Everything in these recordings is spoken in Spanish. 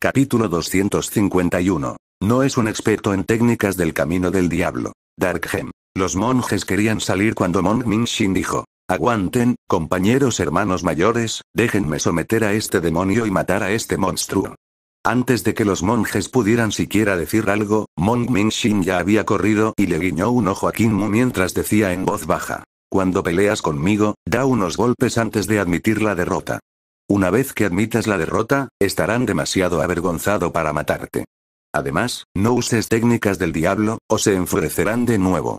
Capítulo 251. No es un experto en técnicas del camino del diablo. Darkhem. Los monjes querían salir cuando Mong Ming-Shin dijo. Aguanten, compañeros hermanos mayores, déjenme someter a este demonio y matar a este monstruo. Antes de que los monjes pudieran siquiera decir algo, Mong Ming-Shin ya había corrido y le guiñó un ojo a Kim Mu mientras decía en voz baja. Cuando peleas conmigo, da unos golpes antes de admitir la derrota. Una vez que admitas la derrota, estarán demasiado avergonzado para matarte. Además, no uses técnicas del diablo, o se enfurecerán de nuevo.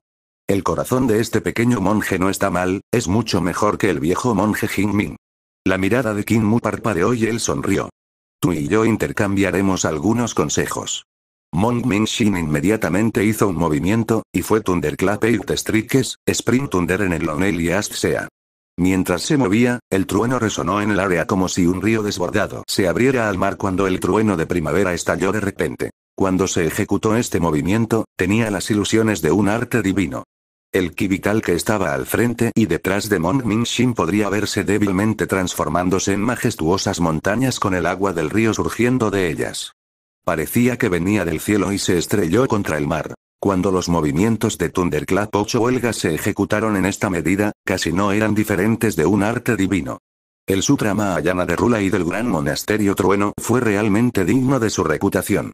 El corazón de este pequeño monje no está mal, es mucho mejor que el viejo monje min La mirada de Kim Mu parpadeó y él sonrió. Tú y yo intercambiaremos algunos consejos. Mong Xin inmediatamente hizo un movimiento, y fue Thunderclap Eight Strikes, Sprint Thunder en el Lonely Sea. Mientras se movía, el trueno resonó en el área como si un río desbordado se abriera al mar cuando el trueno de primavera estalló de repente. Cuando se ejecutó este movimiento, tenía las ilusiones de un arte divino. El kibital que estaba al frente y detrás de Mong Shin podría verse débilmente transformándose en majestuosas montañas con el agua del río surgiendo de ellas. Parecía que venía del cielo y se estrelló contra el mar. Cuando los movimientos de Thunderclap 8 Huelgas se ejecutaron en esta medida, casi no eran diferentes de un arte divino. El Sutra Mahayana de Rula y del gran monasterio Trueno fue realmente digno de su reputación.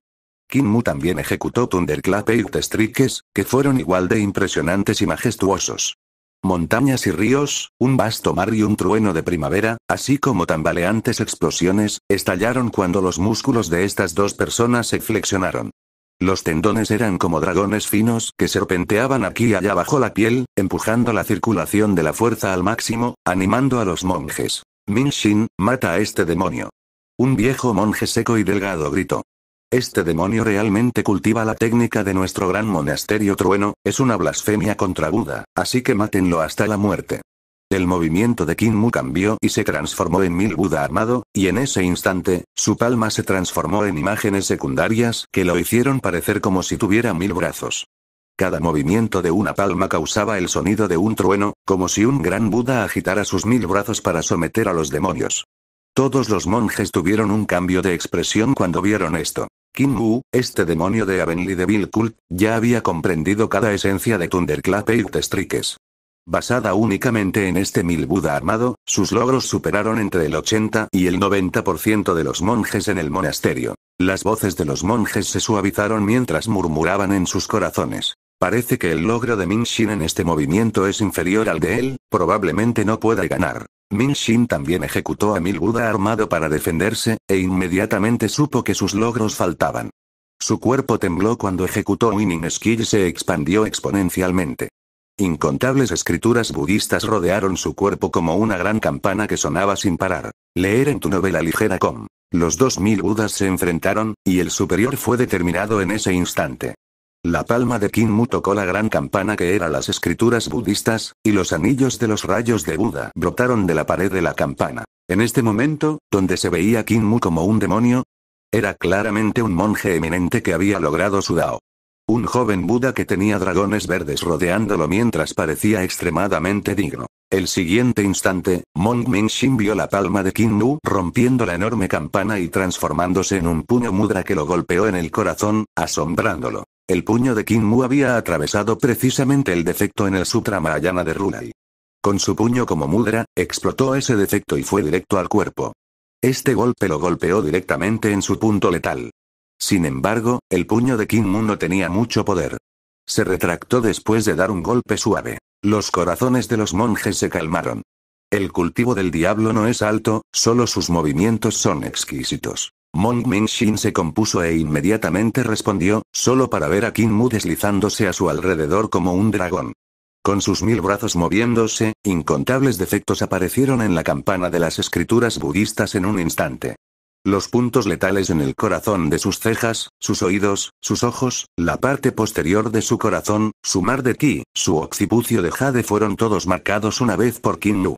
Mu también ejecutó Thunderclap 8 e Strikes, que fueron igual de impresionantes y majestuosos. Montañas y ríos, un vasto mar y un trueno de primavera, así como tambaleantes explosiones, estallaron cuando los músculos de estas dos personas se flexionaron. Los tendones eran como dragones finos que serpenteaban aquí y allá bajo la piel, empujando la circulación de la fuerza al máximo, animando a los monjes. Minshin, mata a este demonio. Un viejo monje seco y delgado gritó. Este demonio realmente cultiva la técnica de nuestro gran monasterio trueno, es una blasfemia contra Buda, así que mátenlo hasta la muerte. El movimiento de Mu cambió y se transformó en Mil Buda armado, y en ese instante, su palma se transformó en imágenes secundarias que lo hicieron parecer como si tuviera mil brazos. Cada movimiento de una palma causaba el sonido de un trueno, como si un gran Buda agitara sus mil brazos para someter a los demonios. Todos los monjes tuvieron un cambio de expresión cuando vieron esto. Kim Mu, este demonio de Avenly de Cult, ya había comprendido cada esencia de Thunderclap y Strikes. Basada únicamente en este mil Buda armado, sus logros superaron entre el 80 y el 90% de los monjes en el monasterio. Las voces de los monjes se suavizaron mientras murmuraban en sus corazones. Parece que el logro de Shin en este movimiento es inferior al de él, probablemente no pueda ganar. Shin también ejecutó a Mil Buda armado para defenderse, e inmediatamente supo que sus logros faltaban. Su cuerpo tembló cuando ejecutó Winning Skill se expandió exponencialmente. Incontables escrituras budistas rodearon su cuerpo como una gran campana que sonaba sin parar. Leer en tu novela ligera com. Los dos mil budas se enfrentaron, y el superior fue determinado en ese instante. La palma de Kinmu tocó la gran campana que era las escrituras budistas, y los anillos de los rayos de Buda brotaron de la pared de la campana. En este momento, donde se veía Kinmu como un demonio, era claramente un monje eminente que había logrado su Dao. Un joven Buda que tenía dragones verdes rodeándolo mientras parecía extremadamente digno. El siguiente instante, Mong Shin vio la palma de Qin Mu rompiendo la enorme campana y transformándose en un puño mudra que lo golpeó en el corazón, asombrándolo. El puño de Qin Mu había atravesado precisamente el defecto en el Sutra Mahayana de Rulai. Con su puño como mudra, explotó ese defecto y fue directo al cuerpo. Este golpe lo golpeó directamente en su punto letal. Sin embargo, el puño de Kim Mu no tenía mucho poder. Se retractó después de dar un golpe suave. Los corazones de los monjes se calmaron. El cultivo del diablo no es alto, solo sus movimientos son exquisitos. Mong ming se compuso e inmediatamente respondió, solo para ver a Kim Mu deslizándose a su alrededor como un dragón. Con sus mil brazos moviéndose, incontables defectos aparecieron en la campana de las escrituras budistas en un instante. Los puntos letales en el corazón de sus cejas, sus oídos, sus ojos, la parte posterior de su corazón, su mar de ki, su occipucio de jade fueron todos marcados una vez por Qin Lu.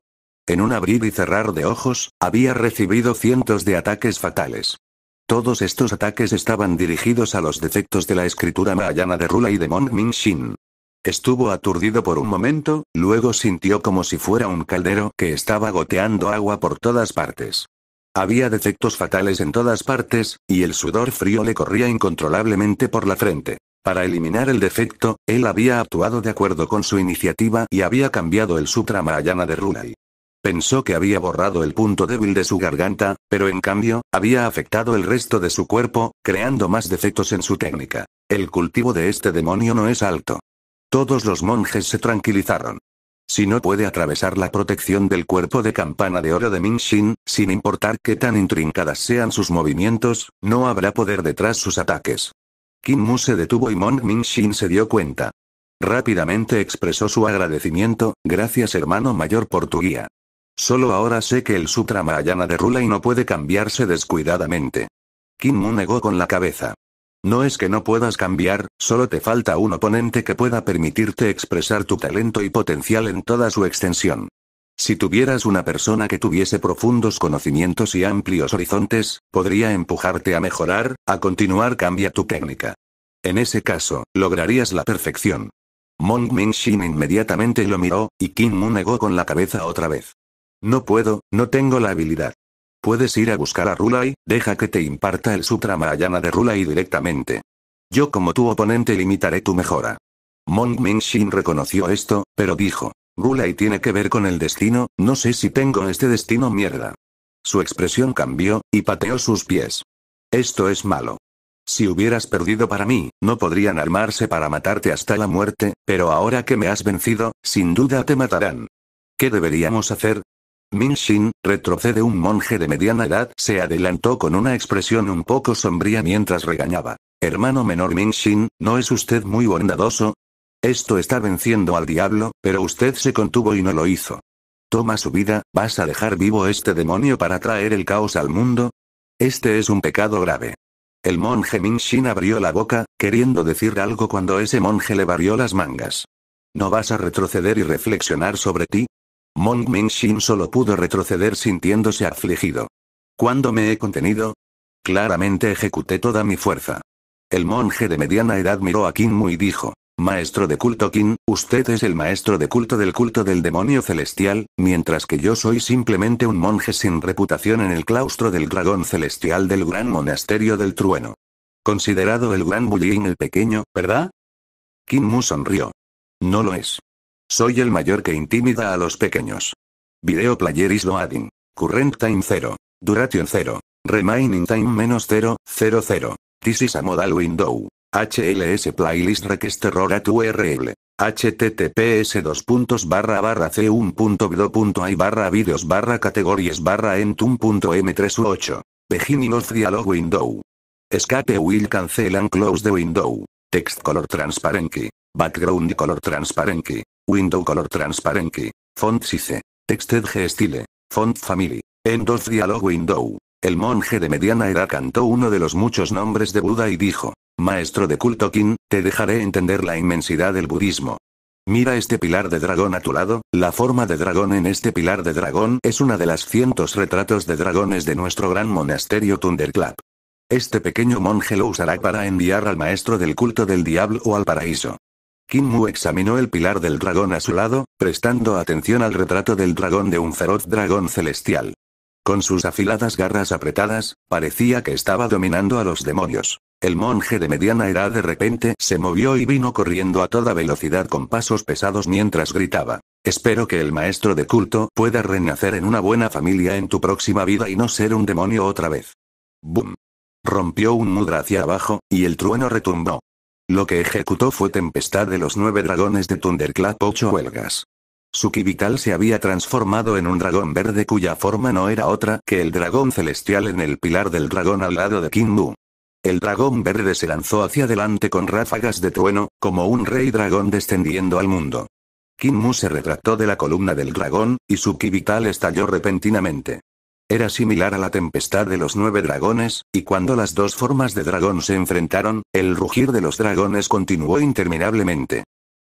En un abrir y cerrar de ojos, había recibido cientos de ataques fatales. Todos estos ataques estaban dirigidos a los defectos de la escritura mayana de Rula y de Mon Min Shin. Estuvo aturdido por un momento, luego sintió como si fuera un caldero que estaba goteando agua por todas partes. Había defectos fatales en todas partes, y el sudor frío le corría incontrolablemente por la frente. Para eliminar el defecto, él había actuado de acuerdo con su iniciativa y había cambiado el Sutra Mahayana de Runai. Pensó que había borrado el punto débil de su garganta, pero en cambio, había afectado el resto de su cuerpo, creando más defectos en su técnica. El cultivo de este demonio no es alto. Todos los monjes se tranquilizaron. Si no puede atravesar la protección del cuerpo de campana de oro de Minshin, sin importar qué tan intrincadas sean sus movimientos, no habrá poder detrás sus ataques. Kim Mu se detuvo y Mon Minshin se dio cuenta. Rápidamente expresó su agradecimiento, gracias hermano mayor por tu guía. Solo ahora sé que el Sutra Mahayana de y no puede cambiarse descuidadamente. Kim Mu negó con la cabeza. No es que no puedas cambiar, solo te falta un oponente que pueda permitirte expresar tu talento y potencial en toda su extensión. Si tuvieras una persona que tuviese profundos conocimientos y amplios horizontes, podría empujarte a mejorar, a continuar cambia tu técnica. En ese caso, lograrías la perfección. Mong ming inmediatamente lo miró, y Kim Mu negó con la cabeza otra vez. No puedo, no tengo la habilidad. Puedes ir a buscar a Rulai, deja que te imparta el Sutra Mahayana de Rulai directamente. Yo como tu oponente limitaré tu mejora. Mong ming reconoció esto, pero dijo. Rulai tiene que ver con el destino, no sé si tengo este destino mierda. Su expresión cambió, y pateó sus pies. Esto es malo. Si hubieras perdido para mí, no podrían armarse para matarte hasta la muerte, pero ahora que me has vencido, sin duda te matarán. ¿Qué deberíamos hacer? Min retrocede un monje de mediana edad, se adelantó con una expresión un poco sombría mientras regañaba. Hermano menor Min ¿no es usted muy bondadoso? Esto está venciendo al diablo, pero usted se contuvo y no lo hizo. Toma su vida, ¿vas a dejar vivo este demonio para traer el caos al mundo? Este es un pecado grave. El monje Minshin abrió la boca, queriendo decir algo cuando ese monje le barrió las mangas. ¿No vas a retroceder y reflexionar sobre ti? Mong Mingxin solo pudo retroceder sintiéndose afligido. ¿Cuándo me he contenido? Claramente ejecuté toda mi fuerza. El monje de mediana edad miró a Mu y dijo, Maestro de culto Kim, usted es el maestro de culto del culto del demonio celestial, mientras que yo soy simplemente un monje sin reputación en el claustro del dragón celestial del gran monasterio del trueno. Considerado el gran Bullying el pequeño, ¿verdad? Mu sonrió. No lo es. Soy el mayor que intimida a los pequeños. Video player is loading. Current time 0. Duration 0. Remaining time menos 0, 0, This is a modal window. HLS playlist request error at URL. https 2 puntos barra barra c 1 barra videos barra categories barra entumm 8 Beginning of dialog window. Escape will cancel and close the window. Text color transparent. Background color transparent. Window Color Transparency. Font Size. Texted G Style. Font Family. End dialog window. El monje de mediana era cantó uno de los muchos nombres de Buda y dijo, Maestro de culto Kin, te dejaré entender la inmensidad del budismo. Mira este pilar de dragón a tu lado, la forma de dragón en este pilar de dragón es una de las cientos retratos de dragones de nuestro gran monasterio Thunderclap. Este pequeño monje lo usará para enviar al maestro del culto del diablo o al paraíso. Kim Mu examinó el pilar del dragón a su lado, prestando atención al retrato del dragón de un feroz dragón celestial. Con sus afiladas garras apretadas, parecía que estaba dominando a los demonios. El monje de mediana edad de repente se movió y vino corriendo a toda velocidad con pasos pesados mientras gritaba. Espero que el maestro de culto pueda renacer en una buena familia en tu próxima vida y no ser un demonio otra vez. ¡Bum! Rompió un mudra hacia abajo, y el trueno retumbó. Lo que ejecutó fue Tempestad de los Nueve Dragones de Thunderclap Ocho Huelgas. Su Kivital se había transformado en un dragón verde cuya forma no era otra que el dragón celestial en el pilar del dragón al lado de King El dragón verde se lanzó hacia adelante con ráfagas de trueno, como un rey dragón descendiendo al mundo. King Mu se retractó de la columna del dragón, y su Kivital estalló repentinamente. Era similar a la tempestad de los nueve dragones, y cuando las dos formas de dragón se enfrentaron, el rugir de los dragones continuó interminablemente.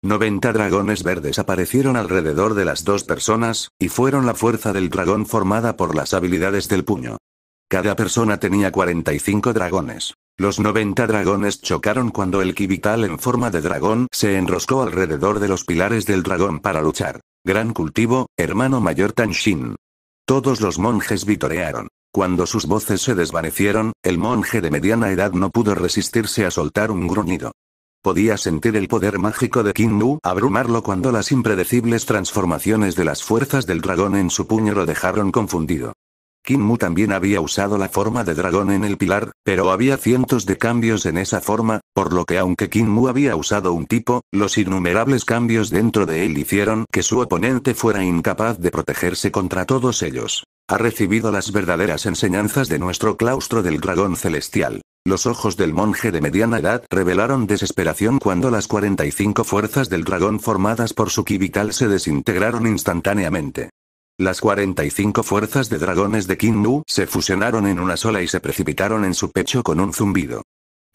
90 dragones verdes aparecieron alrededor de las dos personas, y fueron la fuerza del dragón formada por las habilidades del puño. Cada persona tenía 45 dragones. Los 90 dragones chocaron cuando el kibital en forma de dragón se enroscó alrededor de los pilares del dragón para luchar. Gran cultivo, hermano mayor Tanshin. Todos los monjes vitorearon. Cuando sus voces se desvanecieron, el monje de mediana edad no pudo resistirse a soltar un gruñido. Podía sentir el poder mágico de Nu abrumarlo cuando las impredecibles transformaciones de las fuerzas del dragón en su puño lo dejaron confundido. Mu también había usado la forma de dragón en el pilar, pero había cientos de cambios en esa forma, por lo que aunque Kinmu había usado un tipo, los innumerables cambios dentro de él hicieron que su oponente fuera incapaz de protegerse contra todos ellos. Ha recibido las verdaderas enseñanzas de nuestro claustro del dragón celestial. Los ojos del monje de mediana edad revelaron desesperación cuando las 45 fuerzas del dragón formadas por su kibital se desintegraron instantáneamente. Las 45 fuerzas de dragones de Mu se fusionaron en una sola y se precipitaron en su pecho con un zumbido.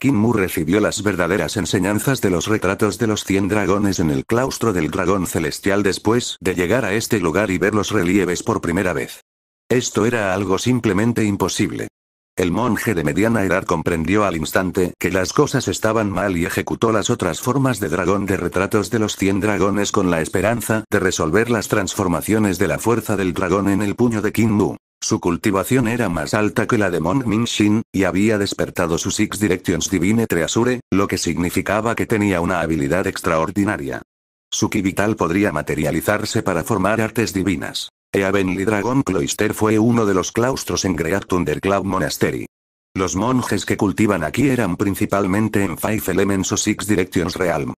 Mu recibió las verdaderas enseñanzas de los retratos de los 100 dragones en el claustro del dragón celestial después de llegar a este lugar y ver los relieves por primera vez. Esto era algo simplemente imposible. El monje de mediana edad comprendió al instante que las cosas estaban mal y ejecutó las otras formas de dragón de retratos de los 100 dragones con la esperanza de resolver las transformaciones de la fuerza del dragón en el puño de King Mu. Su cultivación era más alta que la de Mon Shin, y había despertado su Six Directions Divine Treasure, lo que significaba que tenía una habilidad extraordinaria. Su ki vital podría materializarse para formar artes divinas. Eavenly Dragon Cloister fue uno de los claustros en Great Thundercloud Monastery. Los monjes que cultivan aquí eran principalmente en Five Elements o Six Directions Realm.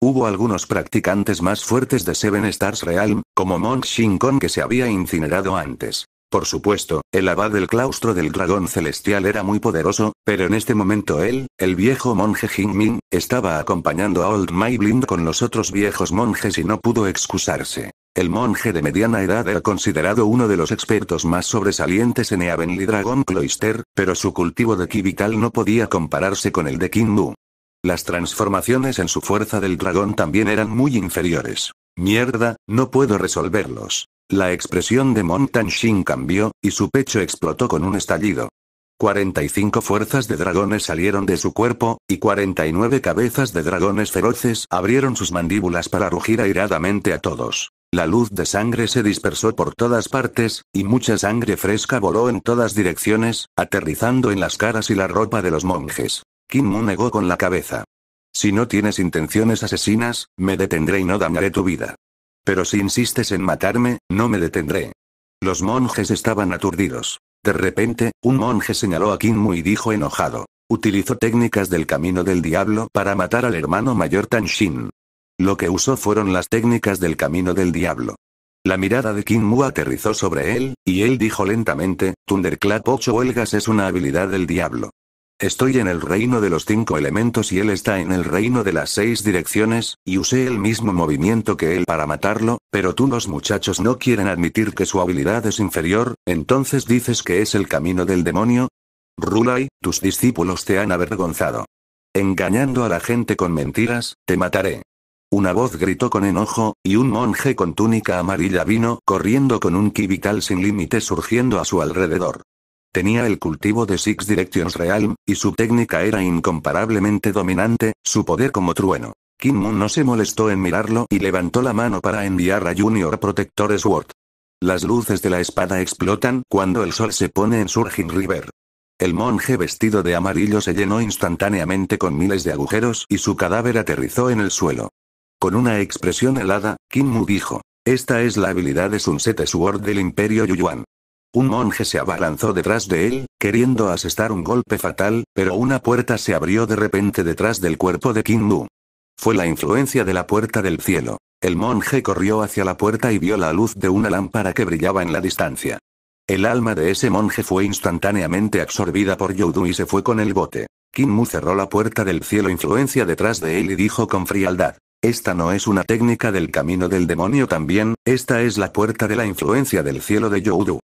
Hubo algunos practicantes más fuertes de Seven Stars Realm, como Monk Shinkon que se había incinerado antes. Por supuesto, el abad del claustro del dragón celestial era muy poderoso, pero en este momento él, el viejo monje Jingmin, estaba acompañando a Old May con los otros viejos monjes y no pudo excusarse. El monje de mediana edad era considerado uno de los expertos más sobresalientes en Eavenly Dragon Cloister, pero su cultivo de ki vital no podía compararse con el de King Mu. Las transformaciones en su fuerza del dragón también eran muy inferiores. Mierda, no puedo resolverlos. La expresión de Montan Shin cambió, y su pecho explotó con un estallido. 45 fuerzas de dragones salieron de su cuerpo, y 49 cabezas de dragones feroces abrieron sus mandíbulas para rugir airadamente a todos. La luz de sangre se dispersó por todas partes, y mucha sangre fresca voló en todas direcciones, aterrizando en las caras y la ropa de los monjes. Kim Mu negó con la cabeza. Si no tienes intenciones asesinas, me detendré y no dañaré tu vida. Pero si insistes en matarme, no me detendré. Los monjes estaban aturdidos. De repente, un monje señaló a Kinmu y dijo enojado. Utilizó técnicas del camino del diablo para matar al hermano mayor Tanshin. Lo que usó fueron las técnicas del camino del diablo. La mirada de Mu aterrizó sobre él, y él dijo lentamente, Thunderclap ocho huelgas es una habilidad del diablo. Estoy en el reino de los cinco elementos y él está en el reino de las seis direcciones, y usé el mismo movimiento que él para matarlo, pero tú los muchachos no quieren admitir que su habilidad es inferior, entonces dices que es el camino del demonio. Rulai, tus discípulos te han avergonzado. Engañando a la gente con mentiras, te mataré. Una voz gritó con enojo, y un monje con túnica amarilla vino corriendo con un vital sin límite surgiendo a su alrededor. Tenía el cultivo de Six Directions Realm, y su técnica era incomparablemente dominante, su poder como trueno. Kim Moon no se molestó en mirarlo y levantó la mano para enviar a Junior Protector Sword. Las luces de la espada explotan cuando el sol se pone en Surging River. El monje vestido de amarillo se llenó instantáneamente con miles de agujeros y su cadáver aterrizó en el suelo. Con una expresión helada, Kim Moon dijo, esta es la habilidad de Sunset Sword del Imperio Yuyuan. Un monje se abalanzó detrás de él, queriendo asestar un golpe fatal, pero una puerta se abrió de repente detrás del cuerpo de Kim Mu. Fue la influencia de la puerta del cielo. El monje corrió hacia la puerta y vio la luz de una lámpara que brillaba en la distancia. El alma de ese monje fue instantáneamente absorbida por Yudu y se fue con el bote. Kim Mu cerró la puerta del cielo influencia detrás de él y dijo con frialdad. Esta no es una técnica del camino del demonio también, esta es la puerta de la influencia del cielo de Youdu.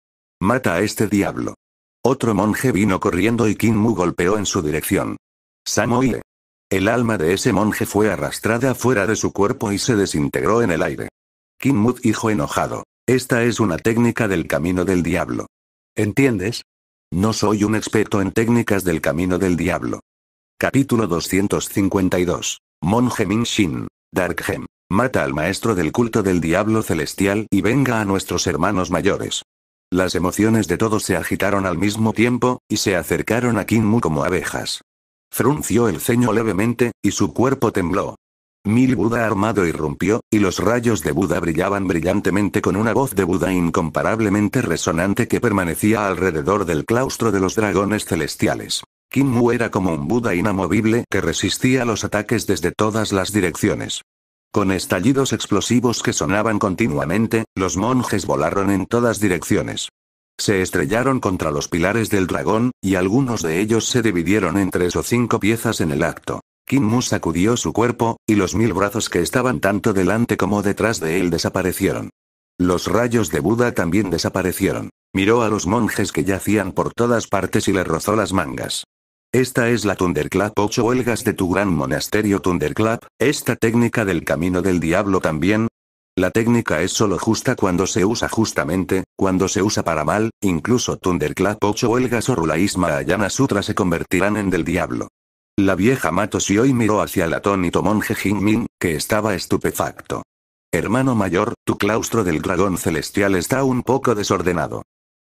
Mata a este diablo. Otro monje vino corriendo y Kinmu golpeó en su dirección. Samoye. El alma de ese monje fue arrastrada fuera de su cuerpo y se desintegró en el aire. Kinmu dijo enojado. Esta es una técnica del camino del diablo. ¿Entiendes? No soy un experto en técnicas del camino del diablo. Capítulo 252. Monje Min Shin. Mata al maestro del culto del diablo celestial y venga a nuestros hermanos mayores. Las emociones de todos se agitaron al mismo tiempo, y se acercaron a Kinmu como abejas. Frunció el ceño levemente, y su cuerpo tembló. Mil Buda armado irrumpió, y los rayos de Buda brillaban brillantemente con una voz de Buda incomparablemente resonante que permanecía alrededor del claustro de los dragones celestiales. Kinmu era como un Buda inamovible que resistía los ataques desde todas las direcciones. Con estallidos explosivos que sonaban continuamente, los monjes volaron en todas direcciones. Se estrellaron contra los pilares del dragón, y algunos de ellos se dividieron en tres o cinco piezas en el acto. Kim Mu sacudió su cuerpo, y los mil brazos que estaban tanto delante como detrás de él desaparecieron. Los rayos de Buda también desaparecieron. Miró a los monjes que yacían por todas partes y le rozó las mangas. Esta es la Thunderclap 8 huelgas de tu gran monasterio Thunderclap, esta técnica del camino del diablo también. La técnica es solo justa cuando se usa justamente, cuando se usa para mal, incluso Thunderclap 8 huelgas o Rulaísma Ayana Sutra se convertirán en del diablo. La vieja hoy miró hacia el atónito monje Jingmin, que estaba estupefacto. Hermano mayor, tu claustro del dragón celestial está un poco desordenado.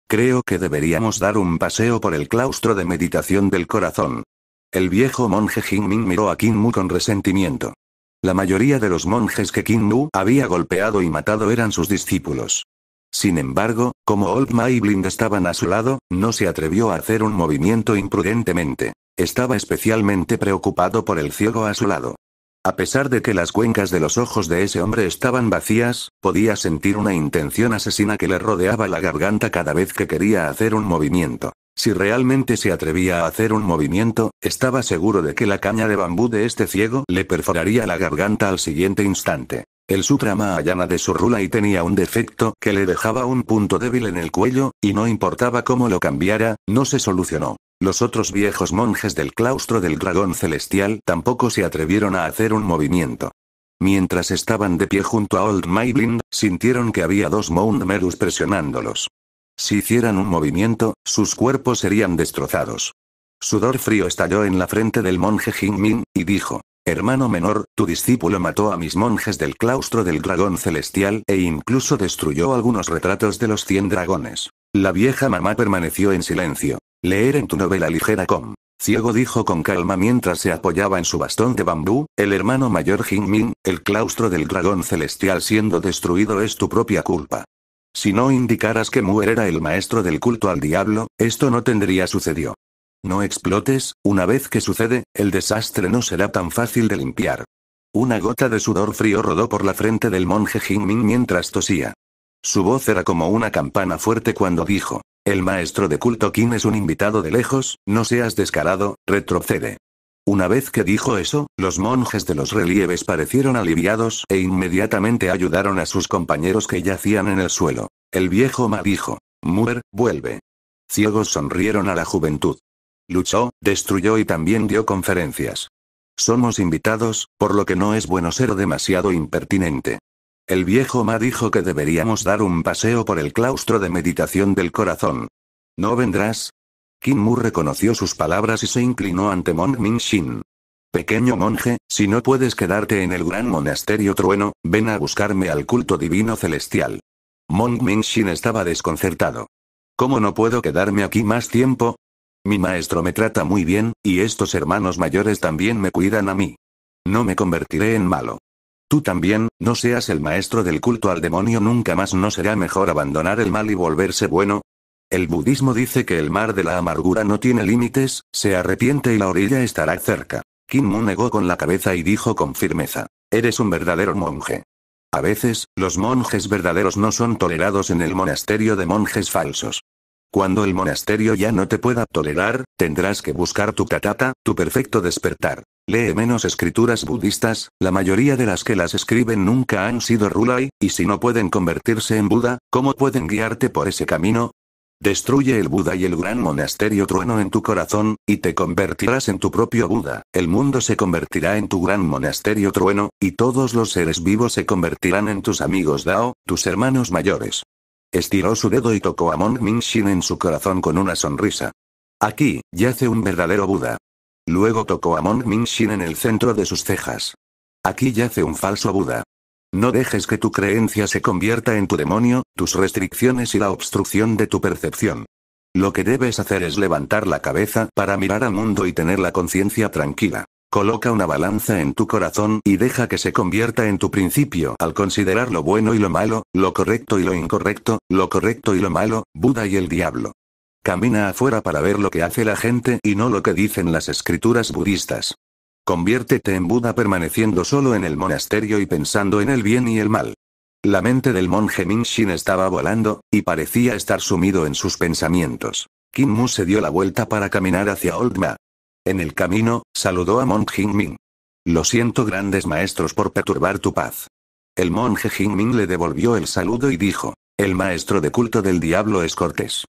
Creo que deberíamos dar un paseo por el claustro de meditación del corazón. El viejo monje Jingming miró a Mu con resentimiento. La mayoría de los monjes que Mu había golpeado y matado eran sus discípulos. Sin embargo, como Old Blind estaban a su lado, no se atrevió a hacer un movimiento imprudentemente. Estaba especialmente preocupado por el ciego a su lado. A pesar de que las cuencas de los ojos de ese hombre estaban vacías, podía sentir una intención asesina que le rodeaba la garganta cada vez que quería hacer un movimiento. Si realmente se atrevía a hacer un movimiento, estaba seguro de que la caña de bambú de este ciego le perforaría la garganta al siguiente instante. El sutra mahayana de rula y tenía un defecto que le dejaba un punto débil en el cuello, y no importaba cómo lo cambiara, no se solucionó. Los otros viejos monjes del claustro del dragón celestial tampoco se atrevieron a hacer un movimiento. Mientras estaban de pie junto a Old Maiblin, sintieron que había dos Mount Merus presionándolos. Si hicieran un movimiento, sus cuerpos serían destrozados. Sudor frío estalló en la frente del monje Jingmin, y dijo, Hermano menor, tu discípulo mató a mis monjes del claustro del dragón celestial e incluso destruyó algunos retratos de los cien dragones. La vieja mamá permaneció en silencio. Leer en tu novela ligera com. Ciego dijo con calma mientras se apoyaba en su bastón de bambú, el hermano mayor Jingmin, el claustro del dragón celestial siendo destruido es tu propia culpa. Si no indicaras que Muer era el maestro del culto al diablo, esto no tendría sucedido. No explotes, una vez que sucede, el desastre no será tan fácil de limpiar. Una gota de sudor frío rodó por la frente del monje Jingmin mientras tosía. Su voz era como una campana fuerte cuando dijo, el maestro de culto Kim es un invitado de lejos, no seas descarado, retrocede. Una vez que dijo eso, los monjes de los relieves parecieron aliviados e inmediatamente ayudaron a sus compañeros que yacían en el suelo. El viejo Ma dijo, Muer, vuelve. Ciegos sonrieron a la juventud. Luchó, destruyó y también dio conferencias. Somos invitados, por lo que no es bueno ser demasiado impertinente. El viejo Ma dijo que deberíamos dar un paseo por el claustro de meditación del corazón. ¿No vendrás? Kim Mu reconoció sus palabras y se inclinó ante Mon Min Shin. Pequeño monje, si no puedes quedarte en el gran monasterio trueno, ven a buscarme al culto divino celestial. Mong Shin estaba desconcertado. ¿Cómo no puedo quedarme aquí más tiempo? Mi maestro me trata muy bien, y estos hermanos mayores también me cuidan a mí. No me convertiré en malo. Tú también, no seas el maestro del culto al demonio, nunca más no será mejor abandonar el mal y volverse bueno. El budismo dice que el mar de la amargura no tiene límites, se arrepiente y la orilla estará cerca. Kim Mu negó con la cabeza y dijo con firmeza, eres un verdadero monje. A veces, los monjes verdaderos no son tolerados en el monasterio de monjes falsos. Cuando el monasterio ya no te pueda tolerar, tendrás que buscar tu tatata, tu perfecto despertar. Lee menos escrituras budistas, la mayoría de las que las escriben nunca han sido Rulai, y si no pueden convertirse en Buda, ¿cómo pueden guiarte por ese camino? Destruye el Buda y el gran monasterio trueno en tu corazón, y te convertirás en tu propio Buda, el mundo se convertirá en tu gran monasterio trueno, y todos los seres vivos se convertirán en tus amigos Dao, tus hermanos mayores. Estiró su dedo y tocó a ming Mingshin en su corazón con una sonrisa. Aquí, yace un verdadero Buda. Luego tocó a ming Mingshin en el centro de sus cejas. Aquí yace un falso Buda. No dejes que tu creencia se convierta en tu demonio, tus restricciones y la obstrucción de tu percepción. Lo que debes hacer es levantar la cabeza para mirar al mundo y tener la conciencia tranquila. Coloca una balanza en tu corazón y deja que se convierta en tu principio al considerar lo bueno y lo malo, lo correcto y lo incorrecto, lo correcto y lo malo, Buda y el diablo. Camina afuera para ver lo que hace la gente y no lo que dicen las escrituras budistas. Conviértete en Buda permaneciendo solo en el monasterio y pensando en el bien y el mal. La mente del monje Minshin estaba volando, y parecía estar sumido en sus pensamientos. Kim Mu se dio la vuelta para caminar hacia Old en el camino, saludó a mon Jingming. Lo siento grandes maestros por perturbar tu paz. El monje Jingming le devolvió el saludo y dijo, el maestro de culto del diablo es cortés.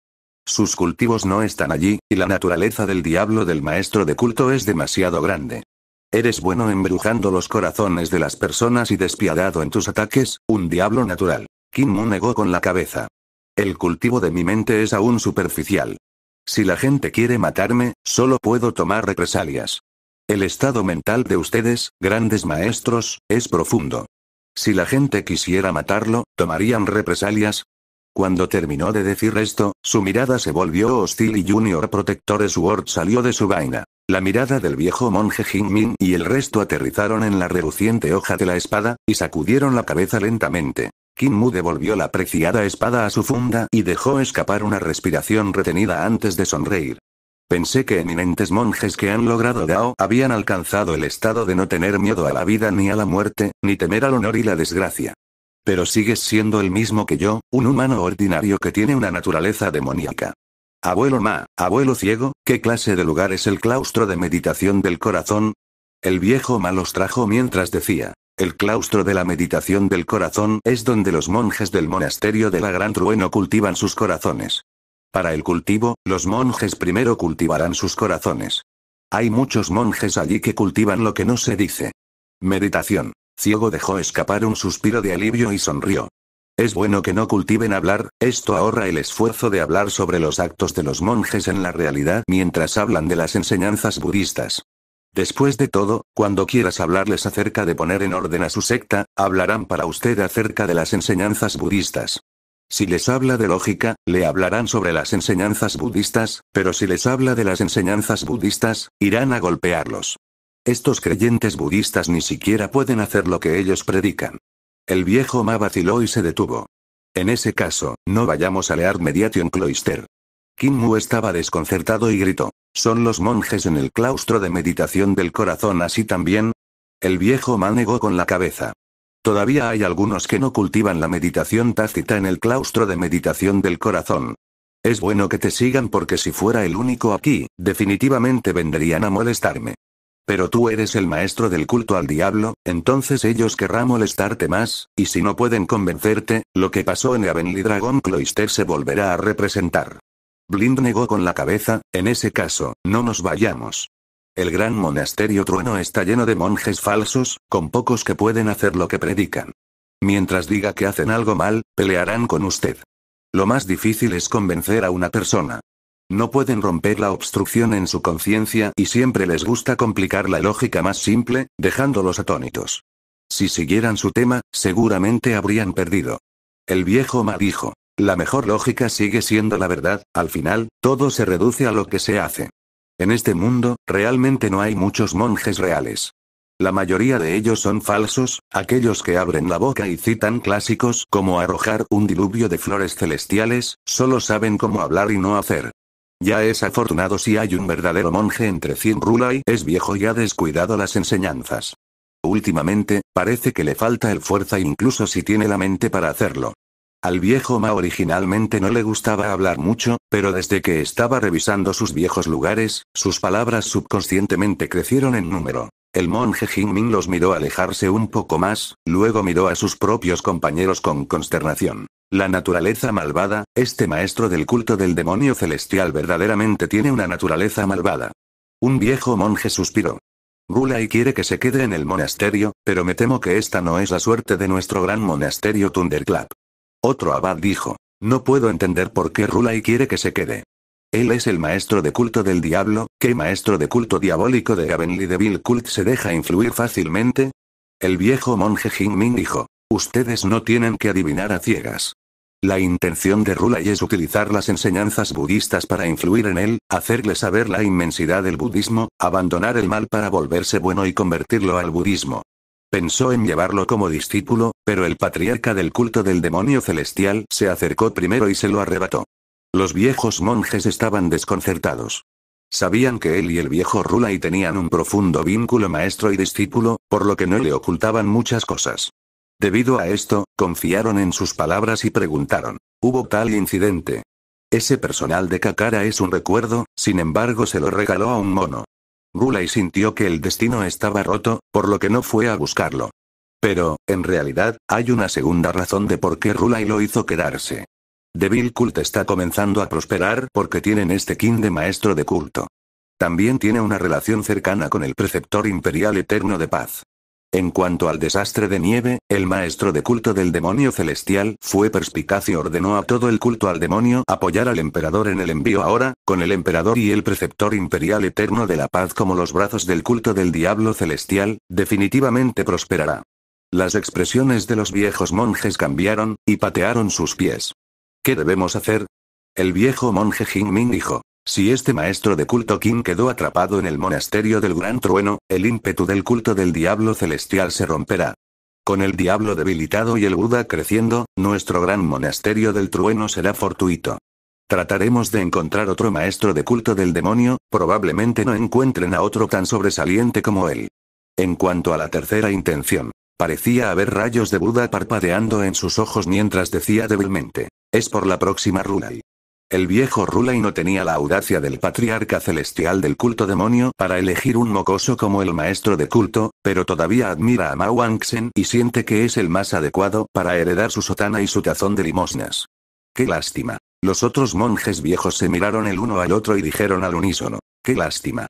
Sus cultivos no están allí, y la naturaleza del diablo del maestro de culto es demasiado grande. Eres bueno embrujando los corazones de las personas y despiadado en tus ataques, un diablo natural. Kim Mu negó con la cabeza. El cultivo de mi mente es aún superficial. Si la gente quiere matarme, solo puedo tomar represalias. El estado mental de ustedes, grandes maestros, es profundo. Si la gente quisiera matarlo, ¿tomarían represalias? Cuando terminó de decir esto, su mirada se volvió hostil y Junior Protector Sword salió de su vaina. La mirada del viejo monje Jingmin y el resto aterrizaron en la reluciente hoja de la espada, y sacudieron la cabeza lentamente. Mu devolvió la preciada espada a su funda y dejó escapar una respiración retenida antes de sonreír. Pensé que eminentes monjes que han logrado Dao habían alcanzado el estado de no tener miedo a la vida ni a la muerte, ni temer al honor y la desgracia. Pero sigues siendo el mismo que yo, un humano ordinario que tiene una naturaleza demoníaca. Abuelo Ma, abuelo ciego, ¿qué clase de lugar es el claustro de meditación del corazón? El viejo Ma los trajo mientras decía. El claustro de la meditación del corazón es donde los monjes del monasterio de la Gran Trueno cultivan sus corazones. Para el cultivo, los monjes primero cultivarán sus corazones. Hay muchos monjes allí que cultivan lo que no se dice. Meditación. Ciego dejó escapar un suspiro de alivio y sonrió. Es bueno que no cultiven hablar, esto ahorra el esfuerzo de hablar sobre los actos de los monjes en la realidad mientras hablan de las enseñanzas budistas. Después de todo, cuando quieras hablarles acerca de poner en orden a su secta, hablarán para usted acerca de las enseñanzas budistas. Si les habla de lógica, le hablarán sobre las enseñanzas budistas, pero si les habla de las enseñanzas budistas, irán a golpearlos. Estos creyentes budistas ni siquiera pueden hacer lo que ellos predican. El viejo Ma vaciló y se detuvo. En ese caso, no vayamos a Lear Mediation Cloister. Kim Mu estaba desconcertado y gritó. ¿Son los monjes en el claustro de meditación del corazón así también? El viejo manegó con la cabeza. Todavía hay algunos que no cultivan la meditación tácita en el claustro de meditación del corazón. Es bueno que te sigan porque si fuera el único aquí, definitivamente vendrían a molestarme. Pero tú eres el maestro del culto al diablo, entonces ellos querrán molestarte más, y si no pueden convencerte, lo que pasó en Avenly Dragon Cloister se volverá a representar. Blind negó con la cabeza, en ese caso, no nos vayamos. El gran monasterio trueno está lleno de monjes falsos, con pocos que pueden hacer lo que predican. Mientras diga que hacen algo mal, pelearán con usted. Lo más difícil es convencer a una persona. No pueden romper la obstrucción en su conciencia y siempre les gusta complicar la lógica más simple, dejándolos atónitos. Si siguieran su tema, seguramente habrían perdido. El viejo Ma dijo, la mejor lógica sigue siendo la verdad, al final, todo se reduce a lo que se hace. En este mundo, realmente no hay muchos monjes reales. La mayoría de ellos son falsos, aquellos que abren la boca y citan clásicos como arrojar un diluvio de flores celestiales, solo saben cómo hablar y no hacer. Ya es afortunado si hay un verdadero monje entre 100 Rulai es viejo y ha descuidado las enseñanzas. Últimamente, parece que le falta el fuerza incluso si tiene la mente para hacerlo. Al viejo Ma originalmente no le gustaba hablar mucho, pero desde que estaba revisando sus viejos lugares, sus palabras subconscientemente crecieron en número. El monje Jingming los miró alejarse un poco más, luego miró a sus propios compañeros con consternación. La naturaleza malvada, este maestro del culto del demonio celestial verdaderamente tiene una naturaleza malvada. Un viejo monje suspiró. Gulai quiere que se quede en el monasterio, pero me temo que esta no es la suerte de nuestro gran monasterio Thunderclap. Otro abad dijo, no puedo entender por qué Rulai quiere que se quede. Él es el maestro de culto del diablo, ¿qué maestro de culto diabólico de Gavenly Devil Cult se deja influir fácilmente? El viejo monje Jingming dijo, ustedes no tienen que adivinar a ciegas. La intención de Rulai es utilizar las enseñanzas budistas para influir en él, hacerle saber la inmensidad del budismo, abandonar el mal para volverse bueno y convertirlo al budismo. Pensó en llevarlo como discípulo, pero el patriarca del culto del demonio celestial se acercó primero y se lo arrebató. Los viejos monjes estaban desconcertados. Sabían que él y el viejo Rulay tenían un profundo vínculo maestro y discípulo, por lo que no le ocultaban muchas cosas. Debido a esto, confiaron en sus palabras y preguntaron, ¿hubo tal incidente? Ese personal de Kakara es un recuerdo, sin embargo se lo regaló a un mono. Rulai sintió que el destino estaba roto, por lo que no fue a buscarlo. Pero, en realidad, hay una segunda razón de por qué Rulai lo hizo quedarse. Devil Cult está comenzando a prosperar porque tienen este kin de maestro de culto. También tiene una relación cercana con el preceptor imperial eterno de paz. En cuanto al desastre de nieve, el maestro de culto del demonio celestial fue perspicaz y ordenó a todo el culto al demonio apoyar al emperador en el envío ahora, con el emperador y el preceptor imperial eterno de la paz como los brazos del culto del diablo celestial, definitivamente prosperará. Las expresiones de los viejos monjes cambiaron, y patearon sus pies. ¿Qué debemos hacer? El viejo monje Jingming dijo. Si este maestro de culto Kim quedó atrapado en el monasterio del Gran Trueno, el ímpetu del culto del diablo celestial se romperá. Con el diablo debilitado y el Buda creciendo, nuestro gran monasterio del trueno será fortuito. Trataremos de encontrar otro maestro de culto del demonio, probablemente no encuentren a otro tan sobresaliente como él. En cuanto a la tercera intención, parecía haber rayos de Buda parpadeando en sus ojos mientras decía débilmente, es por la próxima runa. El viejo Rulay no tenía la audacia del patriarca celestial del culto demonio para elegir un mocoso como el maestro de culto, pero todavía admira a Mao y siente que es el más adecuado para heredar su sotana y su tazón de limosnas. ¡Qué lástima! Los otros monjes viejos se miraron el uno al otro y dijeron al unísono. ¡Qué lástima!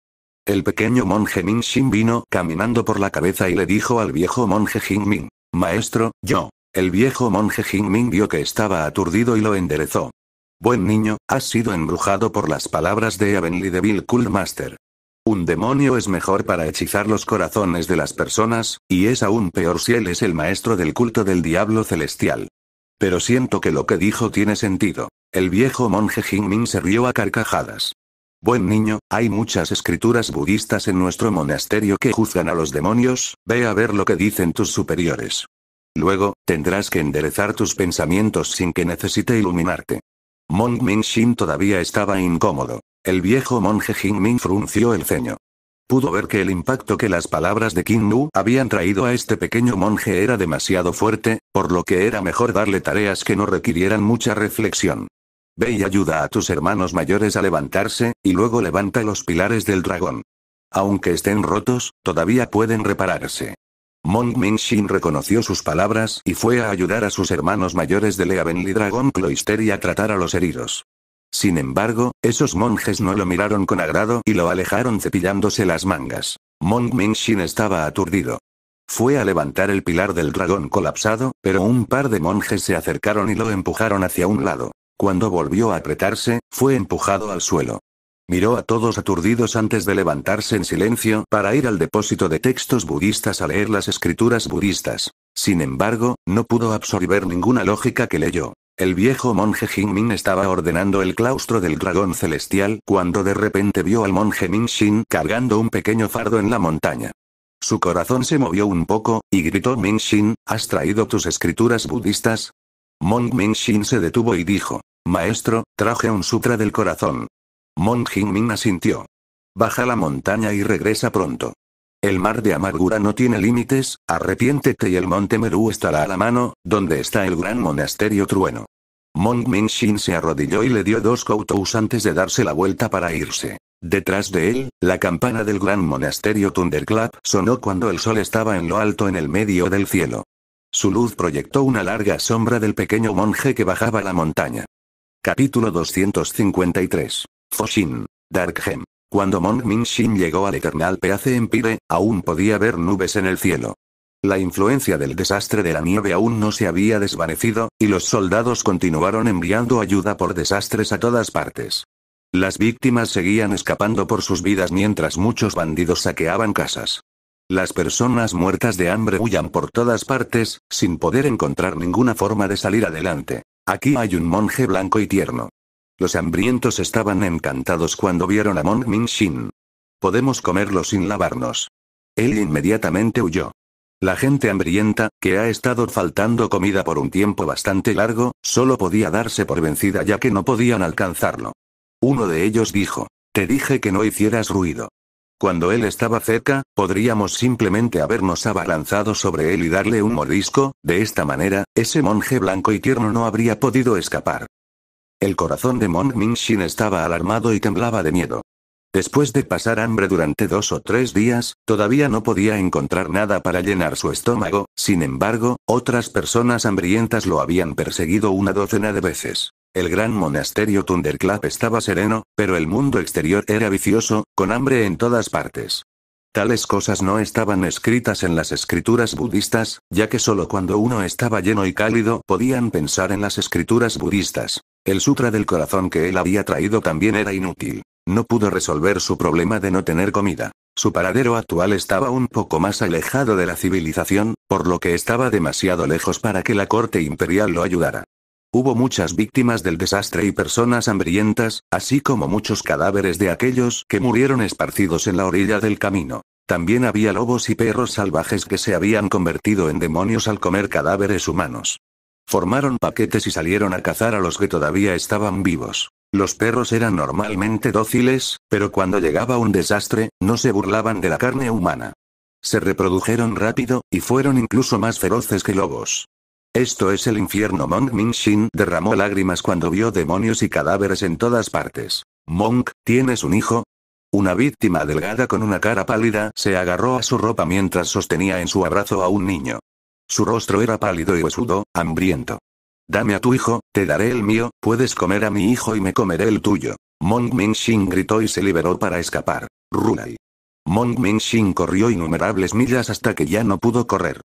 El pequeño monje Ming vino caminando por la cabeza y le dijo al viejo monje Jingming. Maestro, yo. El viejo monje Jingming vio que estaba aturdido y lo enderezó. Buen niño, has sido embrujado por las palabras de Evelyn de Bill Master. Un demonio es mejor para hechizar los corazones de las personas, y es aún peor si él es el maestro del culto del diablo celestial. Pero siento que lo que dijo tiene sentido. El viejo monje Jingming se rió a carcajadas. Buen niño, hay muchas escrituras budistas en nuestro monasterio que juzgan a los demonios, ve a ver lo que dicen tus superiores. Luego, tendrás que enderezar tus pensamientos sin que necesite iluminarte. Mong Min Shin todavía estaba incómodo. El viejo monje Jin frunció el ceño. Pudo ver que el impacto que las palabras de King habían traído a este pequeño monje era demasiado fuerte, por lo que era mejor darle tareas que no requirieran mucha reflexión. Ve y ayuda a tus hermanos mayores a levantarse, y luego levanta los pilares del dragón. Aunque estén rotos, todavía pueden repararse. Mong Mingxin reconoció sus palabras y fue a ayudar a sus hermanos mayores de Leavenly Dragon Cloister y a tratar a los heridos. Sin embargo, esos monjes no lo miraron con agrado y lo alejaron cepillándose las mangas. Mong Mingxin estaba aturdido. Fue a levantar el pilar del dragón colapsado, pero un par de monjes se acercaron y lo empujaron hacia un lado. Cuando volvió a apretarse, fue empujado al suelo. Miró a todos aturdidos antes de levantarse en silencio para ir al depósito de textos budistas a leer las escrituras budistas. Sin embargo, no pudo absorber ninguna lógica que leyó. El viejo monje Jingmin estaba ordenando el claustro del dragón celestial cuando de repente vio al monje Shin cargando un pequeño fardo en la montaña. Su corazón se movió un poco, y gritó Shin, ¿has traído tus escrituras budistas? Monk Shin se detuvo y dijo, Maestro, traje un sutra del corazón. Mon Min asintió. Baja la montaña y regresa pronto. El mar de amargura no tiene límites, arrepiéntete y el monte Meru estará a la mano, donde está el gran monasterio trueno. Mong Shin se arrodilló y le dio dos koutous antes de darse la vuelta para irse. Detrás de él, la campana del gran monasterio Thunderclap sonó cuando el sol estaba en lo alto en el medio del cielo. Su luz proyectó una larga sombra del pequeño monje que bajaba la montaña. Capítulo 253 Foshin. Darkhem. Cuando Mon Min Shin llegó al Eternal Peace Empire, aún podía ver nubes en el cielo. La influencia del desastre de la nieve aún no se había desvanecido, y los soldados continuaron enviando ayuda por desastres a todas partes. Las víctimas seguían escapando por sus vidas mientras muchos bandidos saqueaban casas. Las personas muertas de hambre huyan por todas partes, sin poder encontrar ninguna forma de salir adelante. Aquí hay un monje blanco y tierno. Los hambrientos estaban encantados cuando vieron a Mon Min Shin. Podemos comerlo sin lavarnos. Él inmediatamente huyó. La gente hambrienta, que ha estado faltando comida por un tiempo bastante largo, solo podía darse por vencida ya que no podían alcanzarlo. Uno de ellos dijo, Te dije que no hicieras ruido. Cuando él estaba cerca, podríamos simplemente habernos abalanzado sobre él y darle un mordisco, de esta manera, ese monje blanco y tierno no habría podido escapar. El corazón de Mon Mingxin estaba alarmado y temblaba de miedo. Después de pasar hambre durante dos o tres días, todavía no podía encontrar nada para llenar su estómago, sin embargo, otras personas hambrientas lo habían perseguido una docena de veces. El gran monasterio Thunderclap estaba sereno, pero el mundo exterior era vicioso, con hambre en todas partes. Tales cosas no estaban escritas en las escrituras budistas, ya que solo cuando uno estaba lleno y cálido podían pensar en las escrituras budistas. El sutra del corazón que él había traído también era inútil. No pudo resolver su problema de no tener comida. Su paradero actual estaba un poco más alejado de la civilización, por lo que estaba demasiado lejos para que la corte imperial lo ayudara. Hubo muchas víctimas del desastre y personas hambrientas, así como muchos cadáveres de aquellos que murieron esparcidos en la orilla del camino. También había lobos y perros salvajes que se habían convertido en demonios al comer cadáveres humanos. Formaron paquetes y salieron a cazar a los que todavía estaban vivos. Los perros eran normalmente dóciles, pero cuando llegaba un desastre, no se burlaban de la carne humana. Se reprodujeron rápido, y fueron incluso más feroces que lobos. Esto es el infierno. Monk Mingxin derramó lágrimas cuando vio demonios y cadáveres en todas partes. Monk, ¿tienes un hijo? Una víctima delgada con una cara pálida se agarró a su ropa mientras sostenía en su abrazo a un niño. Su rostro era pálido y huesudo, hambriento. Dame a tu hijo, te daré el mío, puedes comer a mi hijo y me comeré el tuyo. Mong Mingxin gritó y se liberó para escapar. Runai. Mong Mingxin corrió innumerables millas hasta que ya no pudo correr.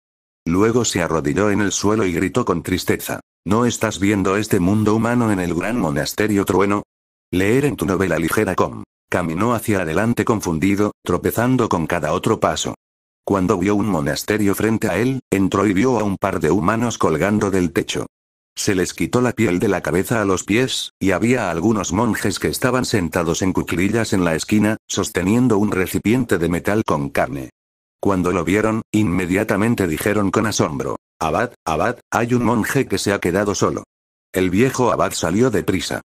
Luego se arrodilló en el suelo y gritó con tristeza. ¿No estás viendo este mundo humano en el gran monasterio trueno? Leer en tu novela ligera com. Caminó hacia adelante confundido, tropezando con cada otro paso. Cuando vio un monasterio frente a él, entró y vio a un par de humanos colgando del techo. Se les quitó la piel de la cabeza a los pies, y había algunos monjes que estaban sentados en cuclillas en la esquina, sosteniendo un recipiente de metal con carne. Cuando lo vieron, inmediatamente dijeron con asombro, Abad, Abad, hay un monje que se ha quedado solo. El viejo Abad salió deprisa.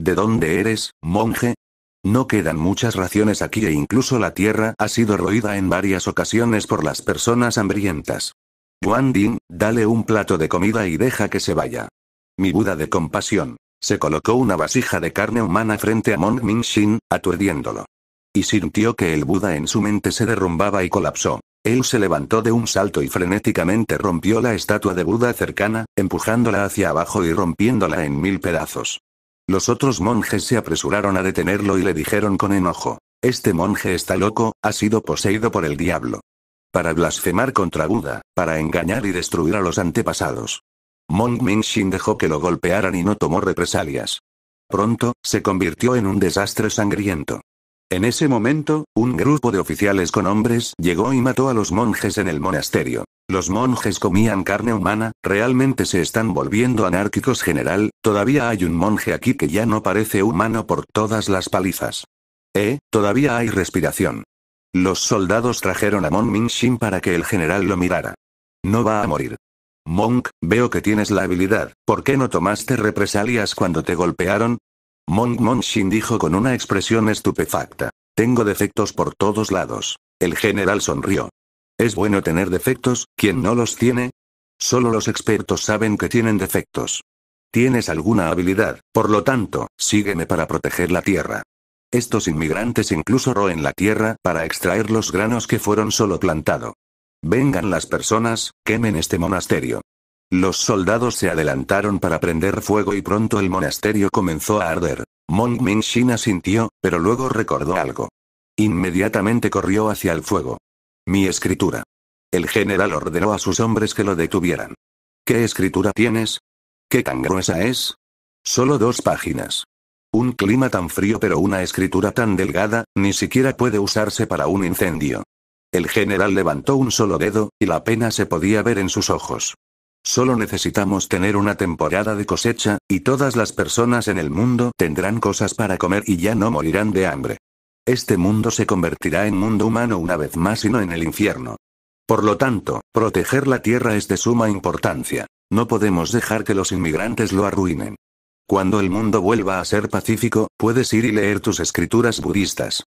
¿De dónde eres, monje? No quedan muchas raciones aquí e incluso la tierra ha sido roída en varias ocasiones por las personas hambrientas. Guan dale un plato de comida y deja que se vaya. Mi Buda de compasión. Se colocó una vasija de carne humana frente a Mon Mingshin, aturdiéndolo. Y sintió que el Buda en su mente se derrumbaba y colapsó. Él se levantó de un salto y frenéticamente rompió la estatua de Buda cercana, empujándola hacia abajo y rompiéndola en mil pedazos. Los otros monjes se apresuraron a detenerlo y le dijeron con enojo, Este monje está loco, ha sido poseído por el diablo. Para blasfemar contra Buda, para engañar y destruir a los antepasados. Mong Mingxin dejó que lo golpearan y no tomó represalias. Pronto, se convirtió en un desastre sangriento. En ese momento, un grupo de oficiales con hombres llegó y mató a los monjes en el monasterio. Los monjes comían carne humana, realmente se están volviendo anárquicos general, todavía hay un monje aquí que ya no parece humano por todas las palizas. Eh, todavía hay respiración. Los soldados trajeron a Mon Shin para que el general lo mirara. No va a morir. Monk, veo que tienes la habilidad, ¿por qué no tomaste represalias cuando te golpearon? Mon Shin dijo con una expresión estupefacta. Tengo defectos por todos lados. El general sonrió. Es bueno tener defectos, quien no los tiene? Solo los expertos saben que tienen defectos. Tienes alguna habilidad, por lo tanto, sígueme para proteger la tierra. Estos inmigrantes incluso roen la tierra para extraer los granos que fueron solo plantado. Vengan las personas, quemen este monasterio. Los soldados se adelantaron para prender fuego y pronto el monasterio comenzó a arder. Mong Mingxin asintió, pero luego recordó algo. Inmediatamente corrió hacia el fuego. Mi escritura. El general ordenó a sus hombres que lo detuvieran. ¿Qué escritura tienes? ¿Qué tan gruesa es? Solo dos páginas. Un clima tan frío pero una escritura tan delgada, ni siquiera puede usarse para un incendio. El general levantó un solo dedo, y la pena se podía ver en sus ojos. Solo necesitamos tener una temporada de cosecha, y todas las personas en el mundo tendrán cosas para comer y ya no morirán de hambre. Este mundo se convertirá en mundo humano una vez más y no en el infierno. Por lo tanto, proteger la tierra es de suma importancia. No podemos dejar que los inmigrantes lo arruinen. Cuando el mundo vuelva a ser pacífico, puedes ir y leer tus escrituras budistas.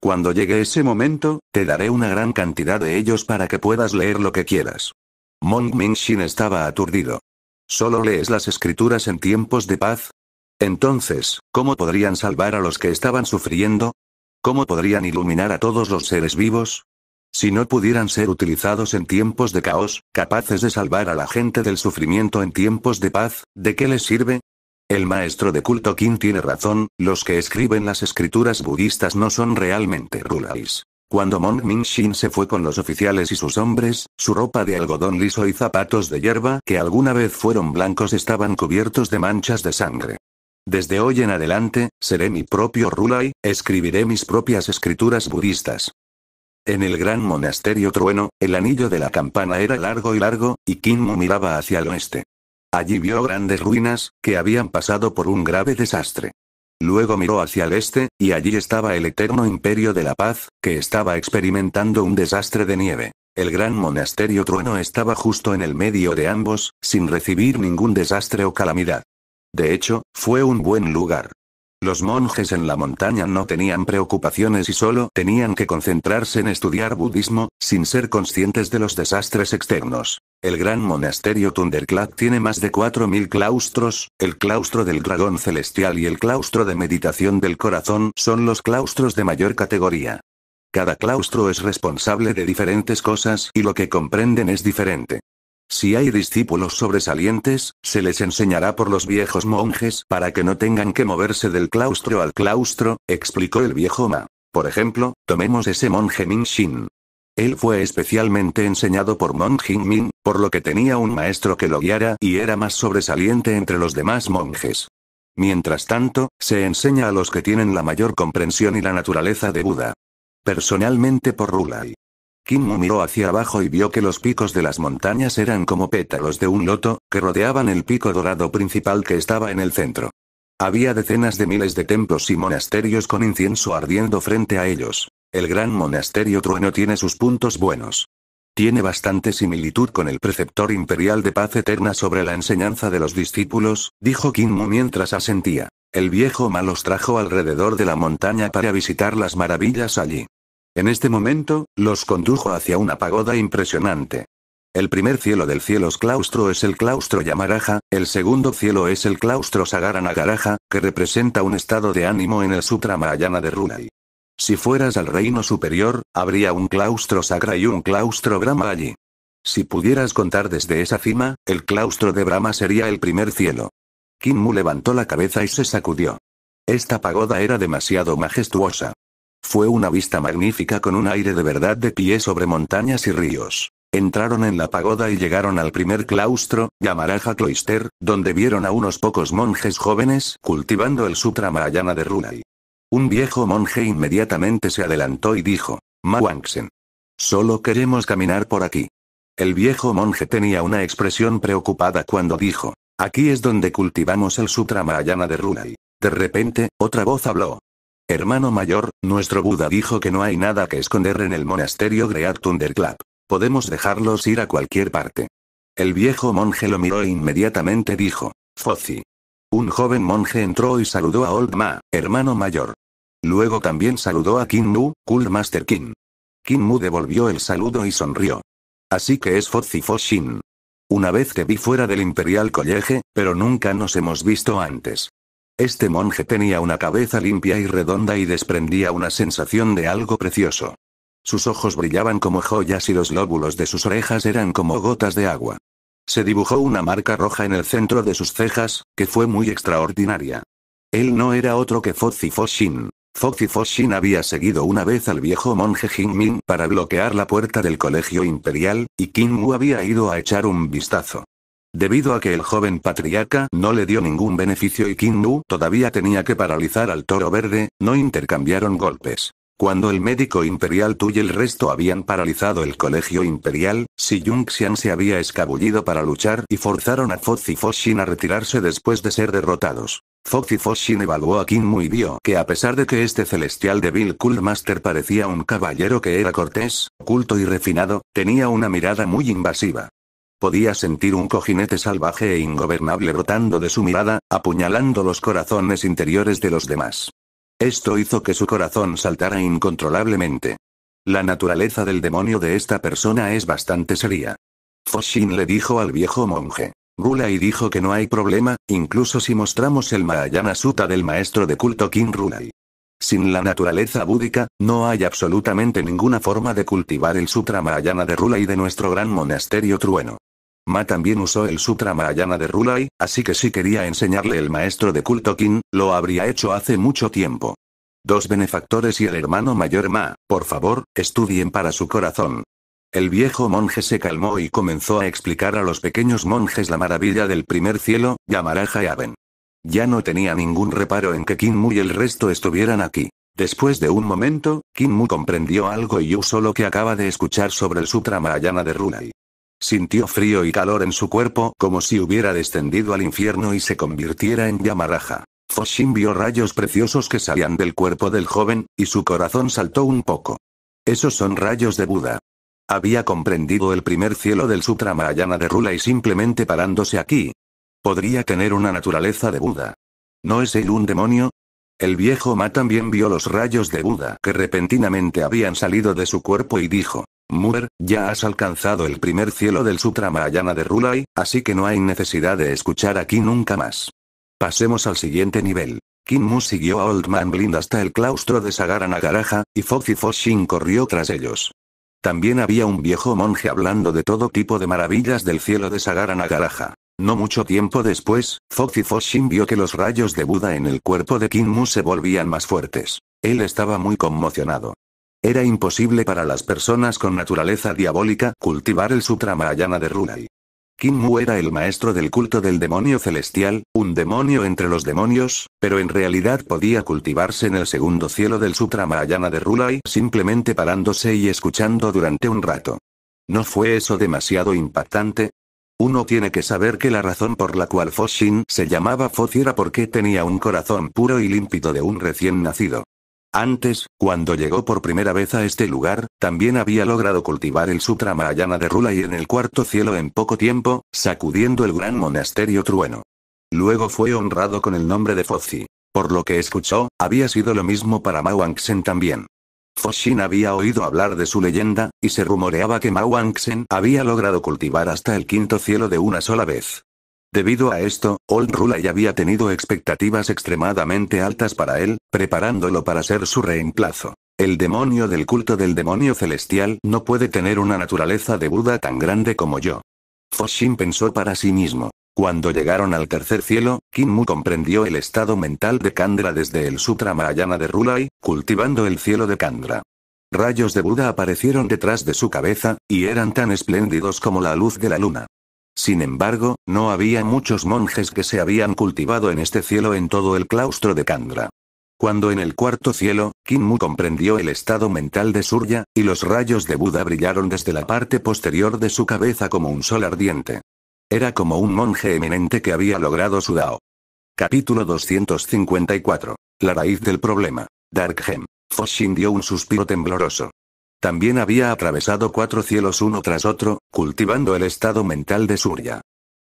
Cuando llegue ese momento, te daré una gran cantidad de ellos para que puedas leer lo que quieras. Mong Minxin estaba aturdido. ¿Solo lees las escrituras en tiempos de paz? Entonces, ¿cómo podrían salvar a los que estaban sufriendo? ¿Cómo podrían iluminar a todos los seres vivos? Si no pudieran ser utilizados en tiempos de caos, capaces de salvar a la gente del sufrimiento en tiempos de paz, ¿de qué les sirve? El maestro de culto Qin tiene razón, los que escriben las escrituras budistas no son realmente rurales. Cuando Mong Min-shin se fue con los oficiales y sus hombres, su ropa de algodón liso y zapatos de hierba que alguna vez fueron blancos estaban cubiertos de manchas de sangre. Desde hoy en adelante, seré mi propio Rulai, escribiré mis propias escrituras budistas. En el gran monasterio trueno, el anillo de la campana era largo y largo, y Mu miraba hacia el oeste. Allí vio grandes ruinas, que habían pasado por un grave desastre. Luego miró hacia el este, y allí estaba el eterno imperio de la paz, que estaba experimentando un desastre de nieve. El gran monasterio trueno estaba justo en el medio de ambos, sin recibir ningún desastre o calamidad. De hecho, fue un buen lugar. Los monjes en la montaña no tenían preocupaciones y solo tenían que concentrarse en estudiar budismo, sin ser conscientes de los desastres externos. El gran monasterio Thunderclap tiene más de 4.000 claustros, el claustro del dragón celestial y el claustro de meditación del corazón son los claustros de mayor categoría. Cada claustro es responsable de diferentes cosas y lo que comprenden es diferente. Si hay discípulos sobresalientes, se les enseñará por los viejos monjes para que no tengan que moverse del claustro al claustro, explicó el viejo Ma. Por ejemplo, tomemos ese monje Mingxin. Él fue especialmente enseñado por monje Min, por lo que tenía un maestro que lo guiara y era más sobresaliente entre los demás monjes. Mientras tanto, se enseña a los que tienen la mayor comprensión y la naturaleza de Buda. Personalmente por Rulai. Mu miró hacia abajo y vio que los picos de las montañas eran como pétalos de un loto, que rodeaban el pico dorado principal que estaba en el centro. Había decenas de miles de templos y monasterios con incienso ardiendo frente a ellos. El gran monasterio trueno tiene sus puntos buenos. Tiene bastante similitud con el preceptor imperial de paz eterna sobre la enseñanza de los discípulos, dijo Mu mientras asentía. El viejo malos trajo alrededor de la montaña para visitar las maravillas allí. En este momento, los condujo hacia una pagoda impresionante. El primer cielo del cielos claustro es el claustro Yamaraja, el segundo cielo es el claustro Sagaranagaraja, que representa un estado de ánimo en el Sutra Mahayana de Runai. Si fueras al reino superior, habría un claustro sagra y un claustro Brahma allí. Si pudieras contar desde esa cima, el claustro de Brahma sería el primer cielo. Mu levantó la cabeza y se sacudió. Esta pagoda era demasiado majestuosa. Fue una vista magnífica con un aire de verdad de pie sobre montañas y ríos. Entraron en la pagoda y llegaron al primer claustro, Yamaraja Cloister, donde vieron a unos pocos monjes jóvenes cultivando el Sutra Mahayana de Runai. Un viejo monje inmediatamente se adelantó y dijo, Mawangsen. Solo queremos caminar por aquí. El viejo monje tenía una expresión preocupada cuando dijo, aquí es donde cultivamos el Sutra Mahayana de Runai. De repente, otra voz habló, Hermano mayor, nuestro Buda dijo que no hay nada que esconder en el monasterio Great Thunderclap. Podemos dejarlos ir a cualquier parte. El viejo monje lo miró e inmediatamente dijo, fozzi Un joven monje entró y saludó a Old Ma, hermano mayor. Luego también saludó a King Mu, Cool Master King. King Mu devolvió el saludo y sonrió. Así que es fozzi Foshin. Una vez te vi fuera del Imperial College, pero nunca nos hemos visto antes. Este monje tenía una cabeza limpia y redonda y desprendía una sensación de algo precioso. Sus ojos brillaban como joyas y los lóbulos de sus orejas eran como gotas de agua. Se dibujó una marca roja en el centro de sus cejas, que fue muy extraordinaria. Él no era otro que Fozi Foshin. Fozi Foshin había seguido una vez al viejo monje Jingming para bloquear la puerta del colegio imperial, y Wu había ido a echar un vistazo. Debido a que el joven patriarca no le dio ningún beneficio y King Nu todavía tenía que paralizar al toro verde, no intercambiaron golpes. Cuando el médico imperial Tu y el resto habían paralizado el colegio imperial, Si Yunxian se había escabullido para luchar y forzaron a Fox y Foshin a retirarse después de ser derrotados. Fox y Foshin evaluó a Mu y vio que a pesar de que este celestial de Bill Master parecía un caballero que era cortés, culto y refinado, tenía una mirada muy invasiva. Podía sentir un cojinete salvaje e ingobernable rotando de su mirada, apuñalando los corazones interiores de los demás. Esto hizo que su corazón saltara incontrolablemente. La naturaleza del demonio de esta persona es bastante seria. Foshin le dijo al viejo monje. Rulai dijo que no hay problema, incluso si mostramos el Mahayana Sutta del maestro de culto King Rulai. Sin la naturaleza búdica, no hay absolutamente ninguna forma de cultivar el Sutra Mahayana de Rulai de nuestro gran monasterio trueno. Ma también usó el Sutra Mahayana de Rulai, así que si quería enseñarle el maestro de culto Kim, lo habría hecho hace mucho tiempo. Dos benefactores y el hermano mayor Ma, por favor, estudien para su corazón. El viejo monje se calmó y comenzó a explicar a los pequeños monjes la maravilla del primer cielo, Yamaraja Javen. Ya no tenía ningún reparo en que Mu y el resto estuvieran aquí. Después de un momento, Mu comprendió algo y usó lo que acaba de escuchar sobre el Sutra Mahayana de Rulai. Sintió frío y calor en su cuerpo, como si hubiera descendido al infierno y se convirtiera en Yamaraja. Foshin vio rayos preciosos que salían del cuerpo del joven, y su corazón saltó un poco. Esos son rayos de Buda. Había comprendido el primer cielo del Sutra Mahayana de Rula y simplemente parándose aquí. Podría tener una naturaleza de Buda. ¿No es él un demonio? El viejo Ma también vio los rayos de Buda que repentinamente habían salido de su cuerpo y dijo, Muer, ya has alcanzado el primer cielo del Sutra Mahayana de Rulai, así que no hay necesidad de escuchar aquí nunca más. Pasemos al siguiente nivel. Kim Mu siguió a Old Man Blind hasta el claustro de Sagaranagaraja, y Foxy Foshin corrió tras ellos. También había un viejo monje hablando de todo tipo de maravillas del cielo de Sagaranagaraja. No mucho tiempo después, Foxy Foshin vio que los rayos de Buda en el cuerpo de Kim Mu se volvían más fuertes. Él estaba muy conmocionado. Era imposible para las personas con naturaleza diabólica cultivar el Sutra Mahayana de Kim Mu era el maestro del culto del demonio celestial, un demonio entre los demonios, pero en realidad podía cultivarse en el segundo cielo del Sutra Mahayana de Rulai simplemente parándose y escuchando durante un rato. ¿No fue eso demasiado impactante? Uno tiene que saber que la razón por la cual Foshin se llamaba Foshi era porque tenía un corazón puro y límpido de un recién nacido. Antes, cuando llegó por primera vez a este lugar, también había logrado cultivar el Sutra Mahayana de Rula y en el cuarto cielo en poco tiempo, sacudiendo el gran monasterio trueno. Luego fue honrado con el nombre de Foci. Por lo que escuchó, había sido lo mismo para Mawangsen también. Foshin había oído hablar de su leyenda, y se rumoreaba que Mawanxen había logrado cultivar hasta el quinto cielo de una sola vez. Debido a esto, Old Rulai había tenido expectativas extremadamente altas para él, preparándolo para ser su reemplazo. El demonio del culto del demonio celestial no puede tener una naturaleza de Buda tan grande como yo. Foshin pensó para sí mismo. Cuando llegaron al tercer cielo, Kinmu comprendió el estado mental de Kandra desde el Sutra Mahayana de Rulai, cultivando el cielo de Kandra. Rayos de Buda aparecieron detrás de su cabeza, y eran tan espléndidos como la luz de la luna. Sin embargo, no había muchos monjes que se habían cultivado en este cielo en todo el claustro de Kandra. Cuando en el cuarto cielo, Kinmu comprendió el estado mental de Surya, y los rayos de Buda brillaron desde la parte posterior de su cabeza como un sol ardiente. Era como un monje eminente que había logrado su Dao. Capítulo 254. La raíz del problema. Dark Gem. Foshin dio un suspiro tembloroso. También había atravesado cuatro cielos uno tras otro, cultivando el estado mental de Surya.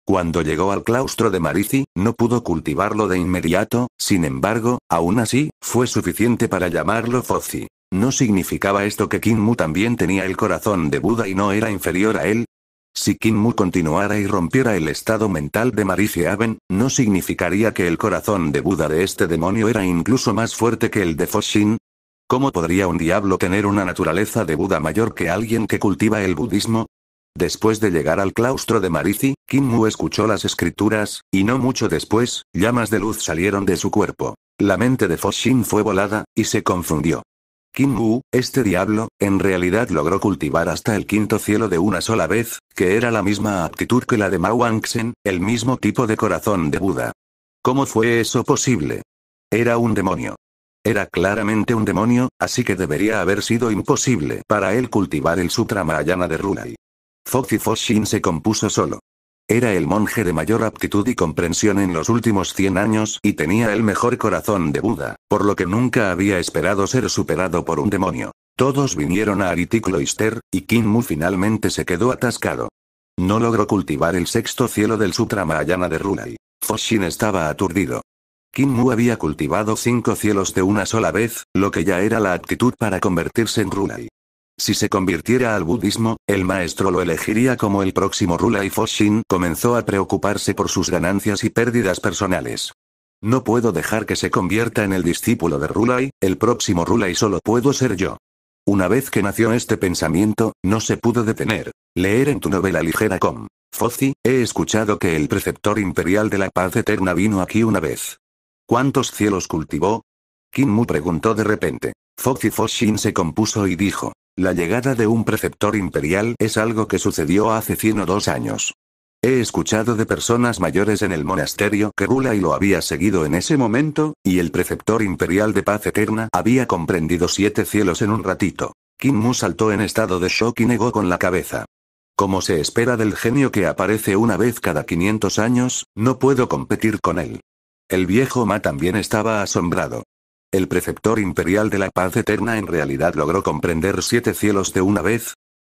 Cuando llegó al claustro de Marici, no pudo cultivarlo de inmediato, sin embargo, aún así, fue suficiente para llamarlo Foci. ¿No significaba esto que Kinmu también tenía el corazón de Buda y no era inferior a él? Si Kinmu continuara y rompiera el estado mental de Marici Aven, ¿no significaría que el corazón de Buda de este demonio era incluso más fuerte que el de Foshin? ¿Cómo podría un diablo tener una naturaleza de Buda mayor que alguien que cultiva el budismo? Después de llegar al claustro de Marici, Kim Mu escuchó las escrituras, y no mucho después, llamas de luz salieron de su cuerpo. La mente de Foshin fue volada, y se confundió. Kim Mu, este diablo, en realidad logró cultivar hasta el quinto cielo de una sola vez, que era la misma aptitud que la de Mao Anxen, el mismo tipo de corazón de Buda. ¿Cómo fue eso posible? Era un demonio. Era claramente un demonio, así que debería haber sido imposible para él cultivar el Sutra Mahayana de Runai. Foxy Foshin se compuso solo. Era el monje de mayor aptitud y comprensión en los últimos 100 años y tenía el mejor corazón de Buda, por lo que nunca había esperado ser superado por un demonio. Todos vinieron a Aritikloister, y Kinmu finalmente se quedó atascado. No logró cultivar el sexto cielo del Sutra Mahayana de Runai. Foshin estaba aturdido. Kim Mu había cultivado cinco cielos de una sola vez, lo que ya era la actitud para convertirse en Rulai. Si se convirtiera al budismo, el maestro lo elegiría como el próximo Rulai Foshin comenzó a preocuparse por sus ganancias y pérdidas personales. No puedo dejar que se convierta en el discípulo de Rulai, el próximo Rulai solo puedo ser yo. Una vez que nació este pensamiento, no se pudo detener. Leer en tu novela ligera com. Fozi, he escuchado que el preceptor imperial de la paz eterna vino aquí una vez. ¿Cuántos cielos cultivó? Kim Mu preguntó de repente. Foxy Foshin se compuso y dijo, la llegada de un preceptor imperial es algo que sucedió hace 100 o dos años. He escuchado de personas mayores en el monasterio que Rula y lo había seguido en ese momento, y el preceptor imperial de paz eterna había comprendido siete cielos en un ratito. Kim Mu saltó en estado de shock y negó con la cabeza. Como se espera del genio que aparece una vez cada 500 años, no puedo competir con él. El viejo Ma también estaba asombrado. El preceptor imperial de la paz eterna en realidad logró comprender siete cielos de una vez.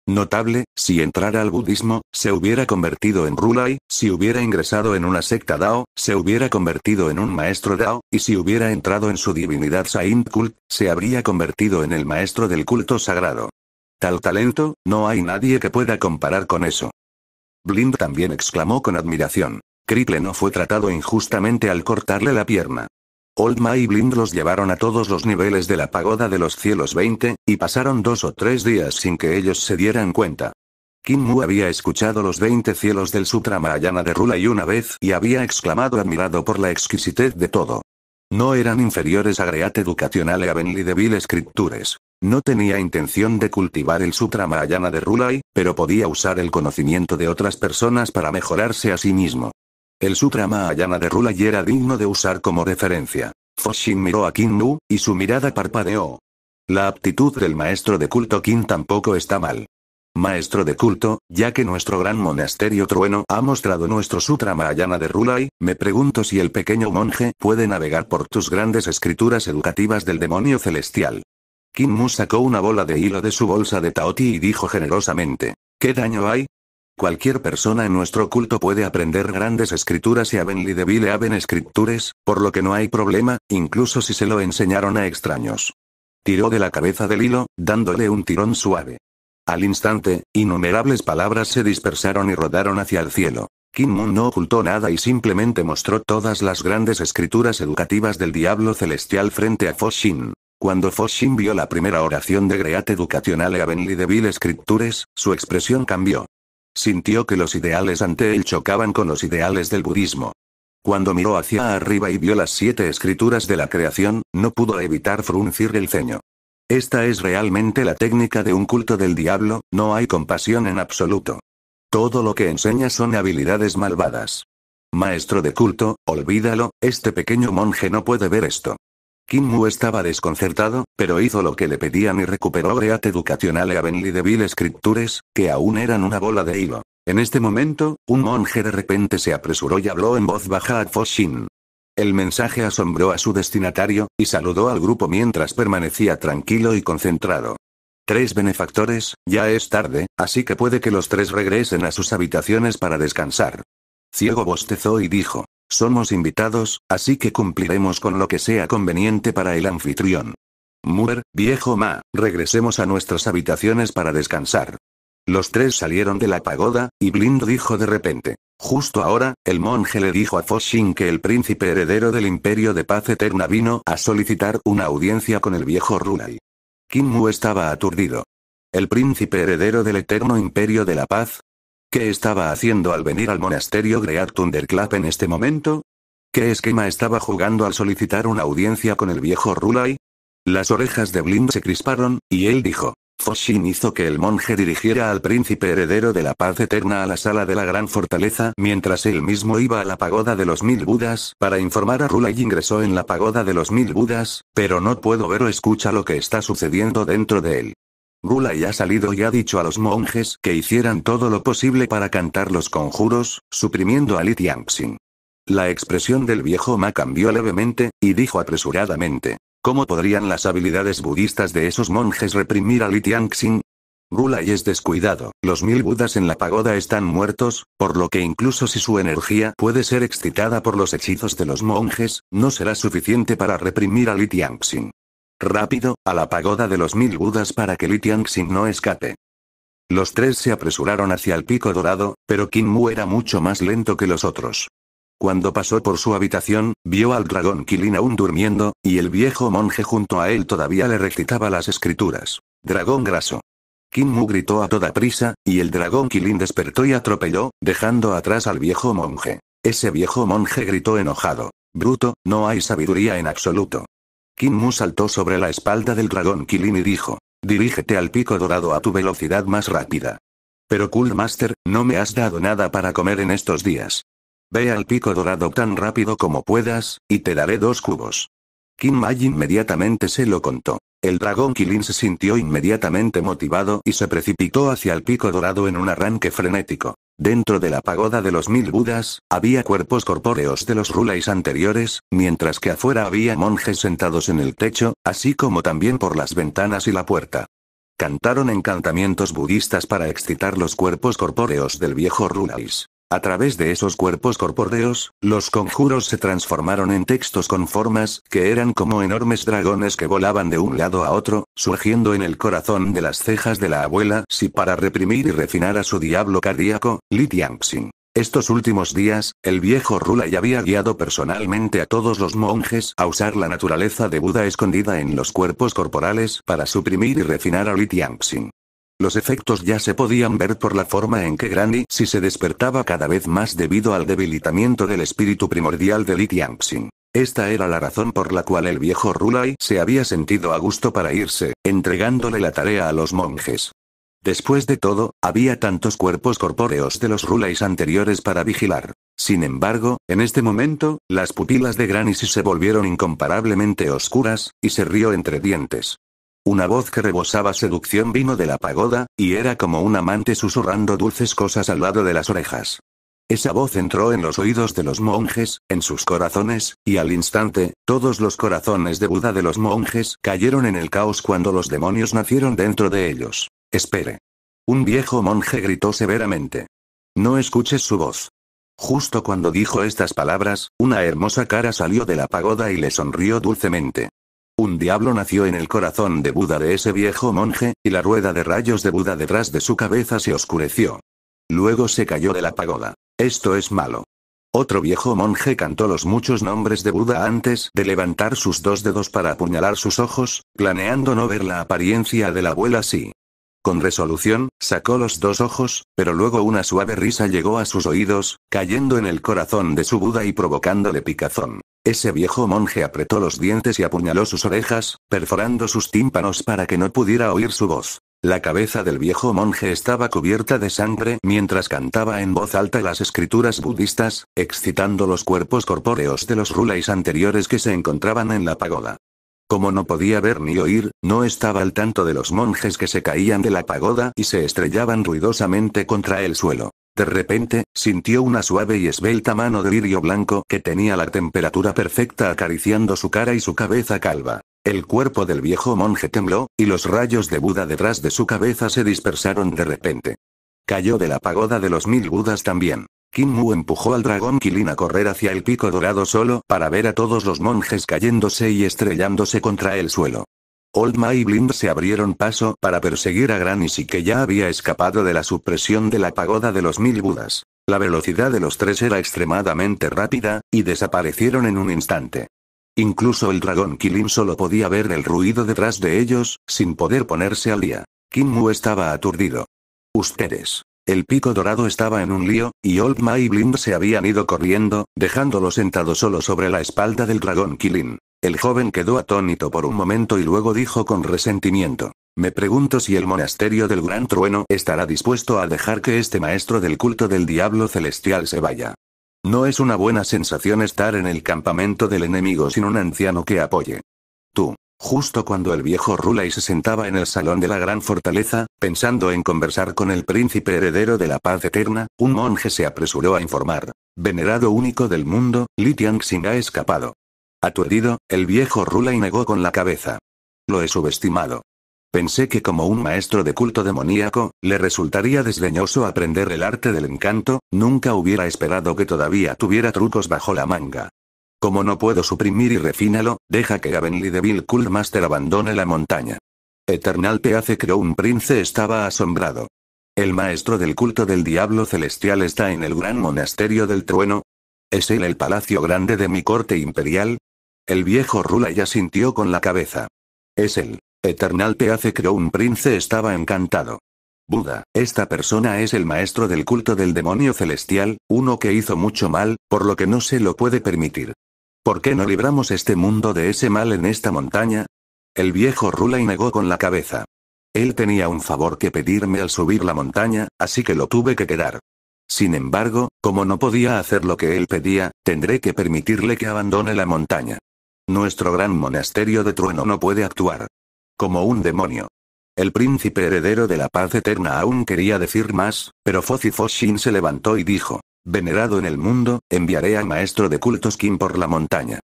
Notable, si entrara al budismo, se hubiera convertido en Rulai, si hubiera ingresado en una secta Dao, se hubiera convertido en un maestro Dao, y si hubiera entrado en su divinidad Saint Kult, se habría convertido en el maestro del culto sagrado. Tal talento, no hay nadie que pueda comparar con eso. Blind también exclamó con admiración. Criple no fue tratado injustamente al cortarle la pierna. Old Ma y Blind los llevaron a todos los niveles de la pagoda de los cielos 20, y pasaron dos o tres días sin que ellos se dieran cuenta. Kim Mu había escuchado los 20 cielos del Sutra Mahayana de Rulai una vez y había exclamado admirado por la exquisitez de todo. No eran inferiores a Great y Avenli de Vil Scriptures. No tenía intención de cultivar el Sutra Mahayana de Rulai, pero podía usar el conocimiento de otras personas para mejorarse a sí mismo. El Sutra Mahayana de Rulai era digno de usar como referencia. Foshin miró a Kim Mu, y su mirada parpadeó. La aptitud del maestro de culto Kim tampoco está mal. Maestro de culto, ya que nuestro gran monasterio trueno ha mostrado nuestro Sutra Mahayana de Rulai, me pregunto si el pequeño monje puede navegar por tus grandes escrituras educativas del demonio celestial. Kim Mu sacó una bola de hilo de su bolsa de taoti y dijo generosamente. ¿Qué daño hay? Cualquier persona en nuestro culto puede aprender grandes escrituras y de Lideville Aben Escriptures, por lo que no hay problema, incluso si se lo enseñaron a extraños. Tiró de la cabeza del hilo, dándole un tirón suave. Al instante, innumerables palabras se dispersaron y rodaron hacia el cielo. Kim Moon no ocultó nada y simplemente mostró todas las grandes escrituras educativas del diablo celestial frente a Foshin. Cuando Foshin vio la primera oración de Great Educacional de Deville Scriptures, su expresión cambió. Sintió que los ideales ante él chocaban con los ideales del budismo. Cuando miró hacia arriba y vio las siete escrituras de la creación, no pudo evitar fruncir el ceño. Esta es realmente la técnica de un culto del diablo, no hay compasión en absoluto. Todo lo que enseña son habilidades malvadas. Maestro de culto, olvídalo, este pequeño monje no puede ver esto. Mu estaba desconcertado, pero hizo lo que le pedían y recuperó a de Bill Scriptures, que aún eran una bola de hilo. En este momento, un monje de repente se apresuró y habló en voz baja a Foshin. El mensaje asombró a su destinatario, y saludó al grupo mientras permanecía tranquilo y concentrado. Tres benefactores, ya es tarde, así que puede que los tres regresen a sus habitaciones para descansar. Ciego bostezó y dijo, somos invitados, así que cumpliremos con lo que sea conveniente para el anfitrión. Muer, viejo Ma, regresemos a nuestras habitaciones para descansar. Los tres salieron de la pagoda, y Blind dijo de repente. Justo ahora, el monje le dijo a Foshin que el príncipe heredero del Imperio de Paz Eterna vino a solicitar una audiencia con el viejo Runai. Kim Mu estaba aturdido. El príncipe heredero del Eterno Imperio de la Paz, ¿Qué estaba haciendo al venir al monasterio Great Thunderclap en este momento? ¿Qué esquema estaba jugando al solicitar una audiencia con el viejo Rulai? Las orejas de Blind se crisparon, y él dijo. Foshin hizo que el monje dirigiera al príncipe heredero de la paz eterna a la sala de la gran fortaleza mientras él mismo iba a la pagoda de los mil budas para informar a Rulai". ingresó en la pagoda de los mil budas, pero no puedo ver o escucha lo que está sucediendo dentro de él. Gulai ha salido y ha dicho a los monjes que hicieran todo lo posible para cantar los conjuros, suprimiendo a Li La expresión del viejo Ma cambió levemente, y dijo apresuradamente. ¿Cómo podrían las habilidades budistas de esos monjes reprimir a Li Tianxin? y es descuidado, los mil budas en la pagoda están muertos, por lo que incluso si su energía puede ser excitada por los hechizos de los monjes, no será suficiente para reprimir a Li Tianxin. Rápido, a la pagoda de los mil Budas para que Li Tianxing no escape. Los tres se apresuraron hacia el pico dorado, pero Kim Mu era mucho más lento que los otros. Cuando pasó por su habitación, vio al dragón Kilin aún durmiendo, y el viejo monje junto a él todavía le recitaba las escrituras. Dragón graso. Kim Mu gritó a toda prisa, y el dragón Kilin despertó y atropelló, dejando atrás al viejo monje. Ese viejo monje gritó enojado. Bruto, no hay sabiduría en absoluto. Kim Mu saltó sobre la espalda del dragón Kilin y dijo. Dirígete al pico dorado a tu velocidad más rápida. Pero Cool Master, no me has dado nada para comer en estos días. Ve al pico dorado tan rápido como puedas, y te daré dos cubos. Kim Mai inmediatamente se lo contó. El dragón Kilin se sintió inmediatamente motivado y se precipitó hacia el pico dorado en un arranque frenético. Dentro de la pagoda de los mil Budas, había cuerpos corpóreos de los rulais anteriores, mientras que afuera había monjes sentados en el techo, así como también por las ventanas y la puerta. Cantaron encantamientos budistas para excitar los cuerpos corpóreos del viejo rulais. A través de esos cuerpos corpóreos, los conjuros se transformaron en textos con formas, que eran como enormes dragones que volaban de un lado a otro, surgiendo en el corazón de las cejas de la abuela, si para reprimir y refinar a su diablo cardíaco, Li Estos últimos días, el viejo Rula ya había guiado personalmente a todos los monjes a usar la naturaleza de Buda escondida en los cuerpos corporales para suprimir y refinar a Li Tianxin. Los efectos ya se podían ver por la forma en que Granny si se despertaba cada vez más debido al debilitamiento del espíritu primordial de Li Tianxin. Esta era la razón por la cual el viejo Rulai se había sentido a gusto para irse, entregándole la tarea a los monjes. Después de todo, había tantos cuerpos corpóreos de los Rulais anteriores para vigilar. Sin embargo, en este momento, las pupilas de Granny se volvieron incomparablemente oscuras, y se rió entre dientes. Una voz que rebosaba seducción vino de la pagoda, y era como un amante susurrando dulces cosas al lado de las orejas. Esa voz entró en los oídos de los monjes, en sus corazones, y al instante, todos los corazones de Buda de los monjes cayeron en el caos cuando los demonios nacieron dentro de ellos. Espere. Un viejo monje gritó severamente. No escuches su voz. Justo cuando dijo estas palabras, una hermosa cara salió de la pagoda y le sonrió dulcemente. Un diablo nació en el corazón de Buda de ese viejo monje, y la rueda de rayos de Buda detrás de su cabeza se oscureció. Luego se cayó de la pagoda. Esto es malo. Otro viejo monje cantó los muchos nombres de Buda antes de levantar sus dos dedos para apuñalar sus ojos, planeando no ver la apariencia de la abuela así. Con resolución, sacó los dos ojos, pero luego una suave risa llegó a sus oídos, cayendo en el corazón de su Buda y provocándole picazón. Ese viejo monje apretó los dientes y apuñaló sus orejas, perforando sus tímpanos para que no pudiera oír su voz. La cabeza del viejo monje estaba cubierta de sangre mientras cantaba en voz alta las escrituras budistas, excitando los cuerpos corpóreos de los rulais anteriores que se encontraban en la pagoda. Como no podía ver ni oír, no estaba al tanto de los monjes que se caían de la pagoda y se estrellaban ruidosamente contra el suelo. De repente, sintió una suave y esbelta mano de lirio blanco que tenía la temperatura perfecta acariciando su cara y su cabeza calva. El cuerpo del viejo monje tembló, y los rayos de Buda detrás de su cabeza se dispersaron de repente. Cayó de la pagoda de los mil Budas también. Kim Mu empujó al dragón Kilin a correr hacia el pico dorado solo para ver a todos los monjes cayéndose y estrellándose contra el suelo. Old Mai y Blind se abrieron paso para perseguir a Granny que ya había escapado de la supresión de la pagoda de los mil Budas. La velocidad de los tres era extremadamente rápida, y desaparecieron en un instante. Incluso el dragón Kilin solo podía ver el ruido detrás de ellos, sin poder ponerse al día. Mu estaba aturdido. Ustedes. El pico dorado estaba en un lío, y Old Mai y Blind se habían ido corriendo, dejándolo sentado solo sobre la espalda del dragón Kilin. El joven quedó atónito por un momento y luego dijo con resentimiento. Me pregunto si el monasterio del Gran Trueno estará dispuesto a dejar que este maestro del culto del diablo celestial se vaya. No es una buena sensación estar en el campamento del enemigo sin un anciano que apoye. Tú. Justo cuando el viejo Rulai se sentaba en el salón de la gran fortaleza, pensando en conversar con el príncipe heredero de la paz eterna, un monje se apresuró a informar. Venerado único del mundo, Li Tianxing ha escapado. A tu herido, el viejo rula y negó con la cabeza. Lo he subestimado. Pensé que como un maestro de culto demoníaco, le resultaría desdeñoso aprender el arte del encanto, nunca hubiera esperado que todavía tuviera trucos bajo la manga. Como no puedo suprimir y refínalo, deja que Gavenly Devil Cool Master abandone la montaña. Eternal Peace creó un prince estaba asombrado. El maestro del culto del diablo celestial está en el gran monasterio del trueno. ¿Es él el palacio grande de mi corte imperial? El viejo Rula ya sintió con la cabeza. Es él. Eternal Peace un Prince estaba encantado. Buda, esta persona es el maestro del culto del demonio celestial, uno que hizo mucho mal, por lo que no se lo puede permitir. ¿Por qué no libramos este mundo de ese mal en esta montaña? El viejo y negó con la cabeza. Él tenía un favor que pedirme al subir la montaña, así que lo tuve que quedar. Sin embargo, como no podía hacer lo que él pedía, tendré que permitirle que abandone la montaña. Nuestro gran monasterio de trueno no puede actuar. Como un demonio. El príncipe heredero de la paz eterna aún quería decir más, pero Foci Foshin se levantó y dijo, Venerado en el mundo, enviaré al maestro de cultos Kim por la montaña.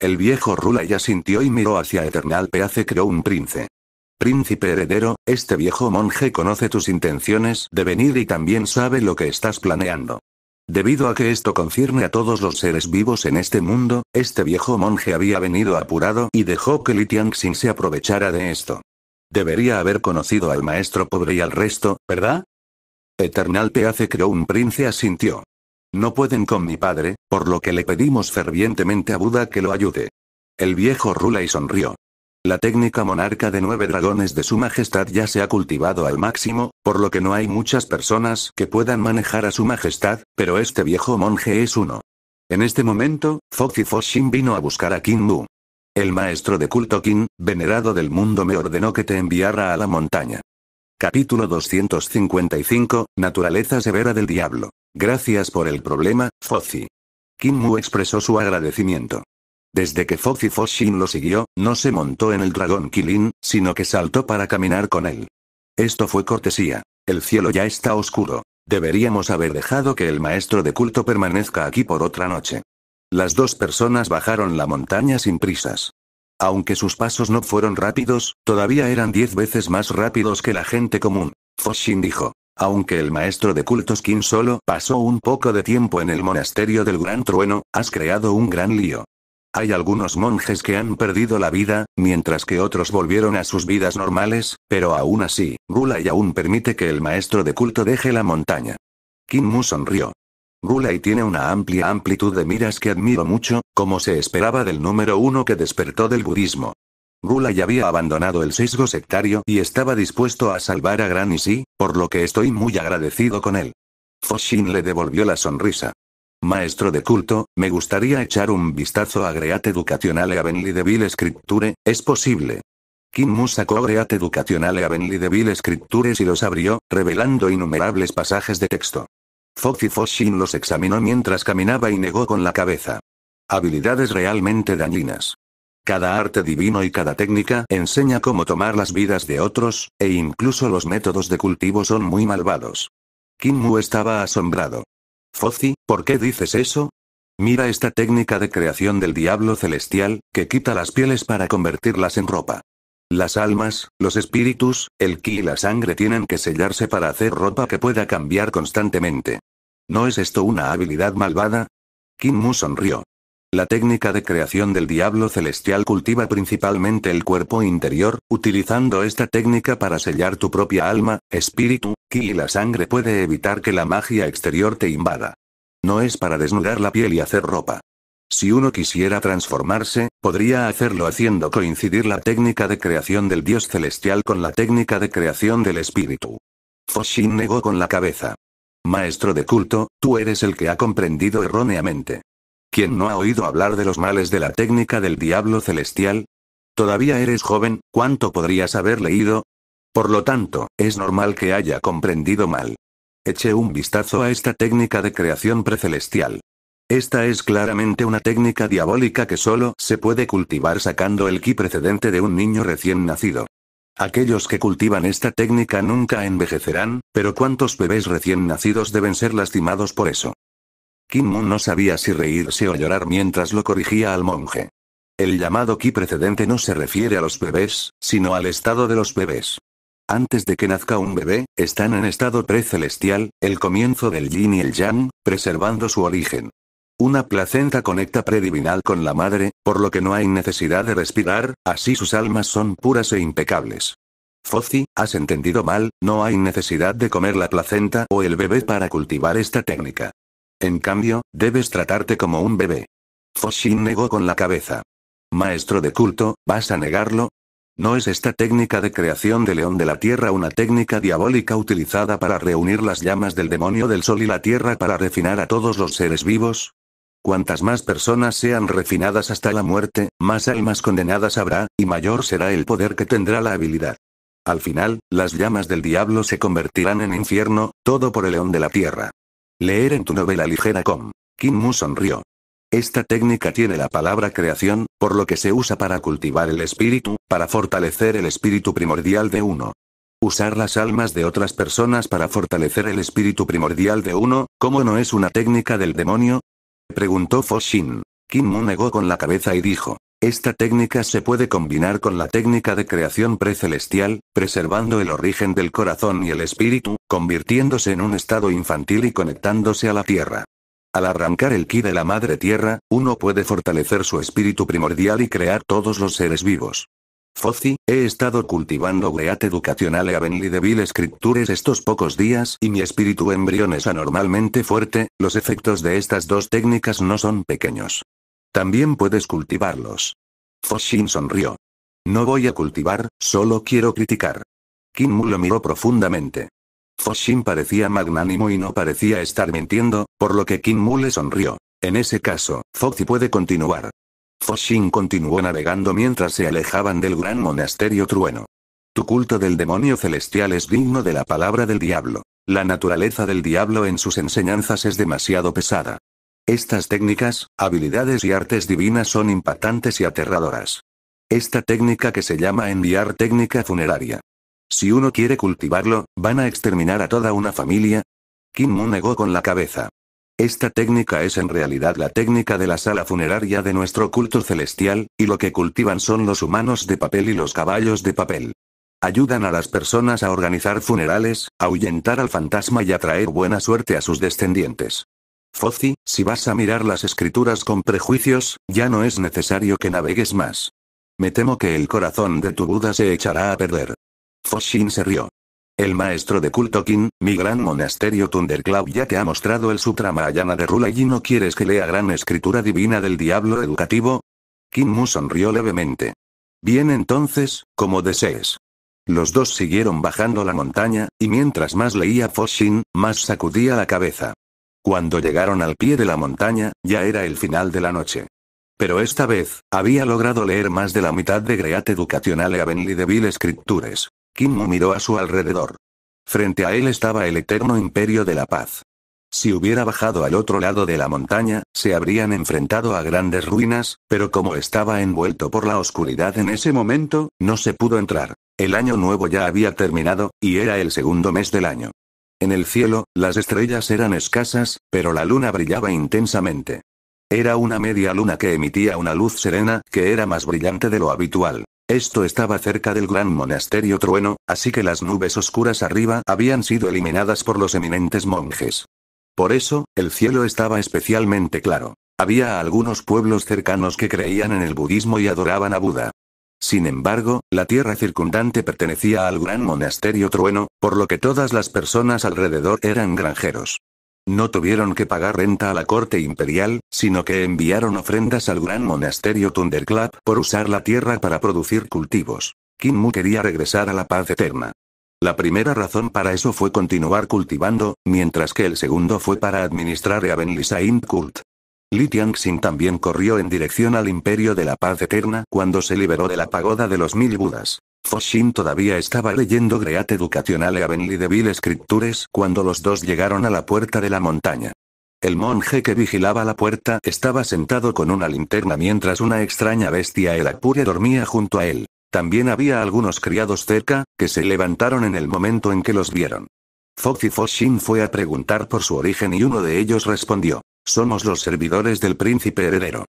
El viejo Rula ya sintió y miró hacia Eternal Peace creó un príncipe. Príncipe heredero, este viejo monje conoce tus intenciones de venir y también sabe lo que estás planeando. Debido a que esto concierne a todos los seres vivos en este mundo, este viejo monje había venido apurado y dejó que Li Tianxing se aprovechara de esto. Debería haber conocido al maestro pobre y al resto, ¿verdad? Eternal Peace creó un príncipe asintió. No pueden con mi padre, por lo que le pedimos fervientemente a Buda que lo ayude. El viejo rula y sonrió. La técnica monarca de nueve dragones de su majestad ya se ha cultivado al máximo, por lo que no hay muchas personas que puedan manejar a su majestad, pero este viejo monje es uno. En este momento, Foxy Foshin vino a buscar a King Mu. El maestro de culto King, venerado del mundo, me ordenó que te enviara a la montaña. Capítulo 255, Naturaleza severa del diablo. Gracias por el problema, King Mu expresó su agradecimiento. Desde que y Foshin lo siguió, no se montó en el dragón Kilin, sino que saltó para caminar con él. Esto fue cortesía. El cielo ya está oscuro. Deberíamos haber dejado que el maestro de culto permanezca aquí por otra noche. Las dos personas bajaron la montaña sin prisas. Aunque sus pasos no fueron rápidos, todavía eran diez veces más rápidos que la gente común. Foshin dijo. Aunque el maestro de cultos Skin solo pasó un poco de tiempo en el monasterio del Gran Trueno, has creado un gran lío. Hay algunos monjes que han perdido la vida, mientras que otros volvieron a sus vidas normales, pero aún así, Rulai aún permite que el maestro de culto deje la montaña. Kim Mu sonrió. Rulai tiene una amplia amplitud de miras que admiro mucho, como se esperaba del número uno que despertó del budismo. Rulai había abandonado el sesgo sectario y estaba dispuesto a salvar a Gran Isi, por lo que estoy muy agradecido con él. Foshin le devolvió la sonrisa. Maestro de culto, me gustaría echar un vistazo a Great Educationale Devil Scripture, ¿es posible? Kim Mu sacó Great Educationale Devil Scriptures y los abrió, revelando innumerables pasajes de texto. Foxy Foshin los examinó mientras caminaba y negó con la cabeza. Habilidades realmente dañinas. Cada arte divino y cada técnica enseña cómo tomar las vidas de otros, e incluso los métodos de cultivo son muy malvados. Kim Mu estaba asombrado. Fozzi, ¿por qué dices eso? Mira esta técnica de creación del diablo celestial, que quita las pieles para convertirlas en ropa. Las almas, los espíritus, el ki y la sangre tienen que sellarse para hacer ropa que pueda cambiar constantemente. ¿No es esto una habilidad malvada? Kim Mu sonrió. La técnica de creación del diablo celestial cultiva principalmente el cuerpo interior, utilizando esta técnica para sellar tu propia alma, espíritu, ki y la sangre puede evitar que la magia exterior te invada. No es para desnudar la piel y hacer ropa. Si uno quisiera transformarse, podría hacerlo haciendo coincidir la técnica de creación del dios celestial con la técnica de creación del espíritu. Foshin negó con la cabeza. Maestro de culto, tú eres el que ha comprendido erróneamente. ¿Quién no ha oído hablar de los males de la técnica del diablo celestial? Todavía eres joven, ¿cuánto podrías haber leído? Por lo tanto, es normal que haya comprendido mal. Eche un vistazo a esta técnica de creación precelestial. Esta es claramente una técnica diabólica que solo se puede cultivar sacando el ki precedente de un niño recién nacido. Aquellos que cultivan esta técnica nunca envejecerán, pero ¿cuántos bebés recién nacidos deben ser lastimados por eso? Kim Moon no sabía si reírse o llorar mientras lo corrigía al monje. El llamado ki precedente no se refiere a los bebés, sino al estado de los bebés. Antes de que nazca un bebé, están en estado precelestial, el comienzo del yin y el yang, preservando su origen. Una placenta conecta predivinal con la madre, por lo que no hay necesidad de respirar, así sus almas son puras e impecables. Fozi, has entendido mal, no hay necesidad de comer la placenta o el bebé para cultivar esta técnica. En cambio, debes tratarte como un bebé. Foshin negó con la cabeza. Maestro de culto, ¿vas a negarlo? ¿No es esta técnica de creación de León de la Tierra una técnica diabólica utilizada para reunir las llamas del demonio del Sol y la Tierra para refinar a todos los seres vivos? Cuantas más personas sean refinadas hasta la muerte, más almas condenadas habrá, y mayor será el poder que tendrá la habilidad. Al final, las llamas del diablo se convertirán en infierno, todo por el León de la Tierra. Leer en tu novela ligera com. Kim Mu sonrió. Esta técnica tiene la palabra creación, por lo que se usa para cultivar el espíritu, para fortalecer el espíritu primordial de uno. Usar las almas de otras personas para fortalecer el espíritu primordial de uno, ¿cómo no es una técnica del demonio? Preguntó Foshin. Kim Mu negó con la cabeza y dijo, esta técnica se puede combinar con la técnica de creación precelestial, preservando el origen del corazón y el espíritu, convirtiéndose en un estado infantil y conectándose a la tierra. Al arrancar el ki de la madre tierra, uno puede fortalecer su espíritu primordial y crear todos los seres vivos. Fozzi, he estado cultivando Great Educacional de Devil Scriptures estos pocos días y mi espíritu embrión es anormalmente fuerte, los efectos de estas dos técnicas no son pequeños. También puedes cultivarlos. Foshin sonrió. No voy a cultivar, solo quiero criticar. Kim lo miró profundamente. Foshin parecía magnánimo y no parecía estar mintiendo, por lo que Kim Mu le sonrió. En ese caso, Foxy puede continuar. Foshin continuó navegando mientras se alejaban del gran monasterio trueno. Tu culto del demonio celestial es digno de la palabra del diablo. La naturaleza del diablo en sus enseñanzas es demasiado pesada. Estas técnicas, habilidades y artes divinas son impactantes y aterradoras. Esta técnica que se llama enviar técnica funeraria. Si uno quiere cultivarlo, ¿van a exterminar a toda una familia? Kim Moon negó con la cabeza. Esta técnica es en realidad la técnica de la sala funeraria de nuestro culto celestial, y lo que cultivan son los humanos de papel y los caballos de papel. Ayudan a las personas a organizar funerales, ahuyentar al fantasma y atraer buena suerte a sus descendientes. Fozzi, si vas a mirar las escrituras con prejuicios, ya no es necesario que navegues más. Me temo que el corazón de tu Buda se echará a perder. Foshin se rió. El maestro de culto mi gran monasterio Thundercloud ya te ha mostrado el Sutra Mahayana de Rula y no quieres que lea gran escritura divina del diablo educativo? Kim Mu sonrió levemente. Bien entonces, como desees. Los dos siguieron bajando la montaña, y mientras más leía Foshin, más sacudía la cabeza. Cuando llegaron al pie de la montaña, ya era el final de la noche. Pero esta vez, había logrado leer más de la mitad de Great Educational Avenli de Bill Scriptures. Kim miró a su alrededor. Frente a él estaba el eterno imperio de la paz. Si hubiera bajado al otro lado de la montaña, se habrían enfrentado a grandes ruinas, pero como estaba envuelto por la oscuridad en ese momento, no se pudo entrar. El año nuevo ya había terminado, y era el segundo mes del año. En el cielo, las estrellas eran escasas, pero la luna brillaba intensamente. Era una media luna que emitía una luz serena, que era más brillante de lo habitual. Esto estaba cerca del gran monasterio trueno, así que las nubes oscuras arriba habían sido eliminadas por los eminentes monjes. Por eso, el cielo estaba especialmente claro. Había algunos pueblos cercanos que creían en el budismo y adoraban a Buda. Sin embargo, la tierra circundante pertenecía al gran monasterio trueno, por lo que todas las personas alrededor eran granjeros. No tuvieron que pagar renta a la corte imperial, sino que enviaron ofrendas al gran monasterio Thunderclap por usar la tierra para producir cultivos. Mu quería regresar a la paz eterna. La primera razón para eso fue continuar cultivando, mientras que el segundo fue para administrar a Ben Kult. Li Tianxin también corrió en dirección al Imperio de la Paz Eterna cuando se liberó de la pagoda de los mil Budas. Foshin todavía estaba leyendo Great Educational Avenly Devil Scriptures cuando los dos llegaron a la puerta de la montaña. El monje que vigilaba la puerta estaba sentado con una linterna mientras una extraña bestia Elakpure dormía junto a él. También había algunos criados cerca, que se levantaron en el momento en que los vieron. Fox y fue a preguntar por su origen y uno de ellos respondió. Somos los servidores del príncipe heredero.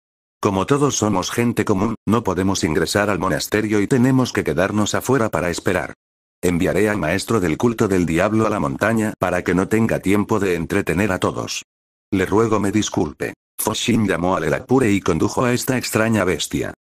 Como todos somos gente común, no podemos ingresar al monasterio y tenemos que quedarnos afuera para esperar. Enviaré al maestro del culto del diablo a la montaña para que no tenga tiempo de entretener a todos. Le ruego me disculpe. Foshin llamó al Lelakpure y condujo a esta extraña bestia.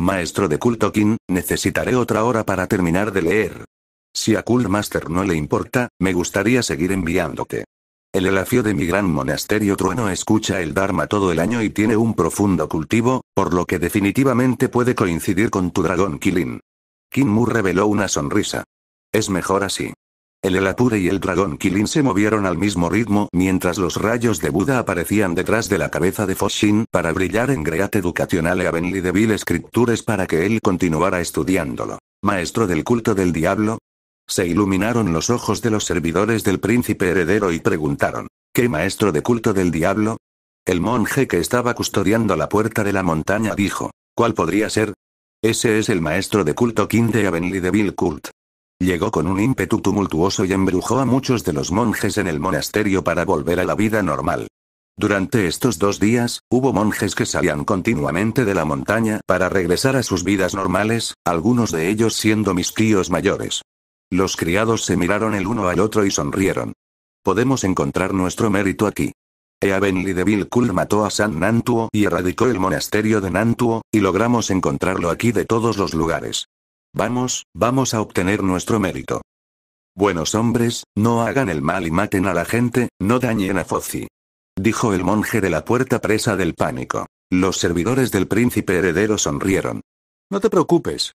Maestro de culto King, necesitaré otra hora para terminar de leer. Si a Cool Master no le importa, me gustaría seguir enviándote. El elafio de mi gran monasterio trueno escucha el Dharma todo el año y tiene un profundo cultivo, por lo que definitivamente puede coincidir con tu dragón Kilin. Mu reveló una sonrisa. Es mejor así. El Elapure y el dragón Kilin se movieron al mismo ritmo mientras los rayos de Buda aparecían detrás de la cabeza de Foshin para brillar en Great Educacional Avenli de Vil Scriptures para que él continuara estudiándolo. Maestro del culto del diablo, se iluminaron los ojos de los servidores del príncipe heredero y preguntaron, ¿qué maestro de culto del diablo? El monje que estaba custodiando la puerta de la montaña dijo, ¿cuál podría ser? Ese es el maestro de culto King de de Bill Cult. Llegó con un ímpetu tumultuoso y embrujó a muchos de los monjes en el monasterio para volver a la vida normal. Durante estos dos días, hubo monjes que salían continuamente de la montaña para regresar a sus vidas normales, algunos de ellos siendo mis tíos mayores. Los criados se miraron el uno al otro y sonrieron. Podemos encontrar nuestro mérito aquí. Ea de Vilkul mató a San Nantuo y erradicó el monasterio de Nantuo, y logramos encontrarlo aquí de todos los lugares. Vamos, vamos a obtener nuestro mérito. Buenos hombres, no hagan el mal y maten a la gente, no dañen a Foci. Dijo el monje de la puerta presa del pánico. Los servidores del príncipe heredero sonrieron. No te preocupes,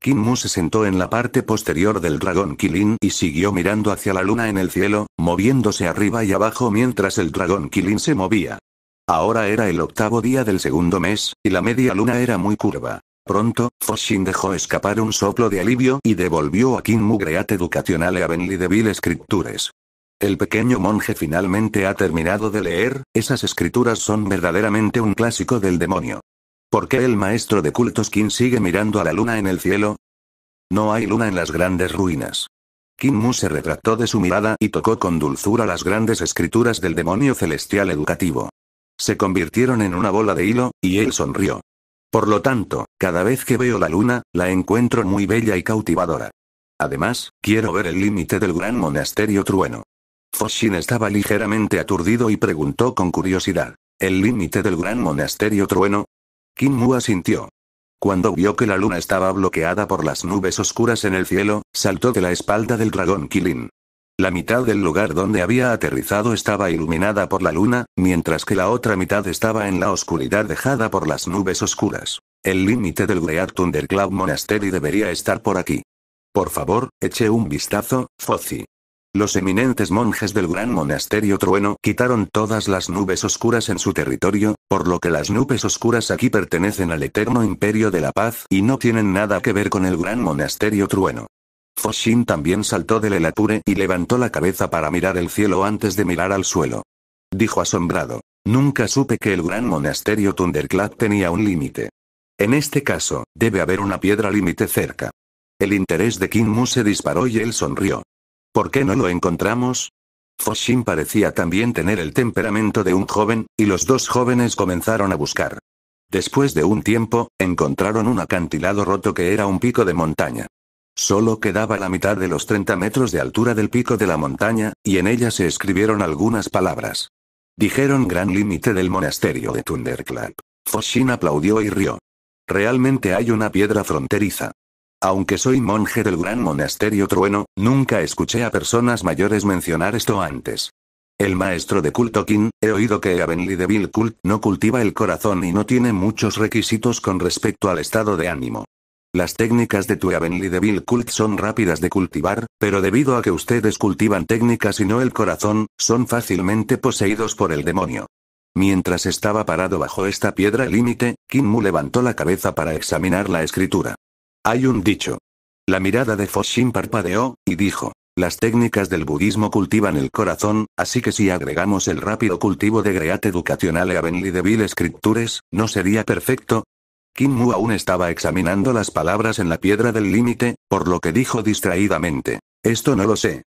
Kim Mu se sentó en la parte posterior del dragón Kilin y siguió mirando hacia la luna en el cielo, moviéndose arriba y abajo mientras el dragón Kilin se movía. Ahora era el octavo día del segundo mes, y la media luna era muy curva. Pronto, Foshin dejó escapar un soplo de alivio y devolvió a Kim Mu Great Educacional Avenli de Vil Escritures. El pequeño monje finalmente ha terminado de leer, esas escrituras son verdaderamente un clásico del demonio. ¿Por qué el maestro de cultos Kim sigue mirando a la luna en el cielo? No hay luna en las grandes ruinas. Kim Mu se retractó de su mirada y tocó con dulzura las grandes escrituras del demonio celestial educativo. Se convirtieron en una bola de hilo, y él sonrió. Por lo tanto, cada vez que veo la luna, la encuentro muy bella y cautivadora. Además, quiero ver el límite del gran monasterio trueno. Foshin estaba ligeramente aturdido y preguntó con curiosidad. ¿El límite del gran monasterio trueno? Kim Mu asintió. Cuando vio que la luna estaba bloqueada por las nubes oscuras en el cielo, saltó de la espalda del dragón Kilin. La mitad del lugar donde había aterrizado estaba iluminada por la luna, mientras que la otra mitad estaba en la oscuridad dejada por las nubes oscuras. El límite del Great Thundercloud Monastery debería estar por aquí. Por favor, eche un vistazo, Fozzi. Los eminentes monjes del gran monasterio Trueno quitaron todas las nubes oscuras en su territorio, por lo que las nubes oscuras aquí pertenecen al eterno imperio de la paz y no tienen nada que ver con el gran monasterio Trueno. Foshin también saltó del helature y levantó la cabeza para mirar el cielo antes de mirar al suelo. Dijo asombrado. Nunca supe que el gran monasterio Thunderclap tenía un límite. En este caso, debe haber una piedra límite cerca. El interés de Mu se disparó y él sonrió. ¿Por qué no lo encontramos? Foshin parecía también tener el temperamento de un joven, y los dos jóvenes comenzaron a buscar. Después de un tiempo, encontraron un acantilado roto que era un pico de montaña. Solo quedaba la mitad de los 30 metros de altura del pico de la montaña, y en ella se escribieron algunas palabras. Dijeron gran límite del monasterio de Thunderclap. Foshin aplaudió y rió. Realmente hay una piedra fronteriza. Aunque soy monje del gran monasterio Trueno, nunca escuché a personas mayores mencionar esto antes. El maestro de culto King, he oído que de Devil Cult no cultiva el corazón y no tiene muchos requisitos con respecto al estado de ánimo. Las técnicas de tu de Devil Cult son rápidas de cultivar, pero debido a que ustedes cultivan técnicas y no el corazón, son fácilmente poseídos por el demonio. Mientras estaba parado bajo esta piedra límite, Mu levantó la cabeza para examinar la escritura. Hay un dicho. La mirada de Foshin parpadeó, y dijo. Las técnicas del budismo cultivan el corazón, así que si agregamos el rápido cultivo de Great Educacional de Bill Scriptures, ¿no sería perfecto? Kim Mu aún estaba examinando las palabras en la piedra del límite, por lo que dijo distraídamente. Esto no lo sé.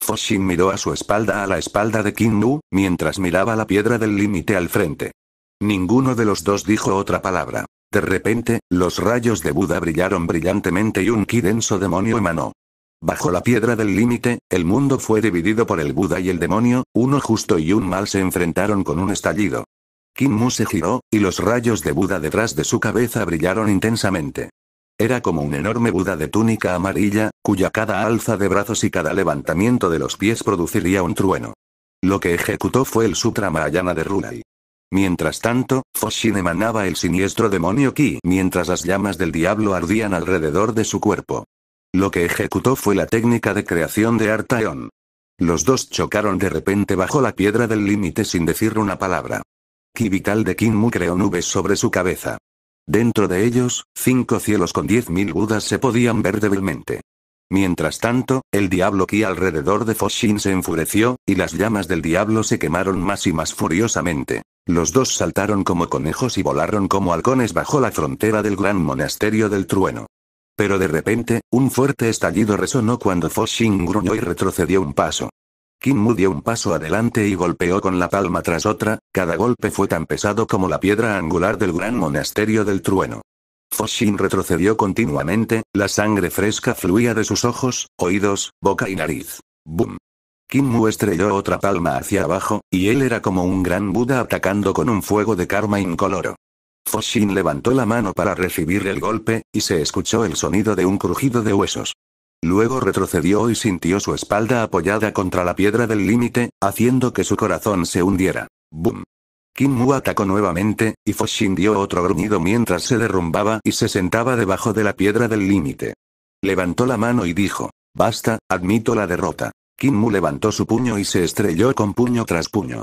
Foshin miró a su espalda a la espalda de Kim Mu, mientras miraba la piedra del límite al frente. Ninguno de los dos dijo otra palabra. De repente, los rayos de Buda brillaron brillantemente y un ki denso demonio emanó. Bajo la piedra del límite, el mundo fue dividido por el Buda y el demonio, uno justo y un mal se enfrentaron con un estallido. Kim Mu se giró, y los rayos de Buda detrás de su cabeza brillaron intensamente. Era como un enorme Buda de túnica amarilla, cuya cada alza de brazos y cada levantamiento de los pies produciría un trueno. Lo que ejecutó fue el Sutra mayana de Runai. Mientras tanto, Foshin emanaba el siniestro demonio Ki mientras las llamas del diablo ardían alrededor de su cuerpo. Lo que ejecutó fue la técnica de creación de Artaeon. Los dos chocaron de repente bajo la piedra del límite sin decir una palabra. Ki vital de Kinmu creó nubes sobre su cabeza. Dentro de ellos, cinco cielos con diez mil budas se podían ver débilmente. Mientras tanto, el diablo Ki alrededor de Foshin se enfureció, y las llamas del diablo se quemaron más y más furiosamente. Los dos saltaron como conejos y volaron como halcones bajo la frontera del gran monasterio del trueno. Pero de repente, un fuerte estallido resonó cuando Foshin gruñó y retrocedió un paso. Kim Mu dio un paso adelante y golpeó con la palma tras otra, cada golpe fue tan pesado como la piedra angular del gran monasterio del trueno. Foshin retrocedió continuamente, la sangre fresca fluía de sus ojos, oídos, boca y nariz. ¡Bum! Kim Mu estrelló otra palma hacia abajo, y él era como un gran Buda atacando con un fuego de karma incoloro. Foshin levantó la mano para recibir el golpe, y se escuchó el sonido de un crujido de huesos. Luego retrocedió y sintió su espalda apoyada contra la piedra del límite, haciendo que su corazón se hundiera. ¡Bum! Mu atacó nuevamente, y Foshin dio otro gruñido mientras se derrumbaba y se sentaba debajo de la piedra del límite. Levantó la mano y dijo, Basta, admito la derrota. Kim Mu levantó su puño y se estrelló con puño tras puño.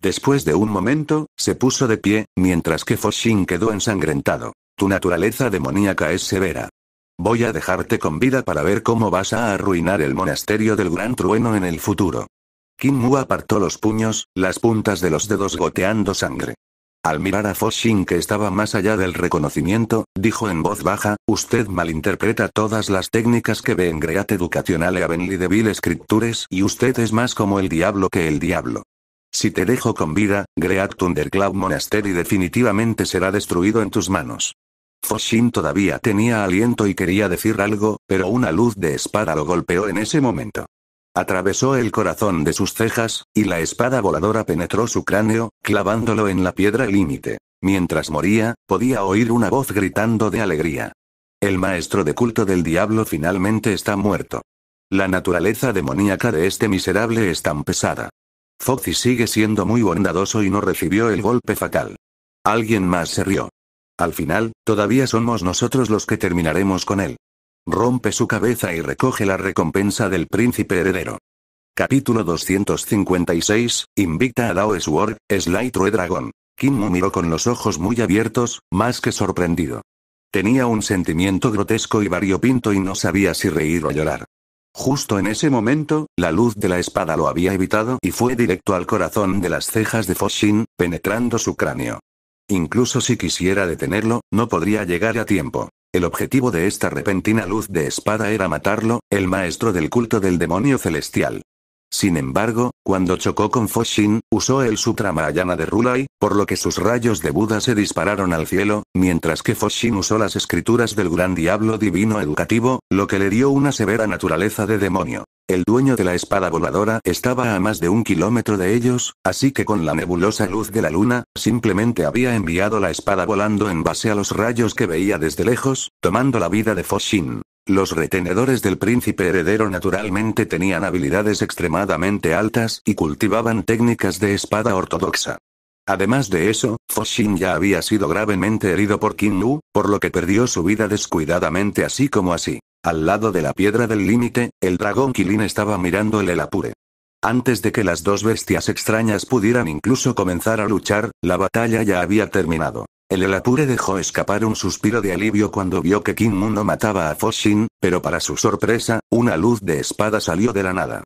Después de un momento, se puso de pie, mientras que Foshin quedó ensangrentado. Tu naturaleza demoníaca es severa. Voy a dejarte con vida para ver cómo vas a arruinar el monasterio del gran trueno en el futuro. Kim Mu apartó los puños, las puntas de los dedos goteando sangre. Al mirar a Foshin que estaba más allá del reconocimiento, dijo en voz baja, usted malinterpreta todas las técnicas que ve en Great Educationale de Devil Scriptures y usted es más como el diablo que el diablo. Si te dejo con vida, Great Thundercloud Monastery definitivamente será destruido en tus manos. Foshin todavía tenía aliento y quería decir algo, pero una luz de espada lo golpeó en ese momento. Atravesó el corazón de sus cejas, y la espada voladora penetró su cráneo, clavándolo en la piedra límite. Mientras moría, podía oír una voz gritando de alegría. El maestro de culto del diablo finalmente está muerto. La naturaleza demoníaca de este miserable es tan pesada. Foxy sigue siendo muy bondadoso y no recibió el golpe fatal. Alguien más se rió. Al final, todavía somos nosotros los que terminaremos con él rompe su cabeza y recoge la recompensa del príncipe heredero. Capítulo 256, Invicta a Dao Sword, True Dragon. Mu miró con los ojos muy abiertos, más que sorprendido. Tenía un sentimiento grotesco y variopinto y no sabía si reír o llorar. Justo en ese momento, la luz de la espada lo había evitado y fue directo al corazón de las cejas de Foshin, penetrando su cráneo. Incluso si quisiera detenerlo, no podría llegar a tiempo. El objetivo de esta repentina luz de espada era matarlo, el maestro del culto del demonio celestial. Sin embargo, cuando chocó con Foshin, usó el Sutra Mahayana de Rulai, por lo que sus rayos de Buda se dispararon al cielo, mientras que Foshin usó las escrituras del gran diablo divino educativo, lo que le dio una severa naturaleza de demonio. El dueño de la espada voladora estaba a más de un kilómetro de ellos, así que con la nebulosa luz de la luna, simplemente había enviado la espada volando en base a los rayos que veía desde lejos, tomando la vida de Foshin. Los retenedores del príncipe heredero naturalmente tenían habilidades extremadamente altas y cultivaban técnicas de espada ortodoxa. Además de eso, Foshin ya había sido gravemente herido por Qin por lo que perdió su vida descuidadamente así como así. Al lado de la piedra del límite, el dragón Kilin estaba mirando el Elapure. Antes de que las dos bestias extrañas pudieran incluso comenzar a luchar, la batalla ya había terminado. El Elapure dejó escapar un suspiro de alivio cuando vio que Kim no mataba a Foshin, pero para su sorpresa, una luz de espada salió de la nada.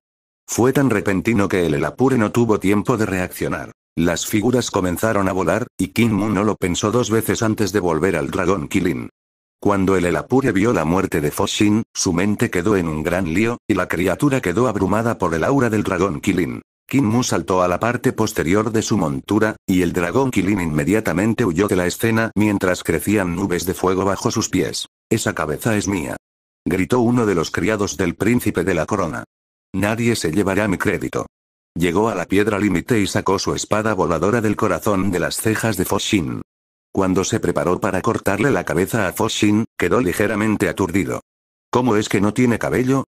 Fue tan repentino que el Elapure no tuvo tiempo de reaccionar. Las figuras comenzaron a volar, y Kim no lo pensó dos veces antes de volver al dragón Kilin. Cuando el Elapure vio la muerte de Foshin, su mente quedó en un gran lío, y la criatura quedó abrumada por el aura del dragón Kilin. Kinmu saltó a la parte posterior de su montura, y el dragón Kilin inmediatamente huyó de la escena mientras crecían nubes de fuego bajo sus pies. Esa cabeza es mía. Gritó uno de los criados del príncipe de la corona. Nadie se llevará mi crédito. Llegó a la piedra límite y sacó su espada voladora del corazón de las cejas de Foshin. Cuando se preparó para cortarle la cabeza a Foshin, quedó ligeramente aturdido. ¿Cómo es que no tiene cabello?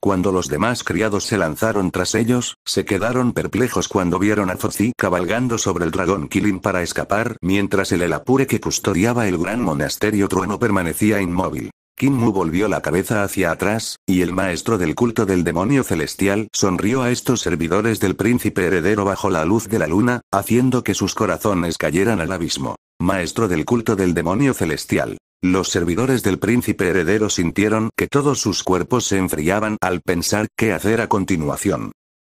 Cuando los demás criados se lanzaron tras ellos, se quedaron perplejos cuando vieron a Fozi cabalgando sobre el dragón Kilin para escapar, mientras el Elapure que custodiaba el gran monasterio trueno permanecía inmóvil. Kim Mu volvió la cabeza hacia atrás, y el maestro del culto del demonio celestial sonrió a estos servidores del príncipe heredero bajo la luz de la luna, haciendo que sus corazones cayeran al abismo. Maestro del culto del demonio celestial. Los servidores del príncipe heredero sintieron que todos sus cuerpos se enfriaban al pensar qué hacer a continuación.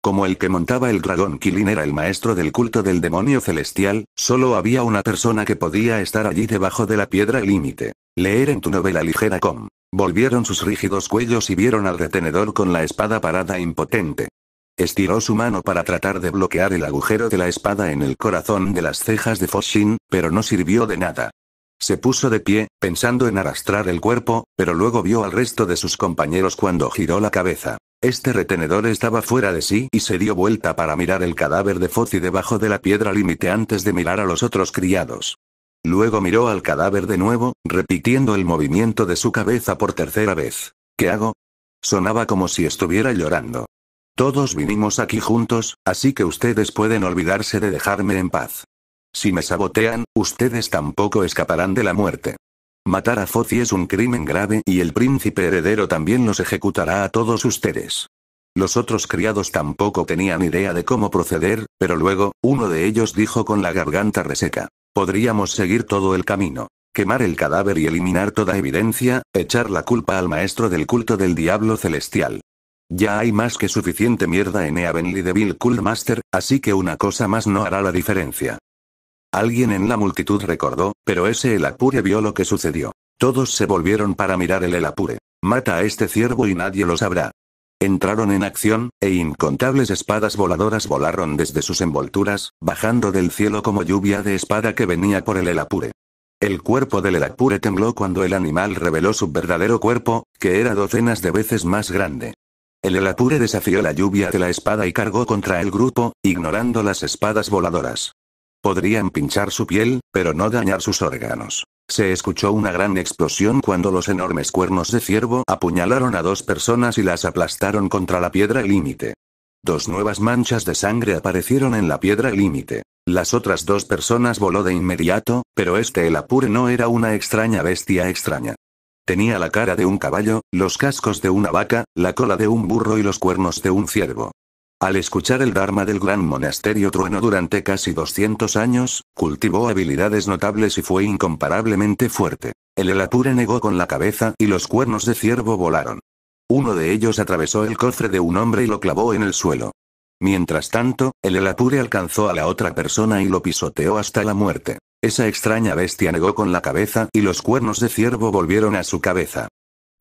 Como el que montaba el dragón Kilin era el maestro del culto del demonio celestial, solo había una persona que podía estar allí debajo de la piedra límite. Leer en tu novela ligera com. Volvieron sus rígidos cuellos y vieron al retenedor con la espada parada impotente. Estiró su mano para tratar de bloquear el agujero de la espada en el corazón de las cejas de Foshin, pero no sirvió de nada. Se puso de pie, pensando en arrastrar el cuerpo, pero luego vio al resto de sus compañeros cuando giró la cabeza. Este retenedor estaba fuera de sí y se dio vuelta para mirar el cadáver de y debajo de la piedra límite antes de mirar a los otros criados. Luego miró al cadáver de nuevo, repitiendo el movimiento de su cabeza por tercera vez. ¿Qué hago? Sonaba como si estuviera llorando. Todos vinimos aquí juntos, así que ustedes pueden olvidarse de dejarme en paz. Si me sabotean, ustedes tampoco escaparán de la muerte. Matar a Foci es un crimen grave y el príncipe heredero también los ejecutará a todos ustedes. Los otros criados tampoco tenían idea de cómo proceder, pero luego, uno de ellos dijo con la garganta reseca. Podríamos seguir todo el camino. Quemar el cadáver y eliminar toda evidencia, echar la culpa al maestro del culto del diablo celestial. Ya hay más que suficiente mierda en Eavenly Devil Cult Master, así que una cosa más no hará la diferencia. Alguien en la multitud recordó, pero ese el apure vio lo que sucedió. Todos se volvieron para mirar el elapure. Mata a este ciervo y nadie lo sabrá. Entraron en acción, e incontables espadas voladoras volaron desde sus envolturas, bajando del cielo como lluvia de espada que venía por el elapure. El cuerpo del elapure tembló cuando el animal reveló su verdadero cuerpo, que era docenas de veces más grande. El elapure desafió la lluvia de la espada y cargó contra el grupo, ignorando las espadas voladoras. Podrían pinchar su piel, pero no dañar sus órganos. Se escuchó una gran explosión cuando los enormes cuernos de ciervo apuñalaron a dos personas y las aplastaron contra la piedra límite. Dos nuevas manchas de sangre aparecieron en la piedra límite. Las otras dos personas voló de inmediato, pero este el apure no era una extraña bestia extraña. Tenía la cara de un caballo, los cascos de una vaca, la cola de un burro y los cuernos de un ciervo. Al escuchar el Dharma del gran monasterio trueno durante casi 200 años, cultivó habilidades notables y fue incomparablemente fuerte. El elapure negó con la cabeza y los cuernos de ciervo volaron. Uno de ellos atravesó el cofre de un hombre y lo clavó en el suelo. Mientras tanto, el Elapure alcanzó a la otra persona y lo pisoteó hasta la muerte. Esa extraña bestia negó con la cabeza y los cuernos de ciervo volvieron a su cabeza.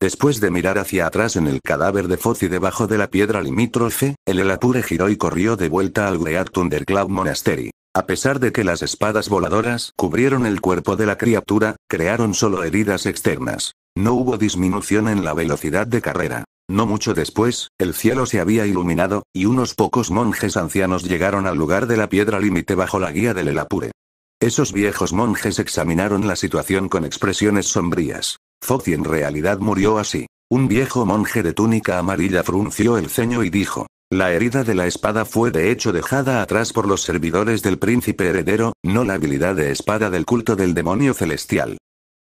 Después de mirar hacia atrás en el cadáver de y debajo de la piedra limítrofe, el Elapure giró y corrió de vuelta al Great Thundercloud Monastery. A pesar de que las espadas voladoras cubrieron el cuerpo de la criatura, crearon solo heridas externas. No hubo disminución en la velocidad de carrera. No mucho después, el cielo se había iluminado, y unos pocos monjes ancianos llegaron al lugar de la piedra límite bajo la guía del Elapure. Esos viejos monjes examinaron la situación con expresiones sombrías. Foxy en realidad murió así. Un viejo monje de túnica amarilla frunció el ceño y dijo, la herida de la espada fue de hecho dejada atrás por los servidores del príncipe heredero, no la habilidad de espada del culto del demonio celestial.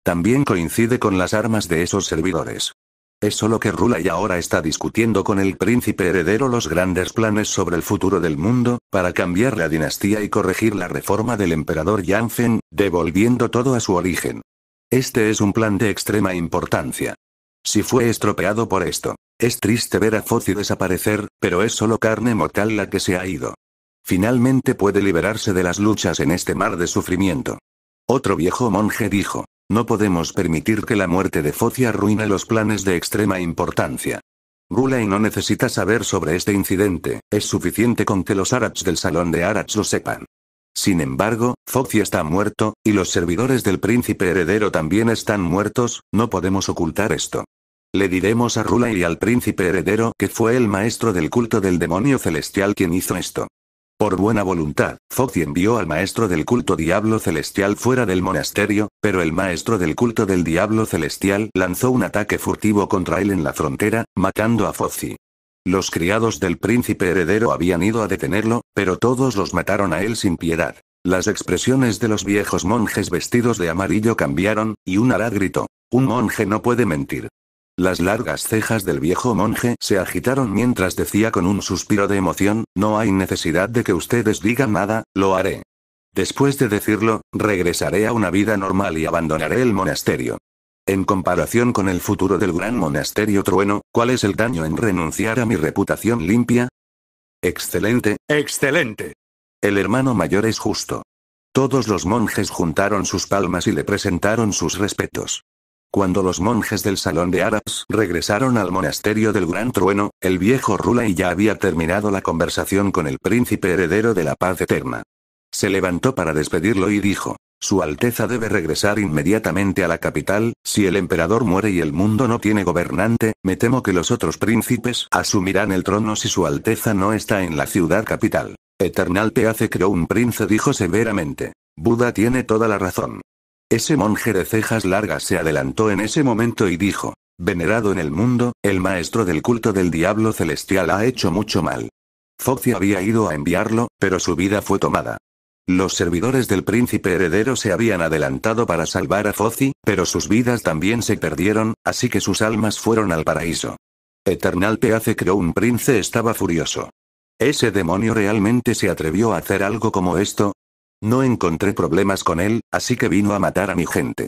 También coincide con las armas de esos servidores. Es solo que Rula y ahora está discutiendo con el príncipe heredero los grandes planes sobre el futuro del mundo, para cambiar la dinastía y corregir la reforma del emperador Yanfen, devolviendo todo a su origen. Este es un plan de extrema importancia. Si fue estropeado por esto. Es triste ver a Foci desaparecer, pero es solo carne mortal la que se ha ido. Finalmente puede liberarse de las luchas en este mar de sufrimiento. Otro viejo monje dijo, no podemos permitir que la muerte de Foci arruine los planes de extrema importancia. Gulay no necesita saber sobre este incidente, es suficiente con que los Arats del Salón de Arats lo sepan. Sin embargo, Foxy está muerto, y los servidores del príncipe heredero también están muertos, no podemos ocultar esto. Le diremos a Rula y al príncipe heredero que fue el maestro del culto del demonio celestial quien hizo esto. Por buena voluntad, Foxy envió al maestro del culto Diablo Celestial fuera del monasterio, pero el maestro del culto del Diablo Celestial lanzó un ataque furtivo contra él en la frontera, matando a Foxy. Los criados del príncipe heredero habían ido a detenerlo, pero todos los mataron a él sin piedad. Las expresiones de los viejos monjes vestidos de amarillo cambiaron, y un ara gritó. Un monje no puede mentir. Las largas cejas del viejo monje se agitaron mientras decía con un suspiro de emoción, no hay necesidad de que ustedes digan nada, lo haré. Después de decirlo, regresaré a una vida normal y abandonaré el monasterio. En comparación con el futuro del gran monasterio trueno, ¿cuál es el daño en renunciar a mi reputación limpia? Excelente, excelente. El hermano mayor es justo. Todos los monjes juntaron sus palmas y le presentaron sus respetos. Cuando los monjes del Salón de Aras regresaron al monasterio del Gran Trueno, el viejo y ya había terminado la conversación con el príncipe heredero de la paz eterna. Se levantó para despedirlo y dijo, su Alteza debe regresar inmediatamente a la capital, si el emperador muere y el mundo no tiene gobernante, me temo que los otros príncipes asumirán el trono si Su Alteza no está en la ciudad capital. Eternal te hace creó un príncipe dijo severamente. Buda tiene toda la razón. Ese monje de cejas largas se adelantó en ese momento y dijo, venerado en el mundo, el maestro del culto del diablo celestial ha hecho mucho mal. Foxy había ido a enviarlo, pero su vida fue tomada. Los servidores del príncipe heredero se habían adelantado para salvar a Foci, pero sus vidas también se perdieron, así que sus almas fueron al paraíso. Eternal Peace un príncipe estaba furioso. ¿Ese demonio realmente se atrevió a hacer algo como esto? No encontré problemas con él, así que vino a matar a mi gente.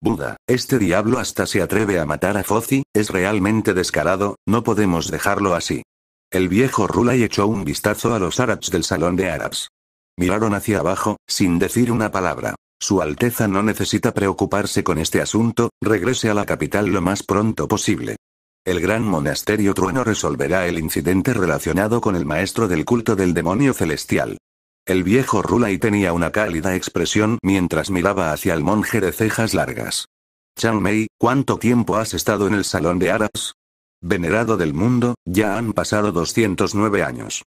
Buda, este diablo hasta se atreve a matar a Foci, es realmente descarado, no podemos dejarlo así. El viejo Rulai echó un vistazo a los Arabs del salón de Arabs. Miraron hacia abajo, sin decir una palabra. Su Alteza no necesita preocuparse con este asunto, regrese a la capital lo más pronto posible. El gran monasterio trueno resolverá el incidente relacionado con el maestro del culto del demonio celestial. El viejo Rulay tenía una cálida expresión mientras miraba hacia el monje de cejas largas. Chang Mei, ¿cuánto tiempo has estado en el Salón de Aras? Venerado del mundo, ya han pasado 209 años.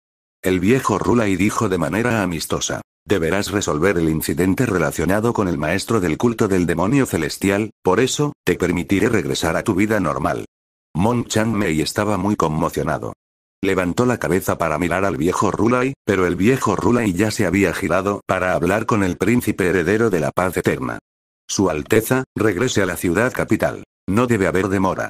El viejo Rulai dijo de manera amistosa. Deberás resolver el incidente relacionado con el maestro del culto del demonio celestial, por eso, te permitiré regresar a tu vida normal. Mon Mei estaba muy conmocionado. Levantó la cabeza para mirar al viejo Rulai, pero el viejo Rulai ya se había girado para hablar con el príncipe heredero de la paz eterna. Su Alteza, regrese a la ciudad capital. No debe haber demora.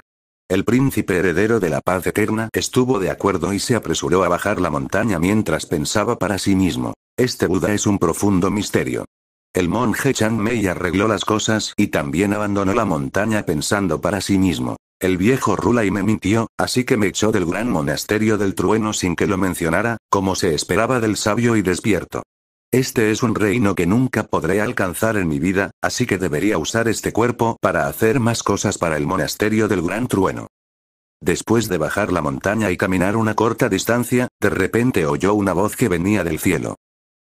El príncipe heredero de la paz eterna estuvo de acuerdo y se apresuró a bajar la montaña mientras pensaba para sí mismo. Este Buda es un profundo misterio. El monje Chan Mei arregló las cosas y también abandonó la montaña pensando para sí mismo. El viejo rula y me mintió, así que me echó del gran monasterio del trueno sin que lo mencionara, como se esperaba del sabio y despierto. Este es un reino que nunca podré alcanzar en mi vida, así que debería usar este cuerpo para hacer más cosas para el monasterio del Gran Trueno. Después de bajar la montaña y caminar una corta distancia, de repente oyó una voz que venía del cielo.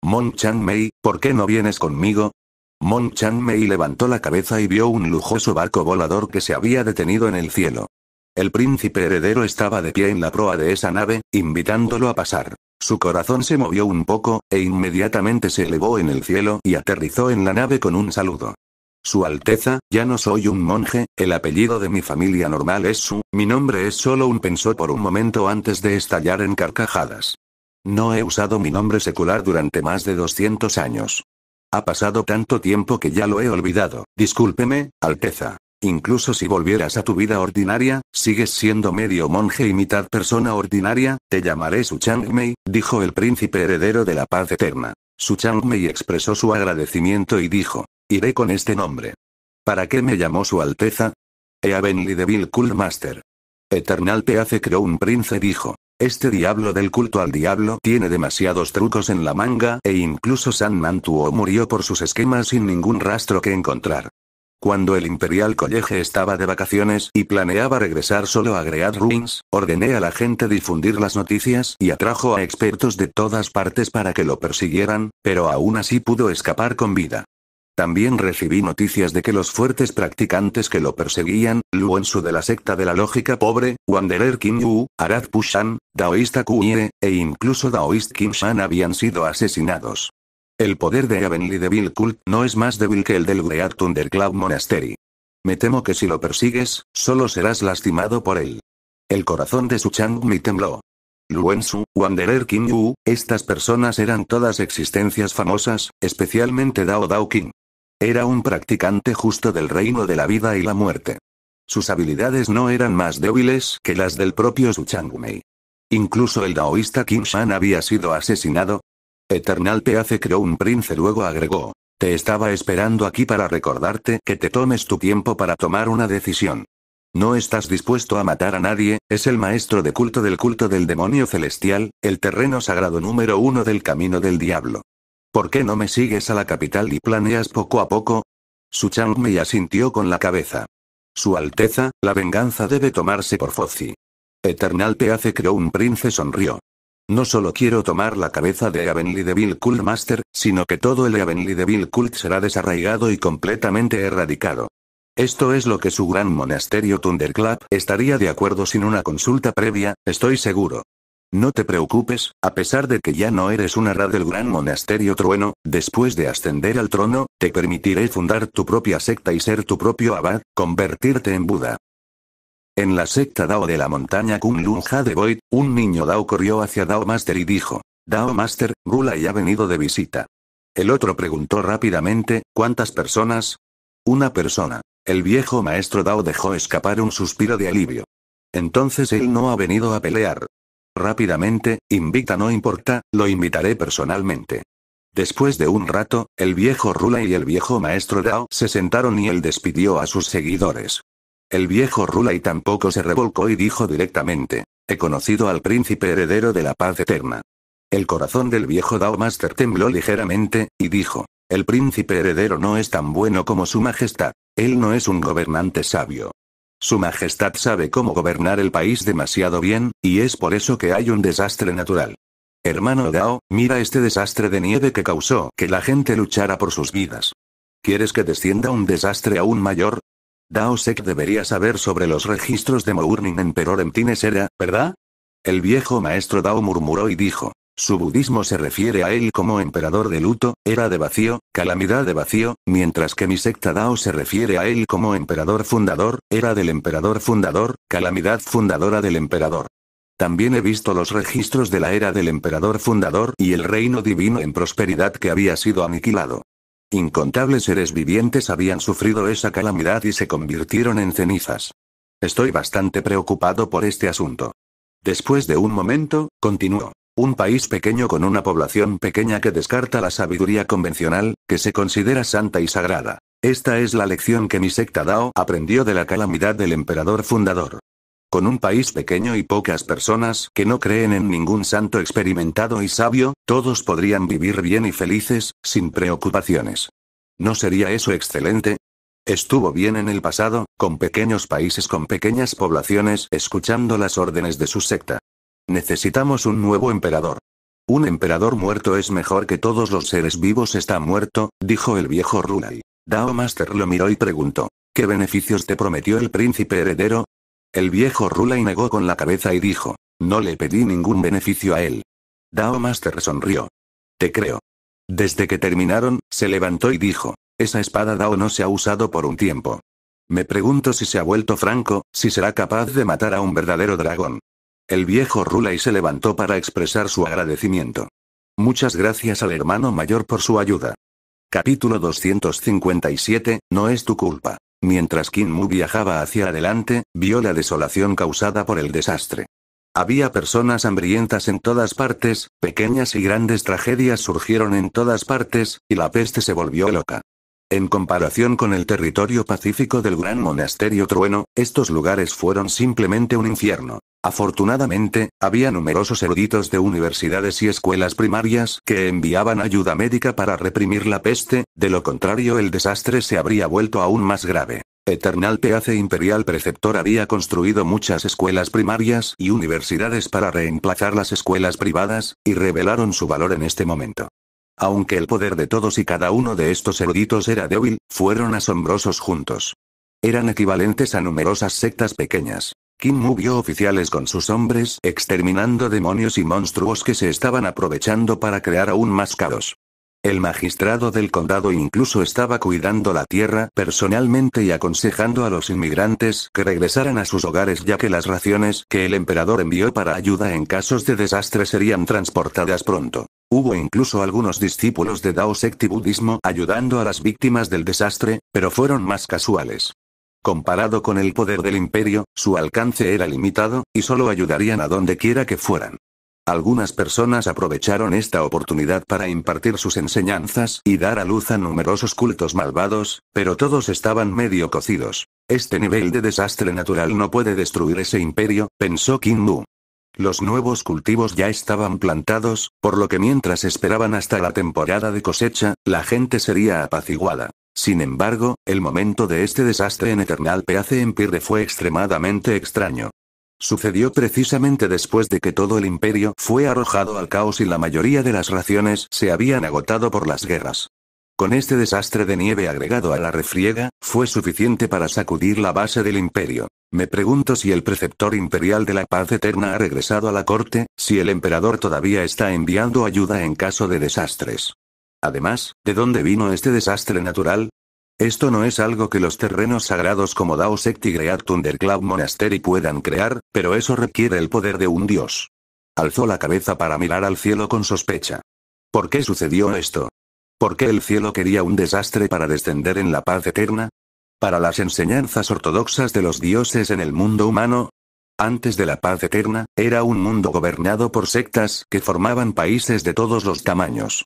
Mon Chan Mei, ¿por qué no vienes conmigo? Mon Chan Mei levantó la cabeza y vio un lujoso barco volador que se había detenido en el cielo. El príncipe heredero estaba de pie en la proa de esa nave, invitándolo a pasar. Su corazón se movió un poco, e inmediatamente se elevó en el cielo y aterrizó en la nave con un saludo. Su Alteza, ya no soy un monje, el apellido de mi familia normal es Su, mi nombre es solo un pensó por un momento antes de estallar en carcajadas. No he usado mi nombre secular durante más de 200 años. Ha pasado tanto tiempo que ya lo he olvidado, discúlpeme, Alteza. Incluso si volvieras a tu vida ordinaria, sigues siendo medio monje y mitad persona ordinaria, te llamaré Su Changmei, dijo el príncipe heredero de la paz eterna. Su Changmei expresó su agradecimiento y dijo, iré con este nombre. ¿Para qué me llamó Su Alteza? Eavenly Devil Cool Master. Eternal Peace hace creó un príncipe. dijo. Este diablo del culto al diablo tiene demasiados trucos en la manga e incluso San Mantuo murió por sus esquemas sin ningún rastro que encontrar. Cuando el Imperial College estaba de vacaciones y planeaba regresar solo a Great Ruins, ordené a la gente difundir las noticias y atrajo a expertos de todas partes para que lo persiguieran, pero aún así pudo escapar con vida. También recibí noticias de que los fuertes practicantes que lo perseguían, Wensu de la secta de la lógica pobre, Wanderer Kim Yu, Arad Pushan, Daoista Kuie, e incluso Daoist Kim Shan habían sido asesinados. El poder de Heavenly Devil Cult no es más débil que el del Great Thundercloud Monastery. Me temo que si lo persigues, solo serás lastimado por él. El corazón de Su Changmi tembló. Luensu, Wanderer King Yu, estas personas eran todas existencias famosas, especialmente Dao Dao King. Era un practicante justo del reino de la vida y la muerte. Sus habilidades no eran más débiles que las del propio Su Changmei. Incluso el daoísta King Shan había sido asesinado, Eternal Peace creó un prince luego agregó. Te estaba esperando aquí para recordarte que te tomes tu tiempo para tomar una decisión. No estás dispuesto a matar a nadie, es el maestro de culto del culto del demonio celestial, el terreno sagrado número uno del camino del diablo. ¿Por qué no me sigues a la capital y planeas poco a poco? Su Chang me asintió con la cabeza. Su Alteza, la venganza debe tomarse por Fozi. Eternal Peace creó un prince sonrió. No solo quiero tomar la cabeza de Avenly Devil Cult Master, sino que todo el de Devil Cult será desarraigado y completamente erradicado. Esto es lo que su gran monasterio Thunderclap estaría de acuerdo sin una consulta previa, estoy seguro. No te preocupes, a pesar de que ya no eres una Ra del gran monasterio trueno, después de ascender al trono, te permitiré fundar tu propia secta y ser tu propio abad, convertirte en Buda. En la secta Dao de la montaña de Void, un niño Dao corrió hacia Dao Master y dijo, Dao Master, Gulai ha venido de visita. El otro preguntó rápidamente, ¿cuántas personas? Una persona. El viejo maestro Dao dejó escapar un suspiro de alivio. Entonces él no ha venido a pelear. Rápidamente, invita no importa, lo invitaré personalmente. Después de un rato, el viejo Rula y el viejo maestro Dao se sentaron y él despidió a sus seguidores. El viejo Rulay tampoco se revolcó y dijo directamente. He conocido al príncipe heredero de la paz eterna. El corazón del viejo Dao Master tembló ligeramente, y dijo. El príncipe heredero no es tan bueno como su majestad. Él no es un gobernante sabio. Su Majestad sabe cómo gobernar el país demasiado bien, y es por eso que hay un desastre natural. Hermano Dao, mira este desastre de nieve que causó que la gente luchara por sus vidas. ¿Quieres que descienda un desastre aún mayor? Dao Sek debería saber sobre los registros de Mourning Emperor en era ¿verdad? El viejo maestro Dao murmuró y dijo. Su budismo se refiere a él como emperador de luto, era de vacío, calamidad de vacío, mientras que mi secta Dao se refiere a él como emperador fundador, era del emperador fundador, calamidad fundadora del emperador. También he visto los registros de la era del emperador fundador y el reino divino en prosperidad que había sido aniquilado. Incontables seres vivientes habían sufrido esa calamidad y se convirtieron en cenizas. Estoy bastante preocupado por este asunto. Después de un momento, continuó. Un país pequeño con una población pequeña que descarta la sabiduría convencional, que se considera santa y sagrada. Esta es la lección que mi secta Dao aprendió de la calamidad del emperador fundador. Con un país pequeño y pocas personas que no creen en ningún santo experimentado y sabio, todos podrían vivir bien y felices, sin preocupaciones. ¿No sería eso excelente? Estuvo bien en el pasado, con pequeños países con pequeñas poblaciones escuchando las órdenes de su secta. Necesitamos un nuevo emperador. Un emperador muerto es mejor que todos los seres vivos está muerto, dijo el viejo Runai. Dao Master lo miró y preguntó. ¿Qué beneficios te prometió el príncipe heredero? El viejo Rulai negó con la cabeza y dijo, no le pedí ningún beneficio a él. Dao Master sonrió. Te creo. Desde que terminaron, se levantó y dijo, esa espada Dao no se ha usado por un tiempo. Me pregunto si se ha vuelto franco, si será capaz de matar a un verdadero dragón. El viejo y se levantó para expresar su agradecimiento. Muchas gracias al hermano mayor por su ayuda. Capítulo 257, No es tu culpa. Mientras Kim Mu viajaba hacia adelante, vio la desolación causada por el desastre. Había personas hambrientas en todas partes, pequeñas y grandes tragedias surgieron en todas partes, y la peste se volvió loca. En comparación con el territorio pacífico del gran monasterio trueno, estos lugares fueron simplemente un infierno. Afortunadamente, había numerosos eruditos de universidades y escuelas primarias que enviaban ayuda médica para reprimir la peste, de lo contrario el desastre se habría vuelto aún más grave. Eternal Peace Imperial Preceptor había construido muchas escuelas primarias y universidades para reemplazar las escuelas privadas, y revelaron su valor en este momento. Aunque el poder de todos y cada uno de estos eruditos era débil, fueron asombrosos juntos. Eran equivalentes a numerosas sectas pequeñas. Kim movió oficiales con sus hombres exterminando demonios y monstruos que se estaban aprovechando para crear aún más caos. El magistrado del condado incluso estaba cuidando la tierra personalmente y aconsejando a los inmigrantes que regresaran a sus hogares ya que las raciones que el emperador envió para ayuda en casos de desastre serían transportadas pronto. Hubo incluso algunos discípulos de Dao Secti budismo ayudando a las víctimas del desastre, pero fueron más casuales. Comparado con el poder del imperio, su alcance era limitado, y solo ayudarían a donde quiera que fueran. Algunas personas aprovecharon esta oportunidad para impartir sus enseñanzas y dar a luz a numerosos cultos malvados, pero todos estaban medio cocidos. Este nivel de desastre natural no puede destruir ese imperio, pensó Kim Mu. Los nuevos cultivos ya estaban plantados, por lo que mientras esperaban hasta la temporada de cosecha, la gente sería apaciguada. Sin embargo, el momento de este desastre en Eternal Peace Empire fue extremadamente extraño. Sucedió precisamente después de que todo el imperio fue arrojado al caos y la mayoría de las raciones se habían agotado por las guerras. Con este desastre de nieve agregado a la refriega, fue suficiente para sacudir la base del imperio. Me pregunto si el preceptor imperial de la paz eterna ha regresado a la corte, si el emperador todavía está enviando ayuda en caso de desastres. Además, ¿de dónde vino este desastre natural? Esto no es algo que los terrenos sagrados como Dao Great Thundercloud Monastery puedan crear, pero eso requiere el poder de un dios. Alzó la cabeza para mirar al cielo con sospecha. ¿Por qué sucedió esto? ¿Por qué el cielo quería un desastre para descender en la paz eterna? para las enseñanzas ortodoxas de los dioses en el mundo humano, antes de la paz eterna, era un mundo gobernado por sectas que formaban países de todos los tamaños.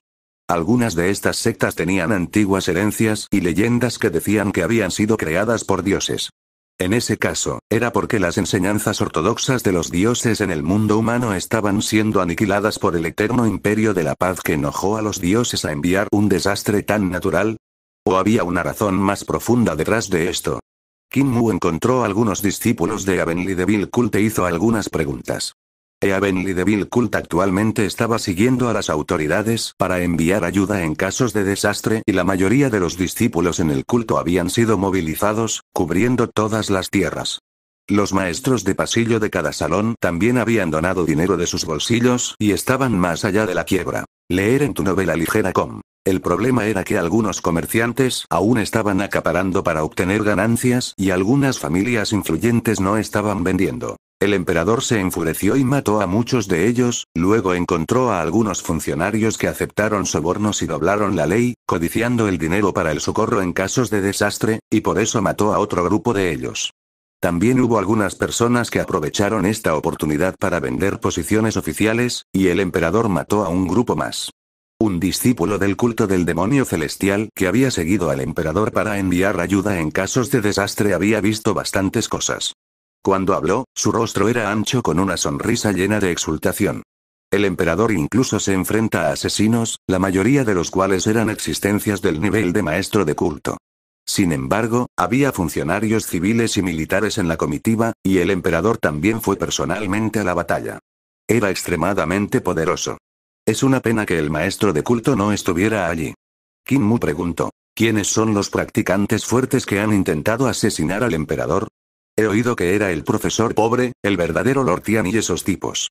Algunas de estas sectas tenían antiguas herencias y leyendas que decían que habían sido creadas por dioses. En ese caso, era porque las enseñanzas ortodoxas de los dioses en el mundo humano estaban siendo aniquiladas por el eterno imperio de la paz que enojó a los dioses a enviar un desastre tan natural, ¿O había una razón más profunda detrás de esto? Kim Mu encontró algunos discípulos de Avenly de Cult e hizo algunas preguntas. ¿E de de Cult actualmente estaba siguiendo a las autoridades para enviar ayuda en casos de desastre y la mayoría de los discípulos en el culto habían sido movilizados, cubriendo todas las tierras. Los maestros de pasillo de cada salón también habían donado dinero de sus bolsillos y estaban más allá de la quiebra. Leer en tu novela ligera com. El problema era que algunos comerciantes aún estaban acaparando para obtener ganancias y algunas familias influyentes no estaban vendiendo. El emperador se enfureció y mató a muchos de ellos, luego encontró a algunos funcionarios que aceptaron sobornos y doblaron la ley, codiciando el dinero para el socorro en casos de desastre, y por eso mató a otro grupo de ellos. También hubo algunas personas que aprovecharon esta oportunidad para vender posiciones oficiales, y el emperador mató a un grupo más un discípulo del culto del demonio celestial que había seguido al emperador para enviar ayuda en casos de desastre había visto bastantes cosas. Cuando habló, su rostro era ancho con una sonrisa llena de exultación. El emperador incluso se enfrenta a asesinos, la mayoría de los cuales eran existencias del nivel de maestro de culto. Sin embargo, había funcionarios civiles y militares en la comitiva, y el emperador también fue personalmente a la batalla. Era extremadamente poderoso. Es una pena que el maestro de culto no estuviera allí. Kim Mu preguntó. ¿Quiénes son los practicantes fuertes que han intentado asesinar al emperador? He oído que era el profesor pobre, el verdadero Lord y esos tipos.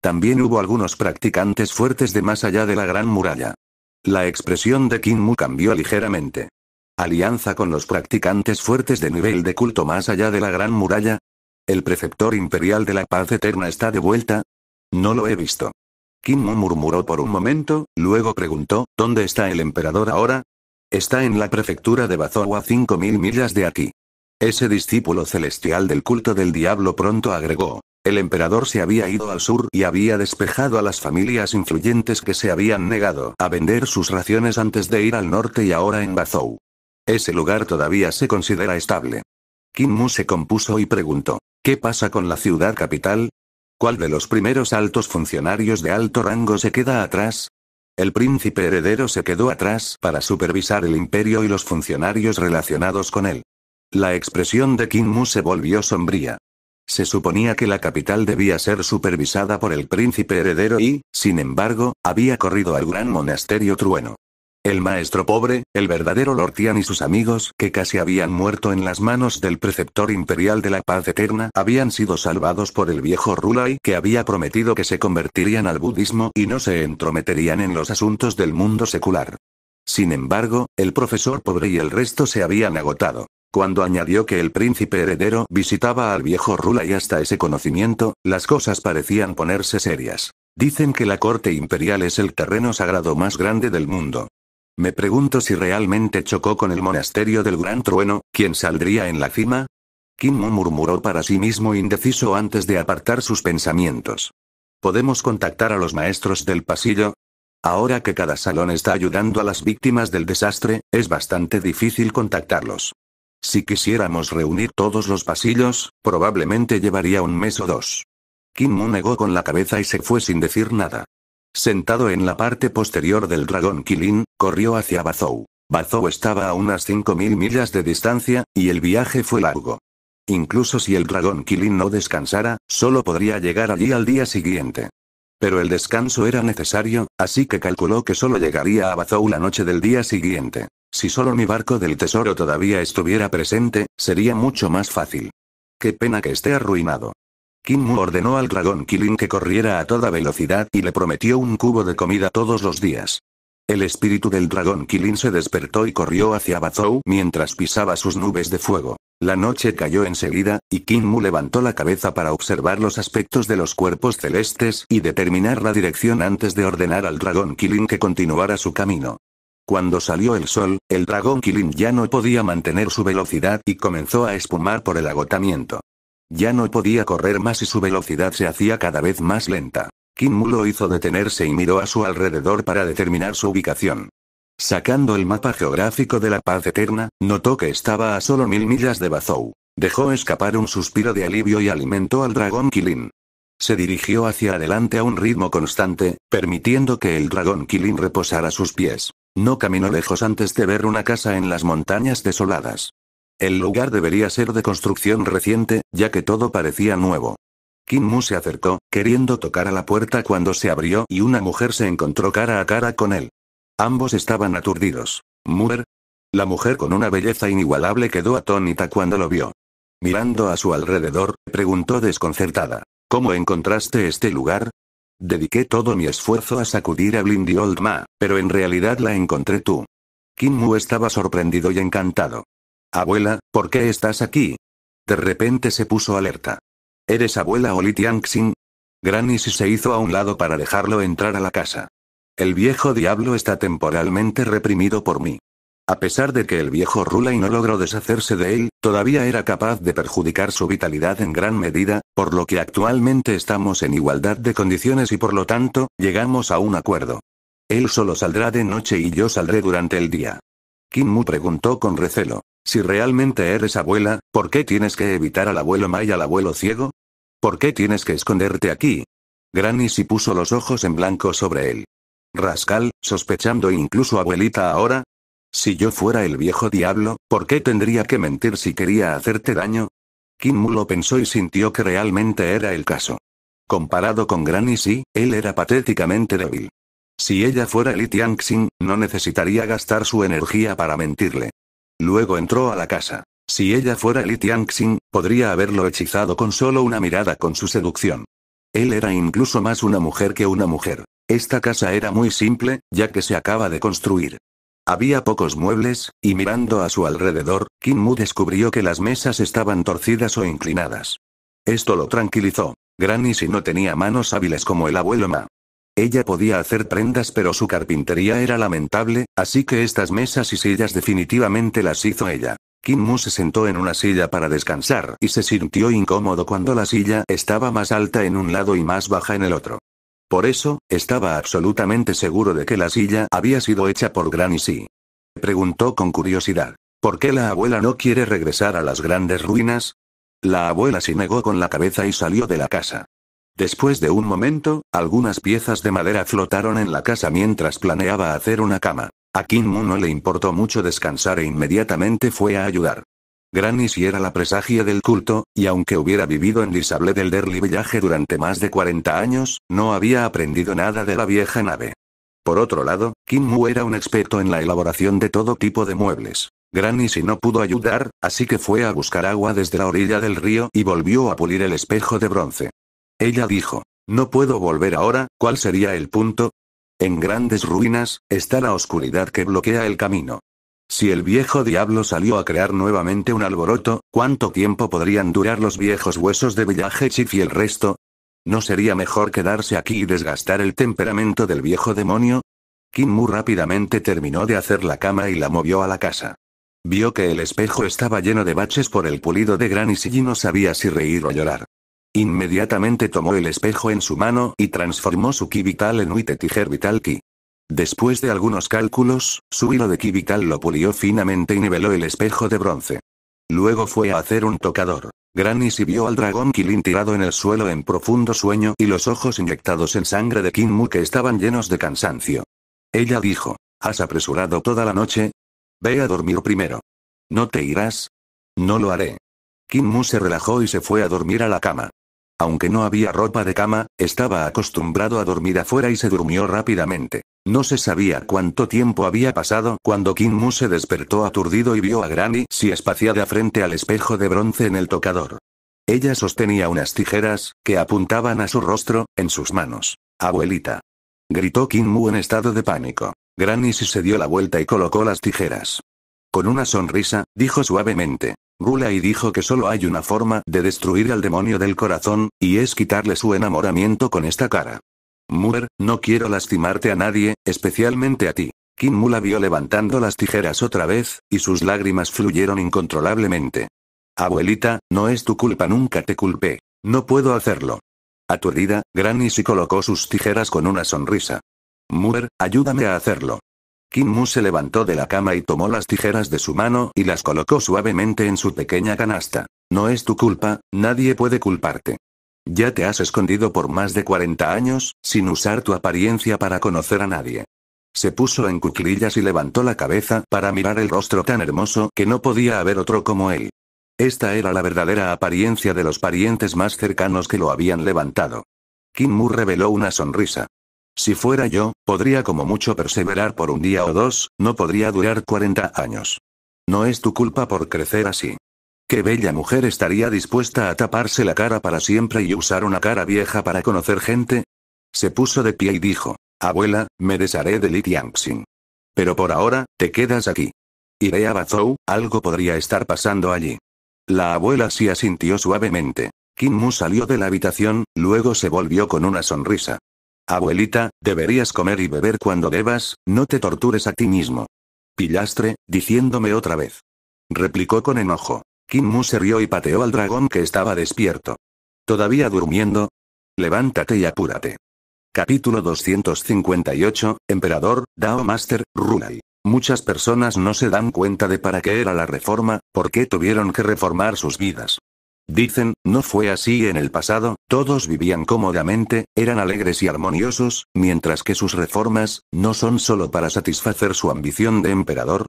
También hubo algunos practicantes fuertes de más allá de la gran muralla. La expresión de Kim Mu cambió ligeramente. ¿Alianza con los practicantes fuertes de nivel de culto más allá de la gran muralla? ¿El preceptor imperial de la paz eterna está de vuelta? No lo he visto. Mu murmuró por un momento, luego preguntó, ¿dónde está el emperador ahora? Está en la prefectura de Bazhou a 5.000 millas de aquí. Ese discípulo celestial del culto del diablo pronto agregó, el emperador se había ido al sur y había despejado a las familias influyentes que se habían negado a vender sus raciones antes de ir al norte y ahora en Bazou. Ese lugar todavía se considera estable. Kim Mu se compuso y preguntó, ¿qué pasa con la ciudad capital? ¿Cuál de los primeros altos funcionarios de alto rango se queda atrás? El príncipe heredero se quedó atrás para supervisar el imperio y los funcionarios relacionados con él. La expresión de Kim Mu se volvió sombría. Se suponía que la capital debía ser supervisada por el príncipe heredero y, sin embargo, había corrido al gran monasterio trueno. El maestro pobre, el verdadero Lortian y sus amigos, que casi habían muerto en las manos del preceptor imperial de la paz eterna, habían sido salvados por el viejo Rulai que había prometido que se convertirían al budismo y no se entrometerían en los asuntos del mundo secular. Sin embargo, el profesor pobre y el resto se habían agotado. Cuando añadió que el príncipe heredero visitaba al viejo Rulai hasta ese conocimiento, las cosas parecían ponerse serias. Dicen que la corte imperial es el terreno sagrado más grande del mundo. Me pregunto si realmente chocó con el monasterio del Gran Trueno, ¿quién saldría en la cima? Kim murmuró para sí mismo indeciso antes de apartar sus pensamientos. ¿Podemos contactar a los maestros del pasillo? Ahora que cada salón está ayudando a las víctimas del desastre, es bastante difícil contactarlos. Si quisiéramos reunir todos los pasillos, probablemente llevaría un mes o dos. Kim negó con la cabeza y se fue sin decir nada. Sentado en la parte posterior del dragón Kilin, corrió hacia Bazou. Bazou estaba a unas 5.000 millas de distancia, y el viaje fue largo. Incluso si el dragón Kilin no descansara, solo podría llegar allí al día siguiente. Pero el descanso era necesario, así que calculó que solo llegaría a Bazou la noche del día siguiente. Si solo mi barco del tesoro todavía estuviera presente, sería mucho más fácil. Qué pena que esté arruinado. Mu ordenó al dragón Kilin que corriera a toda velocidad y le prometió un cubo de comida todos los días. El espíritu del dragón Kilin se despertó y corrió hacia Bazou mientras pisaba sus nubes de fuego. La noche cayó enseguida, y Mu levantó la cabeza para observar los aspectos de los cuerpos celestes y determinar la dirección antes de ordenar al dragón Kilin que continuara su camino. Cuando salió el sol, el dragón Kilin ya no podía mantener su velocidad y comenzó a espumar por el agotamiento. Ya no podía correr más y su velocidad se hacía cada vez más lenta. Kim Mu lo hizo detenerse y miró a su alrededor para determinar su ubicación. Sacando el mapa geográfico de la paz eterna, notó que estaba a solo mil millas de Bazou. Dejó escapar un suspiro de alivio y alimentó al dragón Kilin. Se dirigió hacia adelante a un ritmo constante, permitiendo que el dragón Kilin reposara sus pies. No caminó lejos antes de ver una casa en las montañas desoladas. El lugar debería ser de construcción reciente, ya que todo parecía nuevo. Kim Mu se acercó, queriendo tocar a la puerta cuando se abrió y una mujer se encontró cara a cara con él. Ambos estaban aturdidos. ¿Muer? La mujer con una belleza inigualable quedó atónita cuando lo vio. Mirando a su alrededor, preguntó desconcertada. ¿Cómo encontraste este lugar? Dediqué todo mi esfuerzo a sacudir a Blindy Old Ma, pero en realidad la encontré tú. Kim Mu estaba sorprendido y encantado. Abuela, ¿por qué estás aquí? De repente se puso alerta. ¿Eres abuela o Li Tianxin? Granny se hizo a un lado para dejarlo entrar a la casa. El viejo diablo está temporalmente reprimido por mí. A pesar de que el viejo Rulay no logró deshacerse de él, todavía era capaz de perjudicar su vitalidad en gran medida, por lo que actualmente estamos en igualdad de condiciones y por lo tanto, llegamos a un acuerdo. Él solo saldrá de noche y yo saldré durante el día. Kim Mu preguntó con recelo. Si realmente eres abuela, ¿por qué tienes que evitar al abuelo May y al abuelo ciego? ¿Por qué tienes que esconderte aquí? Granny si puso los ojos en blanco sobre él. Rascal, sospechando incluso abuelita ahora. Si yo fuera el viejo diablo, ¿por qué tendría que mentir si quería hacerte daño? Kim lo pensó y sintió que realmente era el caso. Comparado con Granny si, él era patéticamente débil. Si ella fuera Li Tianxin, no necesitaría gastar su energía para mentirle. Luego entró a la casa. Si ella fuera Li Tianxing, podría haberlo hechizado con solo una mirada con su seducción. Él era incluso más una mujer que una mujer. Esta casa era muy simple, ya que se acaba de construir. Había pocos muebles, y mirando a su alrededor, Kim Mu descubrió que las mesas estaban torcidas o inclinadas. Esto lo tranquilizó. Granny si no tenía manos hábiles como el abuelo Ma. Ella podía hacer prendas pero su carpintería era lamentable, así que estas mesas y sillas definitivamente las hizo ella. Kim Mu se sentó en una silla para descansar y se sintió incómodo cuando la silla estaba más alta en un lado y más baja en el otro. Por eso, estaba absolutamente seguro de que la silla había sido hecha por Granny Si. Preguntó con curiosidad. ¿Por qué la abuela no quiere regresar a las grandes ruinas? La abuela se negó con la cabeza y salió de la casa. Después de un momento, algunas piezas de madera flotaron en la casa mientras planeaba hacer una cama. A Kim Mu no le importó mucho descansar e inmediatamente fue a ayudar. Granny si era la presagia del culto, y aunque hubiera vivido en Lisable del Derli Village durante más de 40 años, no había aprendido nada de la vieja nave. Por otro lado, Kim Mu era un experto en la elaboración de todo tipo de muebles. Granny si no pudo ayudar, así que fue a buscar agua desde la orilla del río y volvió a pulir el espejo de bronce. Ella dijo. No puedo volver ahora, ¿cuál sería el punto? En grandes ruinas, está la oscuridad que bloquea el camino. Si el viejo diablo salió a crear nuevamente un alboroto, ¿cuánto tiempo podrían durar los viejos huesos de Villaje Chief y el resto? ¿No sería mejor quedarse aquí y desgastar el temperamento del viejo demonio? Kim Mu rápidamente terminó de hacer la cama y la movió a la casa. Vio que el espejo estaba lleno de baches por el pulido de granis y no sabía si reír o llorar. Inmediatamente tomó el espejo en su mano y transformó su ki vital en uite Tiger Vital Ki. Después de algunos cálculos, su hilo de ki vital lo pulió finamente y niveló el espejo de bronce. Luego fue a hacer un tocador. Granny si vio al dragón Kilin tirado en el suelo en profundo sueño y los ojos inyectados en sangre de Mu que estaban llenos de cansancio. Ella dijo, ¿Has apresurado toda la noche? Ve a dormir primero. ¿No te irás? No lo haré. Mu se relajó y se fue a dormir a la cama. Aunque no había ropa de cama, estaba acostumbrado a dormir afuera y se durmió rápidamente. No se sabía cuánto tiempo había pasado cuando Kim Mu se despertó aturdido y vio a Granny si espaciada frente al espejo de bronce en el tocador. Ella sostenía unas tijeras, que apuntaban a su rostro, en sus manos. Abuelita. Gritó Kim Mu en estado de pánico. Granny se dio la vuelta y colocó las tijeras. Con una sonrisa, dijo suavemente y dijo que solo hay una forma de destruir al demonio del corazón, y es quitarle su enamoramiento con esta cara. Muer, no quiero lastimarte a nadie, especialmente a ti. Kim Mula vio levantando las tijeras otra vez, y sus lágrimas fluyeron incontrolablemente. Abuelita, no es tu culpa, nunca te culpé. No puedo hacerlo. Aturdida, Granny se colocó sus tijeras con una sonrisa. Muer, ayúdame a hacerlo. Kim Mu se levantó de la cama y tomó las tijeras de su mano y las colocó suavemente en su pequeña canasta. No es tu culpa, nadie puede culparte. Ya te has escondido por más de 40 años, sin usar tu apariencia para conocer a nadie. Se puso en cuclillas y levantó la cabeza para mirar el rostro tan hermoso que no podía haber otro como él. Esta era la verdadera apariencia de los parientes más cercanos que lo habían levantado. Kim Mu reveló una sonrisa. Si fuera yo, podría como mucho perseverar por un día o dos, no podría durar 40 años. No es tu culpa por crecer así. Qué bella mujer estaría dispuesta a taparse la cara para siempre y usar una cara vieja para conocer gente. Se puso de pie y dijo, Abuela, me desharé de Li Tianxin. Pero por ahora, te quedas aquí. Iré a Bazou, algo podría estar pasando allí. La abuela sí asintió suavemente. Kim Mu salió de la habitación, luego se volvió con una sonrisa. Abuelita, deberías comer y beber cuando debas, no te tortures a ti mismo. Pillastre, diciéndome otra vez. Replicó con enojo. Kim Mu se rió y pateó al dragón que estaba despierto. ¿Todavía durmiendo? Levántate y apúrate. Capítulo 258, Emperador, Dao Master, Runai. Muchas personas no se dan cuenta de para qué era la reforma, por qué tuvieron que reformar sus vidas. Dicen, no fue así en el pasado, todos vivían cómodamente, eran alegres y armoniosos, mientras que sus reformas, no son solo para satisfacer su ambición de emperador.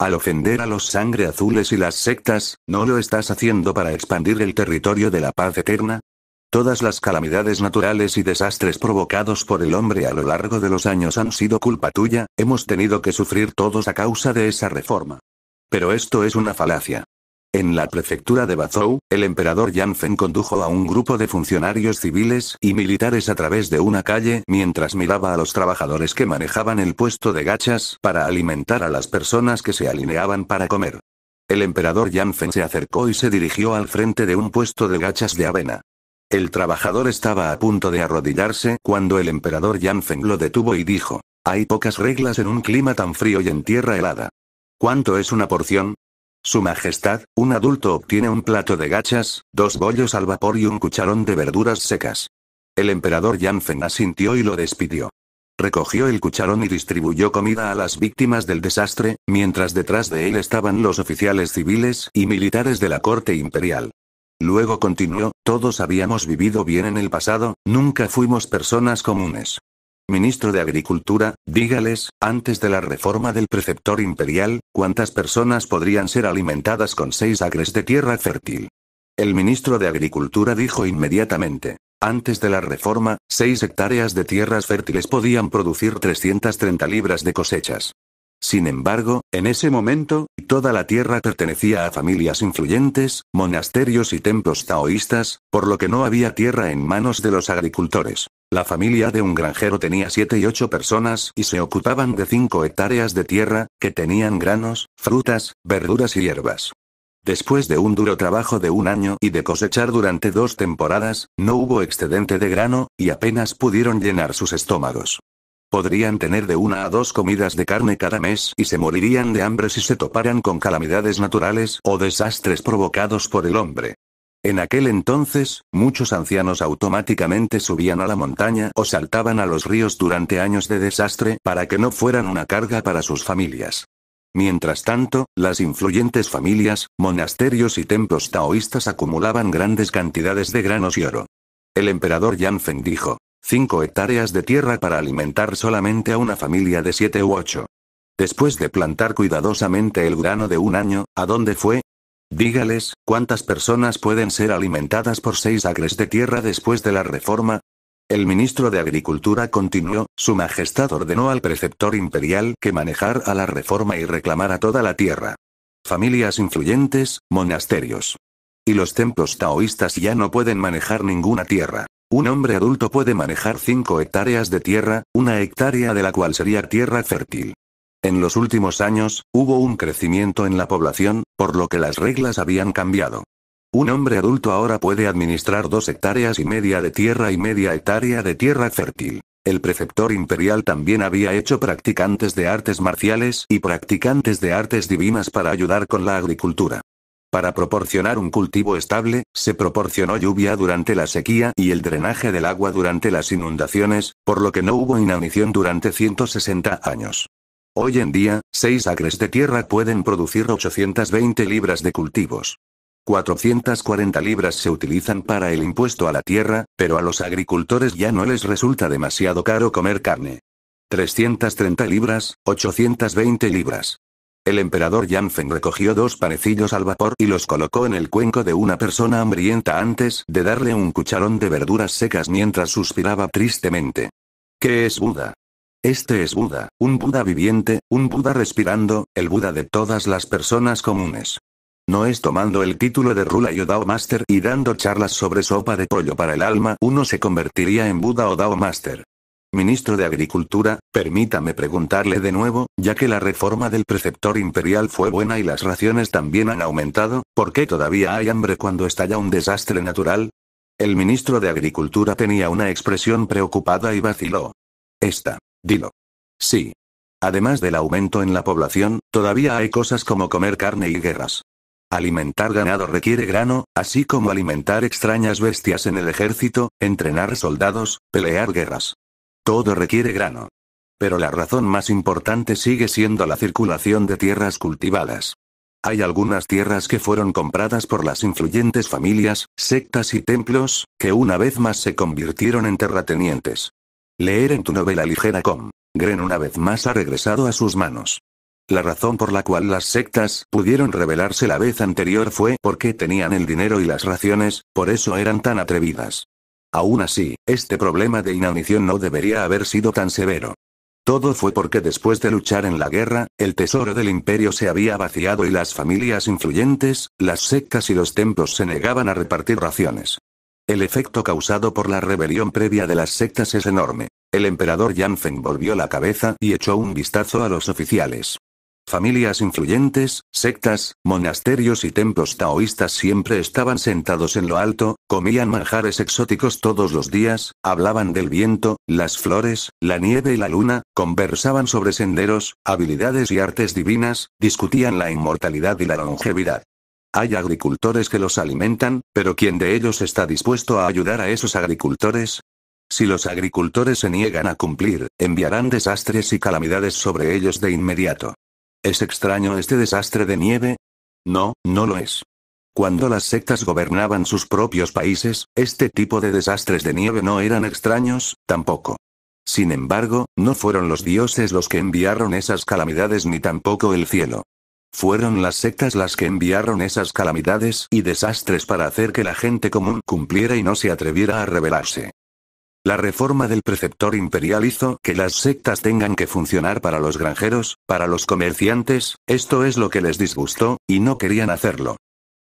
Al ofender a los sangre azules y las sectas, ¿no lo estás haciendo para expandir el territorio de la paz eterna? Todas las calamidades naturales y desastres provocados por el hombre a lo largo de los años han sido culpa tuya, hemos tenido que sufrir todos a causa de esa reforma. Pero esto es una falacia. En la prefectura de Bazhou, el emperador Yanfeng condujo a un grupo de funcionarios civiles y militares a través de una calle mientras miraba a los trabajadores que manejaban el puesto de gachas para alimentar a las personas que se alineaban para comer. El emperador Yanfeng se acercó y se dirigió al frente de un puesto de gachas de avena. El trabajador estaba a punto de arrodillarse cuando el emperador Yanfeng lo detuvo y dijo, hay pocas reglas en un clima tan frío y en tierra helada. ¿Cuánto es una porción? Su Majestad, un adulto obtiene un plato de gachas, dos bollos al vapor y un cucharón de verduras secas. El emperador Yanfen asintió y lo despidió. Recogió el cucharón y distribuyó comida a las víctimas del desastre, mientras detrás de él estaban los oficiales civiles y militares de la corte imperial. Luego continuó, todos habíamos vivido bien en el pasado, nunca fuimos personas comunes. Ministro de Agricultura, dígales, antes de la reforma del preceptor imperial, cuántas personas podrían ser alimentadas con seis acres de tierra fértil. El ministro de Agricultura dijo inmediatamente. Antes de la reforma, seis hectáreas de tierras fértiles podían producir 330 libras de cosechas. Sin embargo, en ese momento, toda la tierra pertenecía a familias influyentes, monasterios y templos taoístas, por lo que no había tierra en manos de los agricultores. La familia de un granjero tenía siete y ocho personas y se ocupaban de cinco hectáreas de tierra, que tenían granos, frutas, verduras y hierbas. Después de un duro trabajo de un año y de cosechar durante dos temporadas, no hubo excedente de grano, y apenas pudieron llenar sus estómagos. Podrían tener de una a dos comidas de carne cada mes y se morirían de hambre si se toparan con calamidades naturales o desastres provocados por el hombre. En aquel entonces, muchos ancianos automáticamente subían a la montaña o saltaban a los ríos durante años de desastre para que no fueran una carga para sus familias. Mientras tanto, las influyentes familias, monasterios y templos taoístas acumulaban grandes cantidades de granos y oro. El emperador Feng dijo, 5 hectáreas de tierra para alimentar solamente a una familia de 7 u 8. Después de plantar cuidadosamente el grano de un año, ¿a dónde fue? Dígales, ¿cuántas personas pueden ser alimentadas por 6 acres de tierra después de la reforma? El ministro de Agricultura continuó, Su Majestad ordenó al preceptor imperial que a la reforma y reclamara toda la tierra. Familias influyentes, monasterios. Y los templos taoístas ya no pueden manejar ninguna tierra. Un hombre adulto puede manejar 5 hectáreas de tierra, una hectárea de la cual sería tierra fértil. En los últimos años, hubo un crecimiento en la población, por lo que las reglas habían cambiado. Un hombre adulto ahora puede administrar 2 hectáreas y media de tierra y media hectárea de tierra fértil. El preceptor imperial también había hecho practicantes de artes marciales y practicantes de artes divinas para ayudar con la agricultura. Para proporcionar un cultivo estable, se proporcionó lluvia durante la sequía y el drenaje del agua durante las inundaciones, por lo que no hubo inanición durante 160 años. Hoy en día, 6 acres de tierra pueden producir 820 libras de cultivos. 440 libras se utilizan para el impuesto a la tierra, pero a los agricultores ya no les resulta demasiado caro comer carne. 330 libras, 820 libras. El emperador Yanfen recogió dos panecillos al vapor y los colocó en el cuenco de una persona hambrienta antes de darle un cucharón de verduras secas mientras suspiraba tristemente. ¿Qué es Buda? Este es Buda, un Buda viviente, un Buda respirando, el Buda de todas las personas comunes. No es tomando el título de Rula y Dao Master y dando charlas sobre sopa de pollo para el alma, uno se convertiría en Buda o Dao Master. Ministro de Agricultura, permítame preguntarle de nuevo, ya que la reforma del preceptor imperial fue buena y las raciones también han aumentado, ¿por qué todavía hay hambre cuando estalla un desastre natural? El ministro de Agricultura tenía una expresión preocupada y vaciló. Esta. Dilo. Sí. Además del aumento en la población, todavía hay cosas como comer carne y guerras. Alimentar ganado requiere grano, así como alimentar extrañas bestias en el ejército, entrenar soldados, pelear guerras. Todo requiere grano. Pero la razón más importante sigue siendo la circulación de tierras cultivadas. Hay algunas tierras que fueron compradas por las influyentes familias, sectas y templos, que una vez más se convirtieron en terratenientes. Leer en tu novela ligera com. Gren una vez más ha regresado a sus manos. La razón por la cual las sectas pudieron rebelarse la vez anterior fue porque tenían el dinero y las raciones, por eso eran tan atrevidas. Aún así, este problema de inanición no debería haber sido tan severo. Todo fue porque después de luchar en la guerra, el tesoro del imperio se había vaciado y las familias influyentes, las sectas y los templos se negaban a repartir raciones. El efecto causado por la rebelión previa de las sectas es enorme. El emperador Yanfen volvió la cabeza y echó un vistazo a los oficiales. Familias influyentes, sectas, monasterios y templos taoístas siempre estaban sentados en lo alto, comían manjares exóticos todos los días, hablaban del viento, las flores, la nieve y la luna, conversaban sobre senderos, habilidades y artes divinas, discutían la inmortalidad y la longevidad. Hay agricultores que los alimentan, pero ¿quién de ellos está dispuesto a ayudar a esos agricultores? Si los agricultores se niegan a cumplir, enviarán desastres y calamidades sobre ellos de inmediato. ¿Es extraño este desastre de nieve? No, no lo es. Cuando las sectas gobernaban sus propios países, este tipo de desastres de nieve no eran extraños, tampoco. Sin embargo, no fueron los dioses los que enviaron esas calamidades ni tampoco el cielo. Fueron las sectas las que enviaron esas calamidades y desastres para hacer que la gente común cumpliera y no se atreviera a rebelarse. La reforma del preceptor imperial hizo que las sectas tengan que funcionar para los granjeros, para los comerciantes, esto es lo que les disgustó, y no querían hacerlo.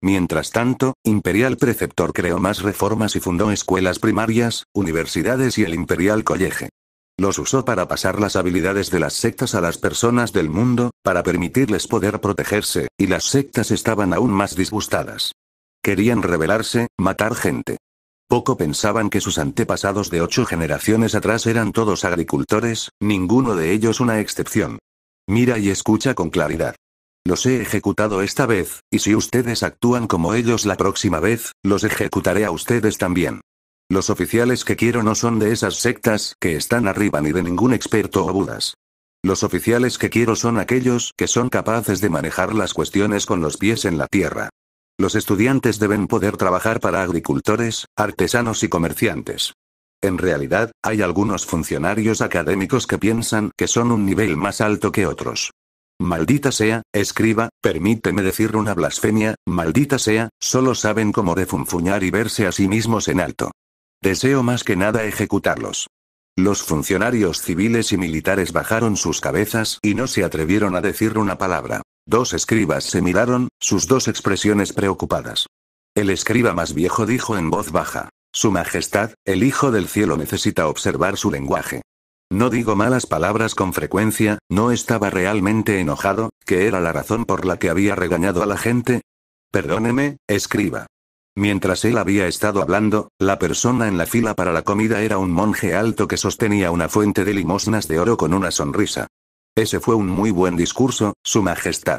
Mientras tanto, Imperial Preceptor creó más reformas y fundó escuelas primarias, universidades y el Imperial colegio. Los usó para pasar las habilidades de las sectas a las personas del mundo, para permitirles poder protegerse, y las sectas estaban aún más disgustadas. Querían rebelarse, matar gente. Poco pensaban que sus antepasados de ocho generaciones atrás eran todos agricultores, ninguno de ellos una excepción. Mira y escucha con claridad. Los he ejecutado esta vez, y si ustedes actúan como ellos la próxima vez, los ejecutaré a ustedes también. Los oficiales que quiero no son de esas sectas que están arriba ni de ningún experto o budas. Los oficiales que quiero son aquellos que son capaces de manejar las cuestiones con los pies en la tierra. Los estudiantes deben poder trabajar para agricultores, artesanos y comerciantes. En realidad, hay algunos funcionarios académicos que piensan que son un nivel más alto que otros. Maldita sea, escriba, permíteme decir una blasfemia, maldita sea, solo saben cómo defunfuñar y verse a sí mismos en alto. Deseo más que nada ejecutarlos. Los funcionarios civiles y militares bajaron sus cabezas y no se atrevieron a decir una palabra. Dos escribas se miraron, sus dos expresiones preocupadas. El escriba más viejo dijo en voz baja, Su Majestad, el Hijo del Cielo necesita observar su lenguaje. No digo malas palabras con frecuencia, no estaba realmente enojado, que era la razón por la que había regañado a la gente. Perdóneme, escriba. Mientras él había estado hablando, la persona en la fila para la comida era un monje alto que sostenía una fuente de limosnas de oro con una sonrisa. Ese fue un muy buen discurso, Su Majestad.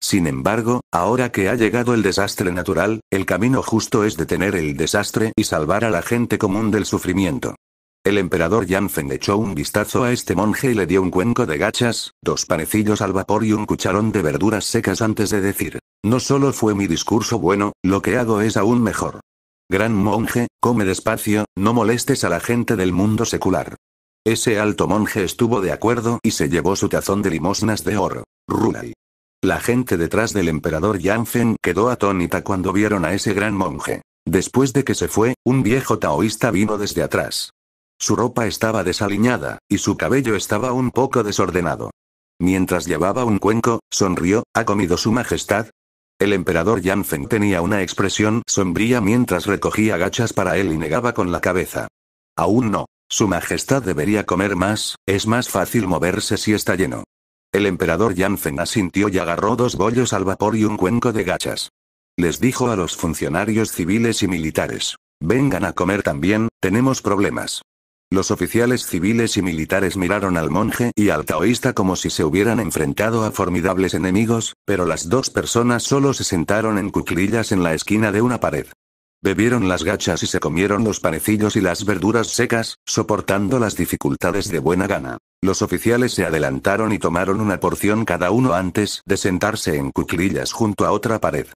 Sin embargo, ahora que ha llegado el desastre natural, el camino justo es detener el desastre y salvar a la gente común del sufrimiento. El emperador Yanfen echó un vistazo a este monje y le dio un cuenco de gachas, dos panecillos al vapor y un cucharón de verduras secas antes de decir, no solo fue mi discurso bueno, lo que hago es aún mejor. Gran monje, come despacio, no molestes a la gente del mundo secular. Ese alto monje estuvo de acuerdo y se llevó su tazón de limosnas de oro. Runai. La gente detrás del emperador Yanfen quedó atónita cuando vieron a ese gran monje. Después de que se fue, un viejo taoísta vino desde atrás. Su ropa estaba desaliñada, y su cabello estaba un poco desordenado. Mientras llevaba un cuenco, sonrió, ¿ha comido su majestad? El emperador Yanfen tenía una expresión sombría mientras recogía gachas para él y negaba con la cabeza. Aún no. Su Majestad debería comer más, es más fácil moverse si está lleno. El emperador Yanfen asintió y agarró dos bollos al vapor y un cuenco de gachas. Les dijo a los funcionarios civiles y militares. Vengan a comer también, tenemos problemas. Los oficiales civiles y militares miraron al monje y al taoísta como si se hubieran enfrentado a formidables enemigos, pero las dos personas solo se sentaron en cuclillas en la esquina de una pared. Bebieron las gachas y se comieron los panecillos y las verduras secas, soportando las dificultades de buena gana. Los oficiales se adelantaron y tomaron una porción cada uno antes de sentarse en cuclillas junto a otra pared.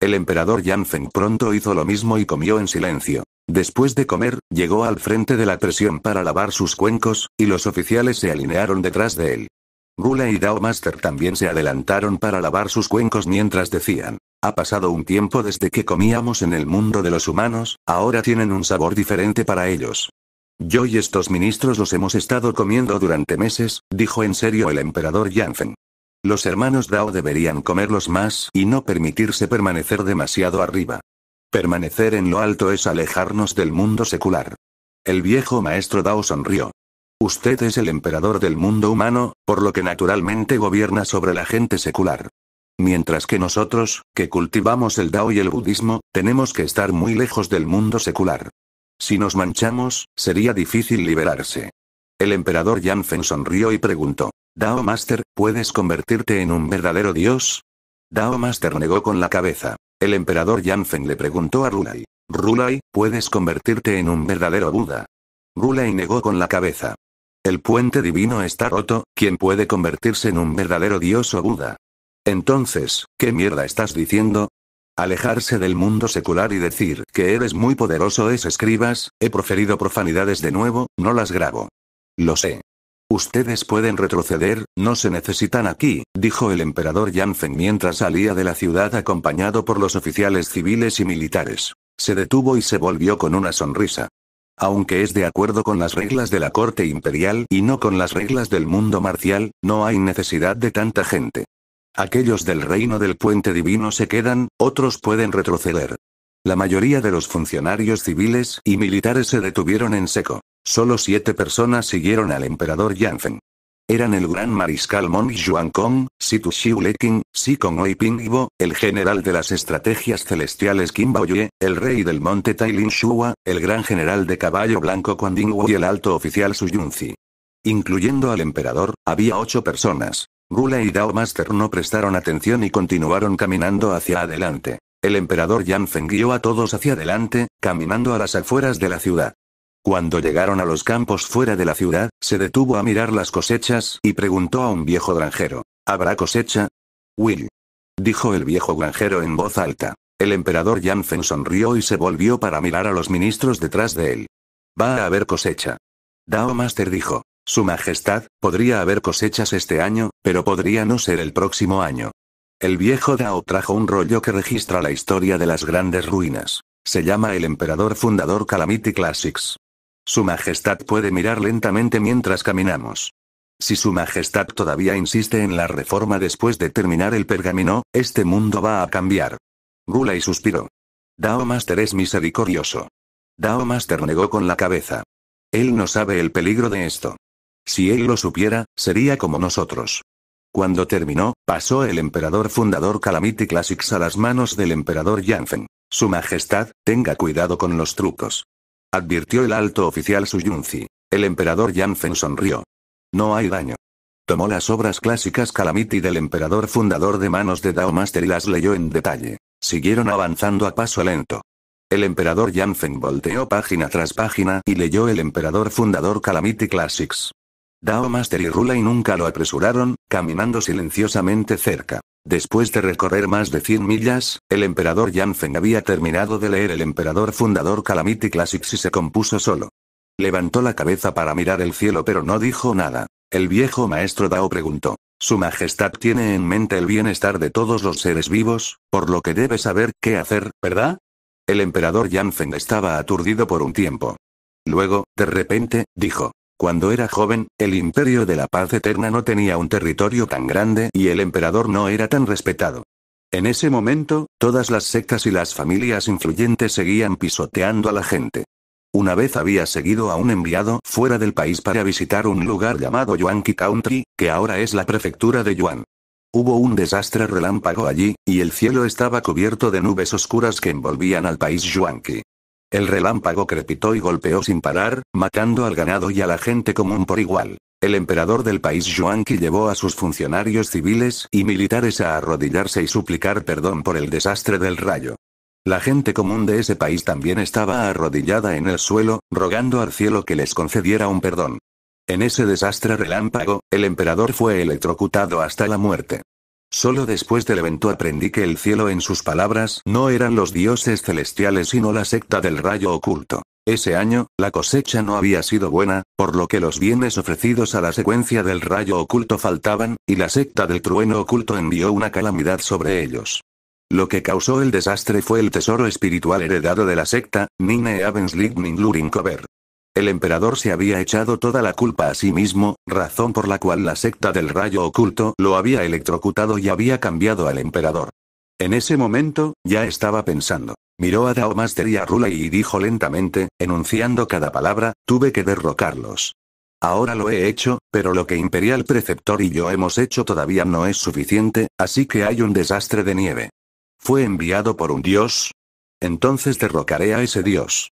El emperador Yanfen pronto hizo lo mismo y comió en silencio. Después de comer, llegó al frente de la presión para lavar sus cuencos, y los oficiales se alinearon detrás de él. Gula y Dao Master también se adelantaron para lavar sus cuencos mientras decían. Ha pasado un tiempo desde que comíamos en el mundo de los humanos, ahora tienen un sabor diferente para ellos. Yo y estos ministros los hemos estado comiendo durante meses, dijo en serio el emperador Yanfen. Los hermanos Dao deberían comerlos más y no permitirse permanecer demasiado arriba. Permanecer en lo alto es alejarnos del mundo secular. El viejo maestro Dao sonrió. Usted es el emperador del mundo humano, por lo que naturalmente gobierna sobre la gente secular. Mientras que nosotros, que cultivamos el Dao y el budismo, tenemos que estar muy lejos del mundo secular. Si nos manchamos, sería difícil liberarse. El emperador Yanfen sonrió y preguntó, Dao Master, ¿puedes convertirte en un verdadero dios? Dao Master negó con la cabeza. El emperador Yanfen le preguntó a Rulai, Rulai, ¿puedes convertirte en un verdadero Buda? Rulai negó con la cabeza. El puente divino está roto, ¿quién puede convertirse en un verdadero dios o Buda? Entonces, ¿qué mierda estás diciendo? Alejarse del mundo secular y decir que eres muy poderoso es escribas, he proferido profanidades de nuevo, no las grabo. Lo sé. Ustedes pueden retroceder, no se necesitan aquí, dijo el emperador Yanfen mientras salía de la ciudad acompañado por los oficiales civiles y militares. Se detuvo y se volvió con una sonrisa. Aunque es de acuerdo con las reglas de la corte imperial y no con las reglas del mundo marcial, no hay necesidad de tanta gente. Aquellos del reino del puente divino se quedan, otros pueden retroceder. La mayoría de los funcionarios civiles y militares se detuvieron en seco. Solo siete personas siguieron al emperador Yanfen eran el gran mariscal Mong Kong, Situ Leqing, Si Kong el general de las estrategias celestiales Kim Baoye, el rey del monte Lin Shua, el gran general de caballo blanco Quan Wu y el alto oficial Su Yunzi. Incluyendo al emperador, había ocho personas. Gula y Dao Master no prestaron atención y continuaron caminando hacia adelante. El emperador Yan Feng guió a todos hacia adelante, caminando a las afueras de la ciudad. Cuando llegaron a los campos fuera de la ciudad, se detuvo a mirar las cosechas y preguntó a un viejo granjero. ¿Habrá cosecha? Will. Dijo el viejo granjero en voz alta. El emperador Janfen sonrió y se volvió para mirar a los ministros detrás de él. Va a haber cosecha. Dao Master dijo. Su Majestad, podría haber cosechas este año, pero podría no ser el próximo año. El viejo Dao trajo un rollo que registra la historia de las grandes ruinas. Se llama El Emperador Fundador Calamity Classics. Su Majestad puede mirar lentamente mientras caminamos. Si Su Majestad todavía insiste en la reforma después de terminar el pergamino, este mundo va a cambiar. Gula y suspiró. Dao Master es misericordioso. Dao Master negó con la cabeza. Él no sabe el peligro de esto. Si él lo supiera, sería como nosotros. Cuando terminó, pasó el emperador fundador Calamity Classics a las manos del emperador Yanfen. Su Majestad, tenga cuidado con los trucos. Advirtió el alto oficial Su Suyunzi. El emperador Yanfen sonrió. No hay daño. Tomó las obras clásicas Calamity del emperador fundador de manos de Dao Master y las leyó en detalle. Siguieron avanzando a paso lento. El emperador Yanfen volteó página tras página y leyó el emperador fundador Calamity Classics. Dao Master y Rulai nunca lo apresuraron, caminando silenciosamente cerca. Después de recorrer más de 100 millas, el emperador Yan Feng había terminado de leer El emperador fundador Calamity Classics y se compuso solo. Levantó la cabeza para mirar el cielo pero no dijo nada. El viejo maestro Dao preguntó. Su Majestad tiene en mente el bienestar de todos los seres vivos, por lo que debe saber qué hacer, ¿verdad? El emperador Yan Feng estaba aturdido por un tiempo. Luego, de repente, dijo. Cuando era joven, el imperio de la paz eterna no tenía un territorio tan grande y el emperador no era tan respetado. En ese momento, todas las sectas y las familias influyentes seguían pisoteando a la gente. Una vez había seguido a un enviado fuera del país para visitar un lugar llamado Yuanqi Country, que ahora es la prefectura de Yuan. Hubo un desastre relámpago allí, y el cielo estaba cubierto de nubes oscuras que envolvían al país Yuanqi. El relámpago crepitó y golpeó sin parar, matando al ganado y a la gente común por igual. El emperador del país Yuanqui llevó a sus funcionarios civiles y militares a arrodillarse y suplicar perdón por el desastre del rayo. La gente común de ese país también estaba arrodillada en el suelo, rogando al cielo que les concediera un perdón. En ese desastre relámpago, el emperador fue electrocutado hasta la muerte. Solo después del evento aprendí que el cielo en sus palabras no eran los dioses celestiales sino la secta del rayo oculto. Ese año, la cosecha no había sido buena, por lo que los bienes ofrecidos a la secuencia del rayo oculto faltaban, y la secta del trueno oculto envió una calamidad sobre ellos. Lo que causó el desastre fue el tesoro espiritual heredado de la secta, Nine Luring Cover. El emperador se había echado toda la culpa a sí mismo, razón por la cual la secta del rayo oculto lo había electrocutado y había cambiado al emperador. En ese momento, ya estaba pensando. Miró a Dao Master y a y dijo lentamente, enunciando cada palabra, tuve que derrocarlos. Ahora lo he hecho, pero lo que Imperial Preceptor y yo hemos hecho todavía no es suficiente, así que hay un desastre de nieve. ¿Fue enviado por un dios? Entonces derrocaré a ese dios.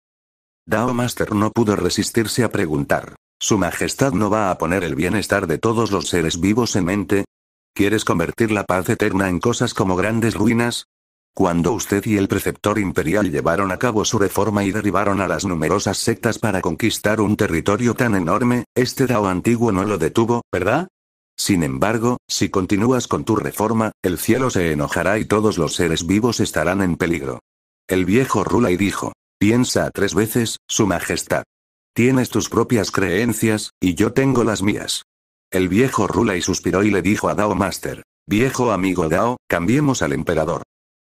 Dao Master no pudo resistirse a preguntar. ¿Su Majestad no va a poner el bienestar de todos los seres vivos en mente? ¿Quieres convertir la paz eterna en cosas como grandes ruinas? Cuando usted y el preceptor imperial llevaron a cabo su reforma y derribaron a las numerosas sectas para conquistar un territorio tan enorme, este Dao antiguo no lo detuvo, ¿verdad? Sin embargo, si continúas con tu reforma, el cielo se enojará y todos los seres vivos estarán en peligro. El viejo Rulay dijo. Piensa tres veces, Su Majestad. Tienes tus propias creencias, y yo tengo las mías. El viejo rula y suspiró y le dijo a Dao Master. Viejo amigo Dao, cambiemos al emperador.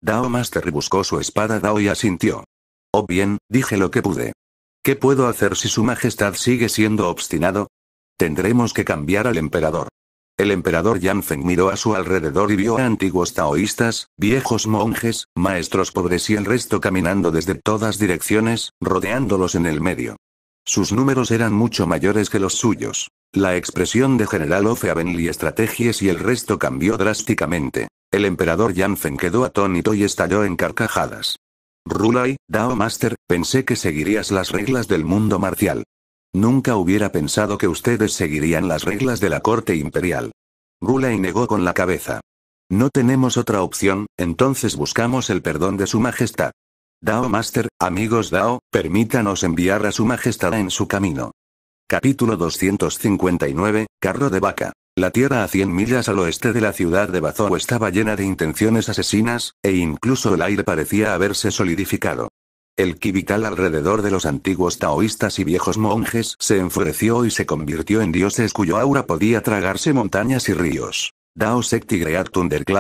Dao Master rebuscó su espada Dao y asintió. Oh bien, dije lo que pude. ¿Qué puedo hacer si su majestad sigue siendo obstinado? Tendremos que cambiar al emperador. El emperador Yanfen miró a su alrededor y vio a antiguos taoístas, viejos monjes, maestros pobres y el resto caminando desde todas direcciones, rodeándolos en el medio. Sus números eran mucho mayores que los suyos. La expresión de General Ofeaben y estrategias y el resto cambió drásticamente. El emperador Yanfen quedó atónito y estalló en carcajadas. Rulai, Dao Master, pensé que seguirías las reglas del mundo marcial. Nunca hubiera pensado que ustedes seguirían las reglas de la corte imperial. Gulay negó con la cabeza. No tenemos otra opción, entonces buscamos el perdón de su majestad. Dao Master, amigos Dao, permítanos enviar a su majestad en su camino. Capítulo 259, Carro de Vaca. La tierra a 100 millas al oeste de la ciudad de Bazoo estaba llena de intenciones asesinas, e incluso el aire parecía haberse solidificado. El kibital alrededor de los antiguos taoístas y viejos monjes se enfureció y se convirtió en dioses cuyo aura podía tragarse montañas y ríos. Dao Sect y Great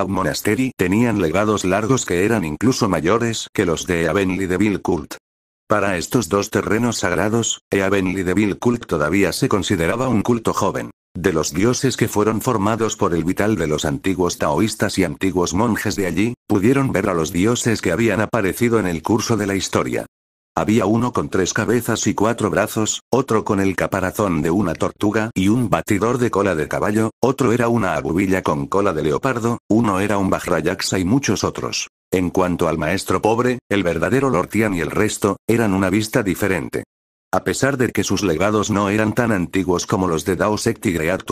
Monastery tenían legados largos que eran incluso mayores que los de Avenly Devil Cult. Para estos dos terrenos sagrados, Eavenly Devil Cult todavía se consideraba un culto joven. De los dioses que fueron formados por el vital de los antiguos taoístas y antiguos monjes de allí, pudieron ver a los dioses que habían aparecido en el curso de la historia. Había uno con tres cabezas y cuatro brazos, otro con el caparazón de una tortuga y un batidor de cola de caballo, otro era una abubilla con cola de leopardo, uno era un bajrayaxa y muchos otros. En cuanto al maestro pobre, el verdadero Lortian y el resto, eran una vista diferente. A pesar de que sus legados no eran tan antiguos como los de Dao Sect y Great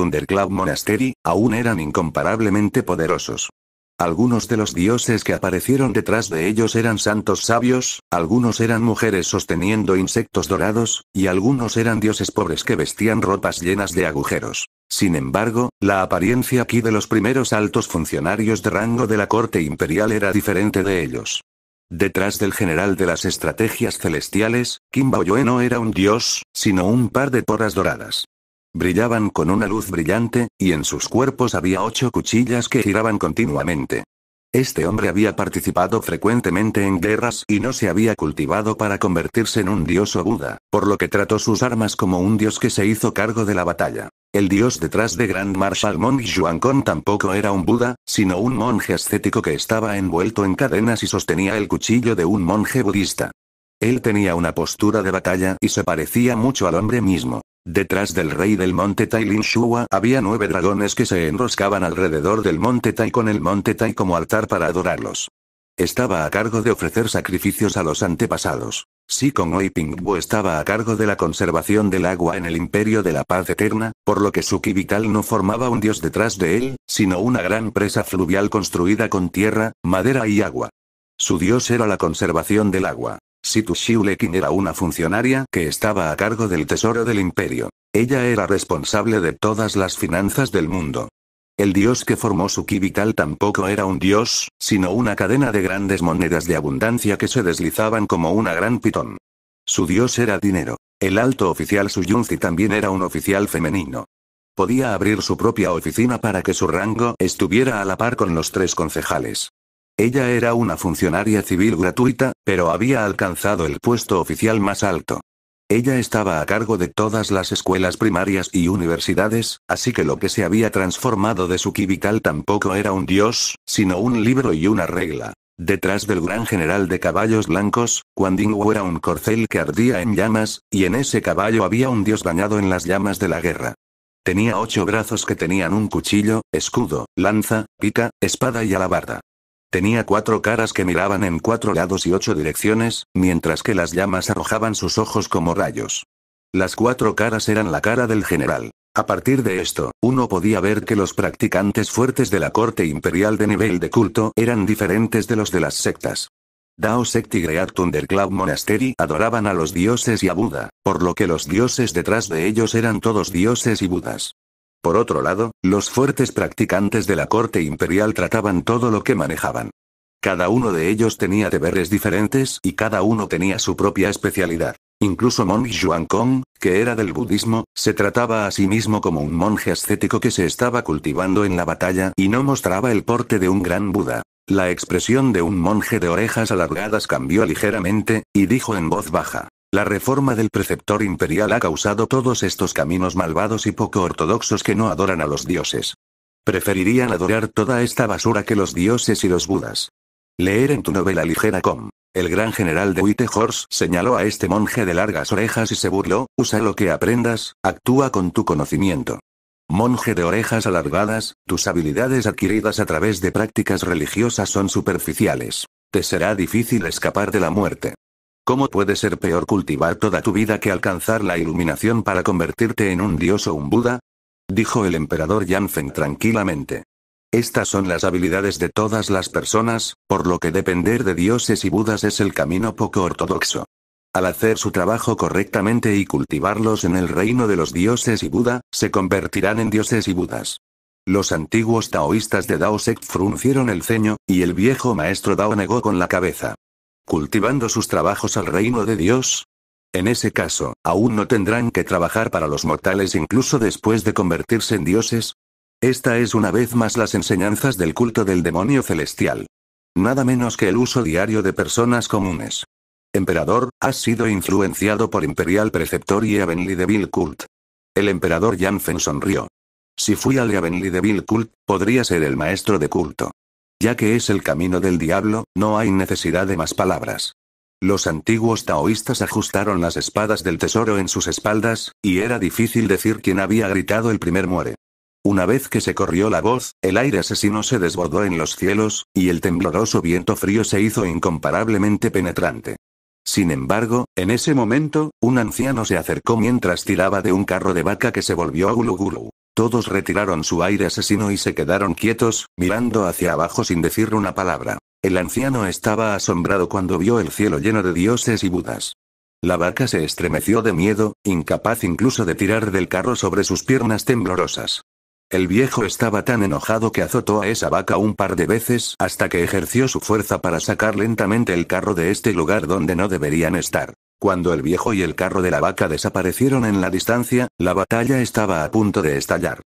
Monastery, aún eran incomparablemente poderosos. Algunos de los dioses que aparecieron detrás de ellos eran santos sabios, algunos eran mujeres sosteniendo insectos dorados, y algunos eran dioses pobres que vestían ropas llenas de agujeros. Sin embargo, la apariencia aquí de los primeros altos funcionarios de rango de la corte imperial era diferente de ellos. Detrás del general de las estrategias celestiales, Kim no era un dios, sino un par de toras doradas. Brillaban con una luz brillante, y en sus cuerpos había ocho cuchillas que giraban continuamente. Este hombre había participado frecuentemente en guerras y no se había cultivado para convertirse en un dios o Buda, por lo que trató sus armas como un dios que se hizo cargo de la batalla. El dios detrás de Grand Marshal Monk Kong tampoco era un Buda, sino un monje ascético que estaba envuelto en cadenas y sostenía el cuchillo de un monje budista. Él tenía una postura de batalla y se parecía mucho al hombre mismo. Detrás del rey del monte Tai Lin Shua había nueve dragones que se enroscaban alrededor del monte Tai con el monte Tai como altar para adorarlos. Estaba a cargo de ofrecer sacrificios a los antepasados. Sikon ping Pingbu estaba a cargo de la conservación del agua en el Imperio de la Paz Eterna, por lo que su kibital no formaba un dios detrás de él, sino una gran presa fluvial construida con tierra, madera y agua. Su dios era la conservación del agua. Si Shiulekin era una funcionaria que estaba a cargo del tesoro del imperio. Ella era responsable de todas las finanzas del mundo. El dios que formó su ki tampoco era un dios, sino una cadena de grandes monedas de abundancia que se deslizaban como una gran pitón. Su dios era dinero. El alto oficial Suyunzi también era un oficial femenino. Podía abrir su propia oficina para que su rango estuviera a la par con los tres concejales. Ella era una funcionaria civil gratuita, pero había alcanzado el puesto oficial más alto. Ella estaba a cargo de todas las escuelas primarias y universidades, así que lo que se había transformado de su kibital tampoco era un dios, sino un libro y una regla. Detrás del gran general de caballos blancos, Quan era un corcel que ardía en llamas, y en ese caballo había un dios bañado en las llamas de la guerra. Tenía ocho brazos que tenían un cuchillo, escudo, lanza, pica, espada y alabarda. Tenía cuatro caras que miraban en cuatro lados y ocho direcciones, mientras que las llamas arrojaban sus ojos como rayos. Las cuatro caras eran la cara del general. A partir de esto, uno podía ver que los practicantes fuertes de la corte imperial de nivel de culto eran diferentes de los de las sectas. Dao Sect y Thundercloud Monastery adoraban a los dioses y a Buda, por lo que los dioses detrás de ellos eran todos dioses y Budas. Por otro lado, los fuertes practicantes de la corte imperial trataban todo lo que manejaban. Cada uno de ellos tenía deberes diferentes y cada uno tenía su propia especialidad. Incluso Mon Yuan Kong, que era del budismo, se trataba a sí mismo como un monje ascético que se estaba cultivando en la batalla y no mostraba el porte de un gran Buda. La expresión de un monje de orejas alargadas cambió ligeramente, y dijo en voz baja, la reforma del preceptor imperial ha causado todos estos caminos malvados y poco ortodoxos que no adoran a los dioses. Preferirían adorar toda esta basura que los dioses y los budas. Leer en tu novela ligera com. El gran general de Whitehorse señaló a este monje de largas orejas y se burló, usa lo que aprendas, actúa con tu conocimiento. Monje de orejas alargadas, tus habilidades adquiridas a través de prácticas religiosas son superficiales. Te será difícil escapar de la muerte. ¿Cómo puede ser peor cultivar toda tu vida que alcanzar la iluminación para convertirte en un dios o un Buda? Dijo el emperador Yanfen tranquilamente. Estas son las habilidades de todas las personas, por lo que depender de dioses y budas es el camino poco ortodoxo. Al hacer su trabajo correctamente y cultivarlos en el reino de los dioses y Buda, se convertirán en dioses y budas. Los antiguos taoístas de Dao Sect fruncieron el ceño, y el viejo maestro Dao negó con la cabeza cultivando sus trabajos al reino de Dios? En ese caso, ¿aún no tendrán que trabajar para los mortales incluso después de convertirse en dioses? Esta es una vez más las enseñanzas del culto del demonio celestial. Nada menos que el uso diario de personas comunes. Emperador, has sido influenciado por Imperial Preceptor y Devil Cult. El emperador Janfen sonrió. Si fui al Devil Cult, podría ser el maestro de culto. Ya que es el camino del diablo, no hay necesidad de más palabras. Los antiguos taoístas ajustaron las espadas del tesoro en sus espaldas, y era difícil decir quién había gritado el primer muere. Una vez que se corrió la voz, el aire asesino se desbordó en los cielos, y el tembloroso viento frío se hizo incomparablemente penetrante. Sin embargo, en ese momento, un anciano se acercó mientras tiraba de un carro de vaca que se volvió a gulu todos retiraron su aire asesino y se quedaron quietos, mirando hacia abajo sin decir una palabra. El anciano estaba asombrado cuando vio el cielo lleno de dioses y budas. La vaca se estremeció de miedo, incapaz incluso de tirar del carro sobre sus piernas temblorosas. El viejo estaba tan enojado que azotó a esa vaca un par de veces hasta que ejerció su fuerza para sacar lentamente el carro de este lugar donde no deberían estar. Cuando el viejo y el carro de la vaca desaparecieron en la distancia, la batalla estaba a punto de estallar.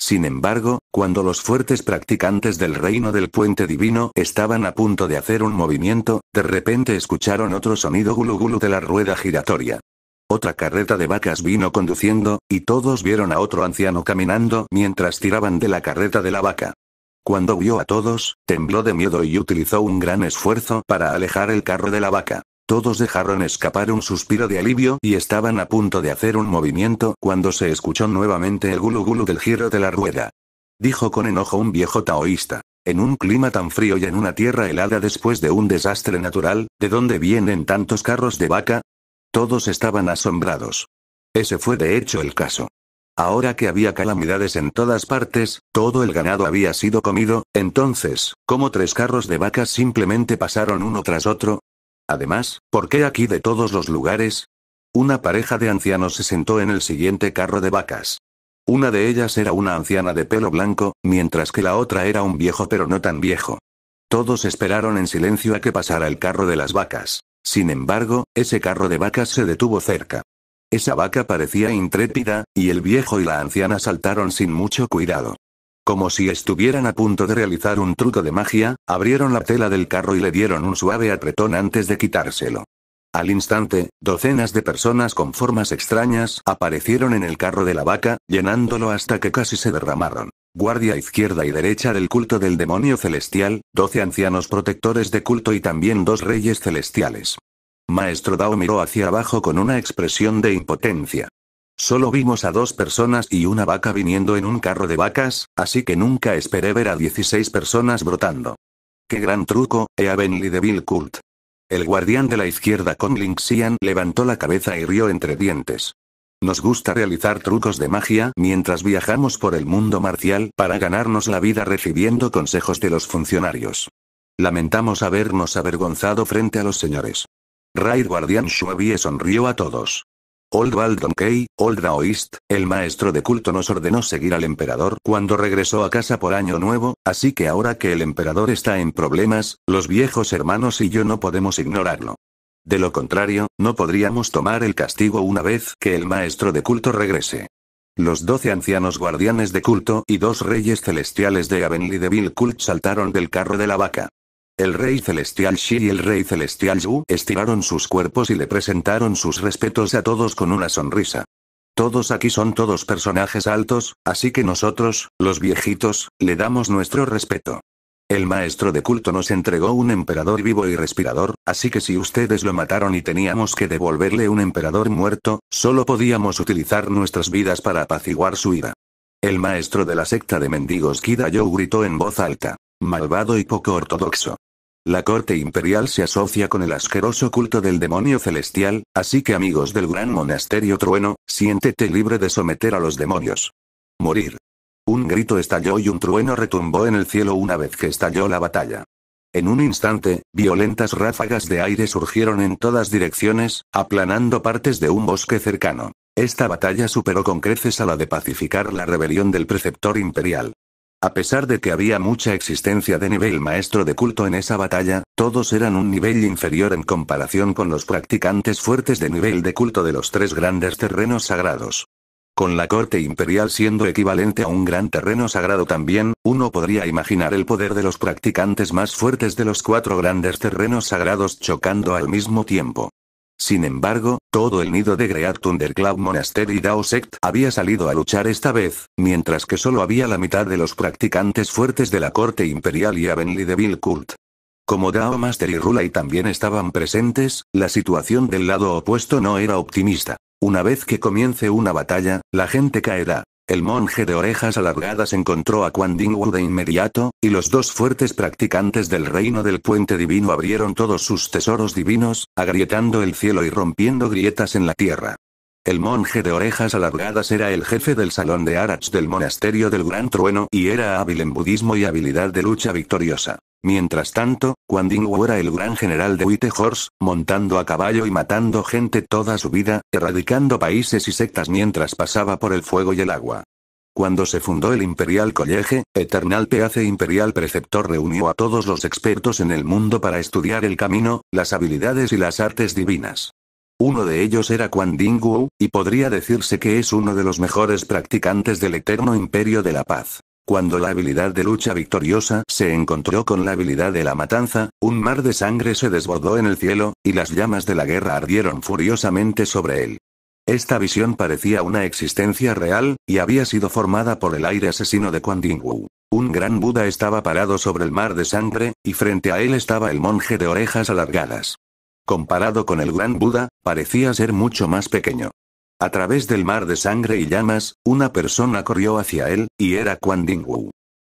Sin embargo, cuando los fuertes practicantes del reino del puente divino estaban a punto de hacer un movimiento, de repente escucharon otro sonido gulu gulu de la rueda giratoria. Otra carreta de vacas vino conduciendo, y todos vieron a otro anciano caminando mientras tiraban de la carreta de la vaca. Cuando vio a todos, tembló de miedo y utilizó un gran esfuerzo para alejar el carro de la vaca. Todos dejaron escapar un suspiro de alivio y estaban a punto de hacer un movimiento cuando se escuchó nuevamente el gulu gulu del giro de la rueda. Dijo con enojo un viejo taoísta. En un clima tan frío y en una tierra helada después de un desastre natural, ¿de dónde vienen tantos carros de vaca? Todos estaban asombrados. Ese fue de hecho el caso. Ahora que había calamidades en todas partes, todo el ganado había sido comido, entonces, ¿cómo tres carros de vacas simplemente pasaron uno tras otro, Además, ¿por qué aquí de todos los lugares? Una pareja de ancianos se sentó en el siguiente carro de vacas. Una de ellas era una anciana de pelo blanco, mientras que la otra era un viejo pero no tan viejo. Todos esperaron en silencio a que pasara el carro de las vacas. Sin embargo, ese carro de vacas se detuvo cerca. Esa vaca parecía intrépida, y el viejo y la anciana saltaron sin mucho cuidado. Como si estuvieran a punto de realizar un truco de magia, abrieron la tela del carro y le dieron un suave apretón antes de quitárselo. Al instante, docenas de personas con formas extrañas aparecieron en el carro de la vaca, llenándolo hasta que casi se derramaron. Guardia izquierda y derecha del culto del demonio celestial, doce ancianos protectores de culto y también dos reyes celestiales. Maestro Dao miró hacia abajo con una expresión de impotencia. Solo vimos a dos personas y una vaca viniendo en un carro de vacas, así que nunca esperé ver a 16 personas brotando. ¡Qué gran truco, Eavenly de Bill El guardián de la izquierda con Xian levantó la cabeza y rió entre dientes. Nos gusta realizar trucos de magia mientras viajamos por el mundo marcial para ganarnos la vida recibiendo consejos de los funcionarios. Lamentamos habernos avergonzado frente a los señores. Raid Guardián Shuabie sonrió a todos. Old Baldon Key, Old Raoist, el maestro de culto nos ordenó seguir al emperador cuando regresó a casa por año nuevo, así que ahora que el emperador está en problemas, los viejos hermanos y yo no podemos ignorarlo. De lo contrario, no podríamos tomar el castigo una vez que el maestro de culto regrese. Los doce ancianos guardianes de culto y dos reyes celestiales de Avenly de Cult saltaron del carro de la vaca. El rey celestial Shi y el rey celestial Yu estiraron sus cuerpos y le presentaron sus respetos a todos con una sonrisa. Todos aquí son todos personajes altos, así que nosotros, los viejitos, le damos nuestro respeto. El maestro de culto nos entregó un emperador vivo y respirador, así que si ustedes lo mataron y teníamos que devolverle un emperador muerto, solo podíamos utilizar nuestras vidas para apaciguar su ira. El maestro de la secta de mendigos Kidayou gritó en voz alta. Malvado y poco ortodoxo. La corte imperial se asocia con el asqueroso culto del demonio celestial, así que amigos del gran monasterio trueno, siéntete libre de someter a los demonios. Morir. Un grito estalló y un trueno retumbó en el cielo una vez que estalló la batalla. En un instante, violentas ráfagas de aire surgieron en todas direcciones, aplanando partes de un bosque cercano. Esta batalla superó con creces a la de pacificar la rebelión del preceptor imperial. A pesar de que había mucha existencia de nivel maestro de culto en esa batalla, todos eran un nivel inferior en comparación con los practicantes fuertes de nivel de culto de los tres grandes terrenos sagrados. Con la corte imperial siendo equivalente a un gran terreno sagrado también, uno podría imaginar el poder de los practicantes más fuertes de los cuatro grandes terrenos sagrados chocando al mismo tiempo. Sin embargo, todo el nido de Great Thundercloud Monastery y Dao Sect había salido a luchar esta vez, mientras que solo había la mitad de los practicantes fuertes de la corte imperial y Avenly de Cult. Como Dao Master y Rulai también estaban presentes, la situación del lado opuesto no era optimista. Una vez que comience una batalla, la gente caerá. El monje de orejas alargadas encontró a Quan de inmediato, y los dos fuertes practicantes del reino del puente divino abrieron todos sus tesoros divinos, agrietando el cielo y rompiendo grietas en la tierra. El monje de orejas alargadas era el jefe del salón de Arach del monasterio del Gran Trueno y era hábil en budismo y habilidad de lucha victoriosa. Mientras tanto, Quan era el gran general de White Horse, montando a caballo y matando gente toda su vida, erradicando países y sectas mientras pasaba por el fuego y el agua. Cuando se fundó el Imperial College, Eternal Peace Imperial Preceptor reunió a todos los expertos en el mundo para estudiar el camino, las habilidades y las artes divinas. Uno de ellos era Quan Wu, y podría decirse que es uno de los mejores practicantes del Eterno Imperio de la Paz. Cuando la habilidad de lucha victoriosa se encontró con la habilidad de la matanza, un mar de sangre se desbordó en el cielo, y las llamas de la guerra ardieron furiosamente sobre él. Esta visión parecía una existencia real, y había sido formada por el aire asesino de Kuan Wu. Un gran Buda estaba parado sobre el mar de sangre, y frente a él estaba el monje de orejas alargadas. Comparado con el gran Buda, parecía ser mucho más pequeño. A través del mar de sangre y llamas, una persona corrió hacia él, y era Quan Dingwu.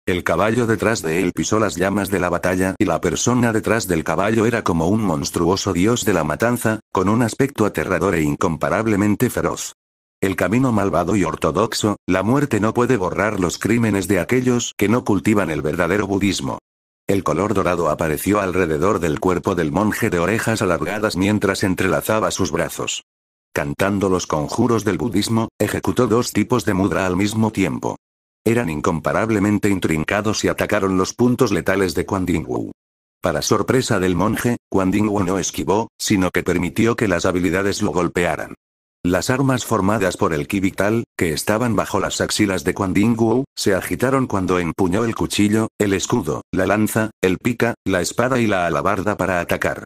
El caballo detrás de él pisó las llamas de la batalla y la persona detrás del caballo era como un monstruoso dios de la matanza, con un aspecto aterrador e incomparablemente feroz. El camino malvado y ortodoxo, la muerte no puede borrar los crímenes de aquellos que no cultivan el verdadero budismo. El color dorado apareció alrededor del cuerpo del monje de orejas alargadas mientras entrelazaba sus brazos. Cantando los conjuros del budismo, ejecutó dos tipos de mudra al mismo tiempo. Eran incomparablemente intrincados y atacaron los puntos letales de Quan Para sorpresa del monje, Quan no esquivó, sino que permitió que las habilidades lo golpearan. Las armas formadas por el kivital que estaban bajo las axilas de Quan se agitaron cuando empuñó el cuchillo, el escudo, la lanza, el pica, la espada y la alabarda para atacar.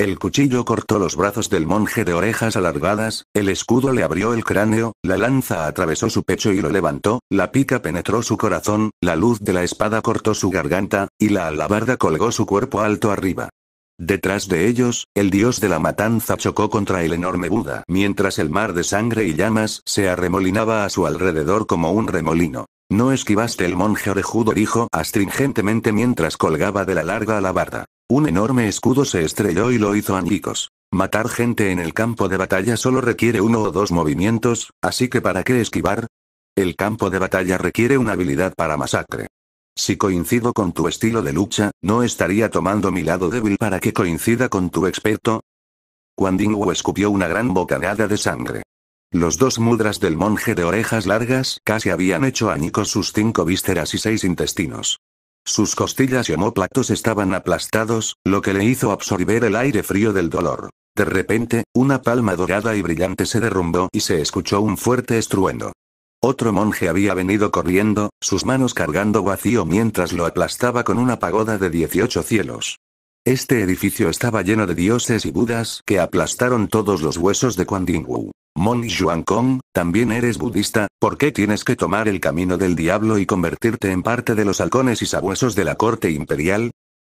El cuchillo cortó los brazos del monje de orejas alargadas, el escudo le abrió el cráneo, la lanza atravesó su pecho y lo levantó, la pica penetró su corazón, la luz de la espada cortó su garganta, y la alabarda colgó su cuerpo alto arriba. Detrás de ellos, el dios de la matanza chocó contra el enorme Buda, mientras el mar de sangre y llamas se arremolinaba a su alrededor como un remolino. No esquivaste el monje orejudo dijo astringentemente mientras colgaba de la larga alabarda. Un enorme escudo se estrelló y lo hizo añicos. Matar gente en el campo de batalla solo requiere uno o dos movimientos, así que ¿para qué esquivar? El campo de batalla requiere una habilidad para masacre. Si coincido con tu estilo de lucha, ¿no estaría tomando mi lado débil para que coincida con tu experto? cuando escupió una gran bocanada de sangre. Los dos mudras del monje de orejas largas casi habían hecho a Nikos sus cinco vísceras y seis intestinos. Sus costillas y homóplatos estaban aplastados, lo que le hizo absorber el aire frío del dolor. De repente, una palma dorada y brillante se derrumbó y se escuchó un fuerte estruendo. Otro monje había venido corriendo, sus manos cargando vacío mientras lo aplastaba con una pagoda de 18 cielos. Este edificio estaba lleno de dioses y budas que aplastaron todos los huesos de Kuan Mon Kong, también eres budista, ¿por qué tienes que tomar el camino del diablo y convertirte en parte de los halcones y sabuesos de la corte imperial?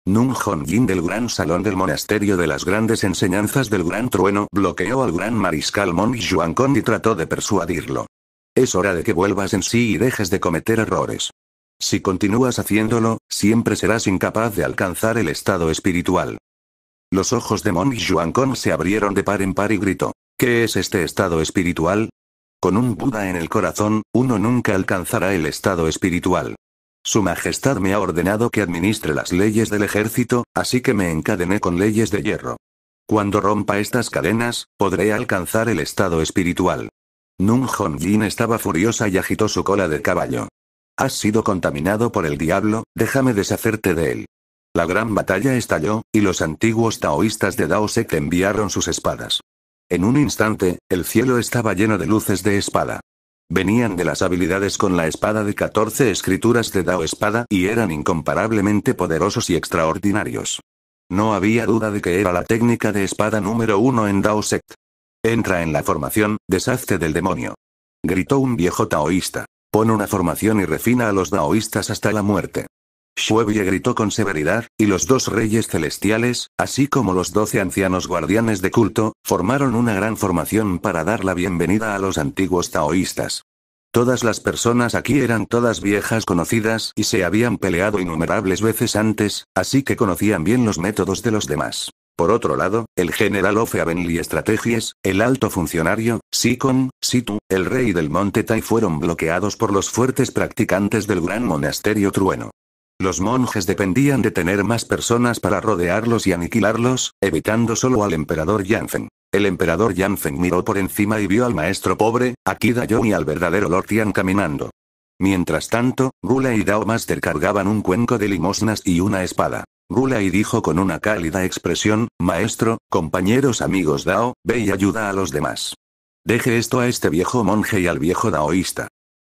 Nun Hongjin del Gran Salón del Monasterio de las Grandes Enseñanzas del Gran Trueno bloqueó al Gran Mariscal Mon Kong y trató de persuadirlo. Es hora de que vuelvas en sí y dejes de cometer errores. Si continúas haciéndolo, siempre serás incapaz de alcanzar el estado espiritual. Los ojos de Mon Kong se abrieron de par en par y gritó. ¿Qué es este estado espiritual? Con un Buda en el corazón, uno nunca alcanzará el estado espiritual. Su Majestad me ha ordenado que administre las leyes del ejército, así que me encadené con leyes de hierro. Cuando rompa estas cadenas, podré alcanzar el estado espiritual. Nung Hong Jin estaba furiosa y agitó su cola de caballo. Has sido contaminado por el diablo, déjame deshacerte de él. La gran batalla estalló, y los antiguos taoístas de Dao Sek enviaron sus espadas. En un instante, el cielo estaba lleno de luces de espada. Venían de las habilidades con la espada de 14 escrituras de Dao Espada y eran incomparablemente poderosos y extraordinarios. No había duda de que era la técnica de espada número uno en Dao Sect. Entra en la formación, deshazte del demonio. Gritó un viejo taoísta. Pon una formación y refina a los taoístas hasta la muerte. Shuebye gritó con severidad, y los dos reyes celestiales, así como los doce ancianos guardianes de culto, formaron una gran formación para dar la bienvenida a los antiguos taoístas. Todas las personas aquí eran todas viejas conocidas y se habían peleado innumerables veces antes, así que conocían bien los métodos de los demás. Por otro lado, el general y estrategias, el alto funcionario, Sikon, Situ, el rey del monte Tai fueron bloqueados por los fuertes practicantes del gran monasterio Trueno. Los monjes dependían de tener más personas para rodearlos y aniquilarlos, evitando solo al emperador Yanfen. El emperador Yanfen miró por encima y vio al maestro pobre, a Kidayon y al verdadero Lord caminando. Mientras tanto, Gula y Dao Master cargaban un cuenco de limosnas y una espada. Gula y dijo con una cálida expresión, Maestro, compañeros amigos Dao, ve y ayuda a los demás. Deje esto a este viejo monje y al viejo daoísta.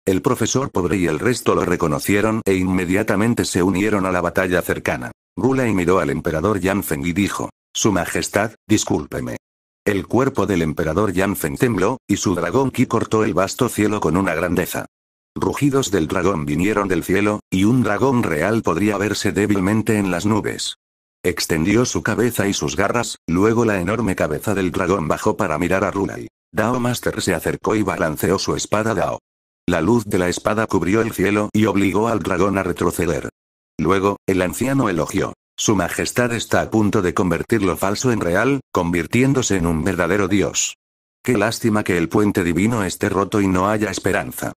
El profesor pobre y el resto lo reconocieron e inmediatamente se unieron a la batalla cercana. Rulai miró al emperador Yanfen y dijo, Su Majestad, discúlpeme. El cuerpo del emperador Yanfen tembló, y su dragón Ki cortó el vasto cielo con una grandeza. Rugidos del dragón vinieron del cielo, y un dragón real podría verse débilmente en las nubes. Extendió su cabeza y sus garras, luego la enorme cabeza del dragón bajó para mirar a Rulai. Dao Master se acercó y balanceó su espada Dao. La luz de la espada cubrió el cielo y obligó al dragón a retroceder. Luego, el anciano elogió. Su Majestad está a punto de convertir lo falso en real, convirtiéndose en un verdadero dios. Qué lástima que el puente divino esté roto y no haya esperanza.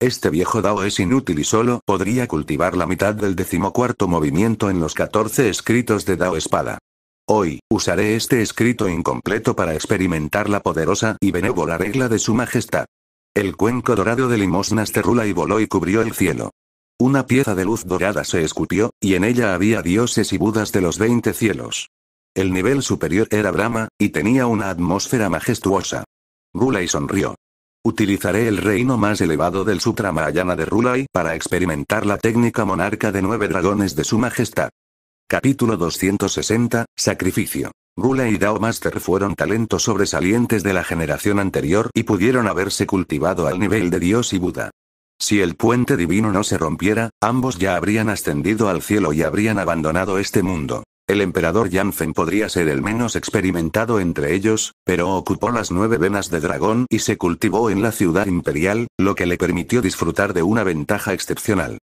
Este viejo Dao es inútil y solo podría cultivar la mitad del decimocuarto movimiento en los 14 escritos de Dao Espada. Hoy, usaré este escrito incompleto para experimentar la poderosa y benévola regla de su Majestad. El cuenco dorado de limosnas terrula y voló y cubrió el cielo. Una pieza de luz dorada se escupió, y en ella había dioses y budas de los veinte cielos. El nivel superior era Brahma, y tenía una atmósfera majestuosa. Rulai sonrió. Utilizaré el reino más elevado del Sutra Mahayana de Rulai para experimentar la técnica monarca de nueve dragones de su majestad. Capítulo 260, Sacrificio. Gula y Dao Master fueron talentos sobresalientes de la generación anterior y pudieron haberse cultivado al nivel de Dios y Buda. Si el puente divino no se rompiera, ambos ya habrían ascendido al cielo y habrían abandonado este mundo. El emperador Yanfen podría ser el menos experimentado entre ellos, pero ocupó las nueve venas de dragón y se cultivó en la ciudad imperial, lo que le permitió disfrutar de una ventaja excepcional.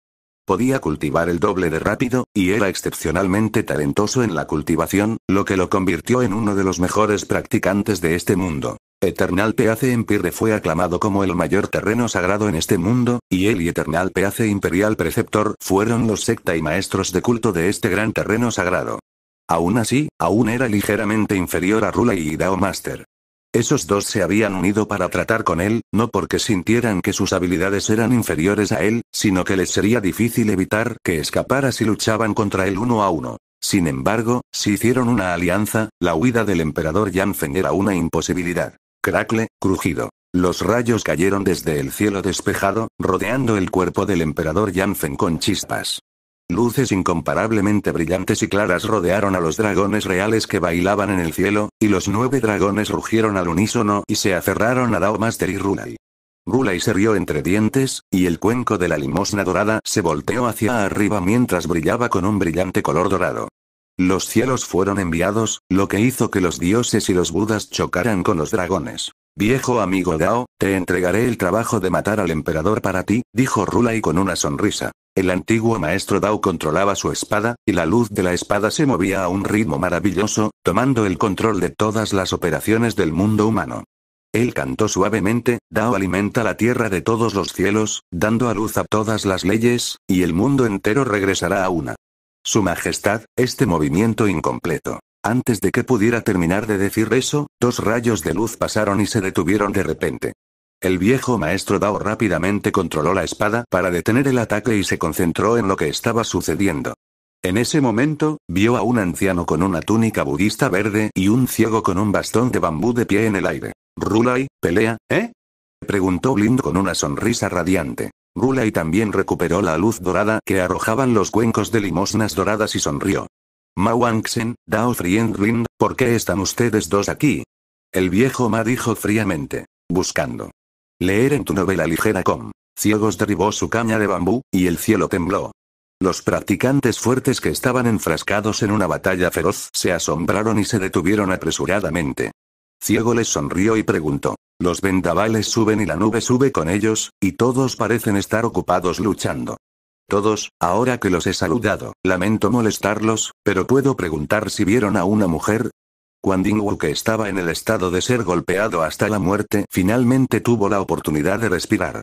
Podía cultivar el doble de rápido, y era excepcionalmente talentoso en la cultivación, lo que lo convirtió en uno de los mejores practicantes de este mundo. Eternal Peace Empire fue aclamado como el mayor terreno sagrado en este mundo, y él y Eternal Peace Imperial Preceptor fueron los secta y maestros de culto de este gran terreno sagrado. Aún así, aún era ligeramente inferior a Rula y Dao Master. Esos dos se habían unido para tratar con él, no porque sintieran que sus habilidades eran inferiores a él, sino que les sería difícil evitar que escapara si luchaban contra él uno a uno. Sin embargo, si hicieron una alianza, la huida del emperador Yanfen era una imposibilidad. Crackle, crujido. Los rayos cayeron desde el cielo despejado, rodeando el cuerpo del emperador Yanfen con chispas. Luces incomparablemente brillantes y claras rodearon a los dragones reales que bailaban en el cielo, y los nueve dragones rugieron al unísono y se aferraron a Daomaster y Rulai. Rulai se rió entre dientes, y el cuenco de la limosna dorada se volteó hacia arriba mientras brillaba con un brillante color dorado. Los cielos fueron enviados, lo que hizo que los dioses y los budas chocaran con los dragones. Viejo amigo Dao, te entregaré el trabajo de matar al emperador para ti, dijo Rulai con una sonrisa. El antiguo maestro Dao controlaba su espada, y la luz de la espada se movía a un ritmo maravilloso, tomando el control de todas las operaciones del mundo humano. Él cantó suavemente, Dao alimenta la tierra de todos los cielos, dando a luz a todas las leyes, y el mundo entero regresará a una. Su Majestad, este movimiento incompleto. Antes de que pudiera terminar de decir eso, dos rayos de luz pasaron y se detuvieron de repente. El viejo maestro Dao rápidamente controló la espada para detener el ataque y se concentró en lo que estaba sucediendo. En ese momento, vio a un anciano con una túnica budista verde y un ciego con un bastón de bambú de pie en el aire. Rulai, pelea, ¿eh? preguntó Blind con una sonrisa radiante. Rulai también recuperó la luz dorada que arrojaban los cuencos de limosnas doradas y sonrió. Ma Wangsen, Dao ¿por qué están ustedes dos aquí? El viejo Ma dijo fríamente. Buscando. Leer en tu novela ligera com. Ciegos derribó su caña de bambú, y el cielo tembló. Los practicantes fuertes que estaban enfrascados en una batalla feroz se asombraron y se detuvieron apresuradamente. Ciego les sonrió y preguntó. Los vendavales suben y la nube sube con ellos, y todos parecen estar ocupados luchando. Todos, ahora que los he saludado, lamento molestarlos, pero puedo preguntar si vieron a una mujer. Cuando que estaba en el estado de ser golpeado hasta la muerte, finalmente tuvo la oportunidad de respirar.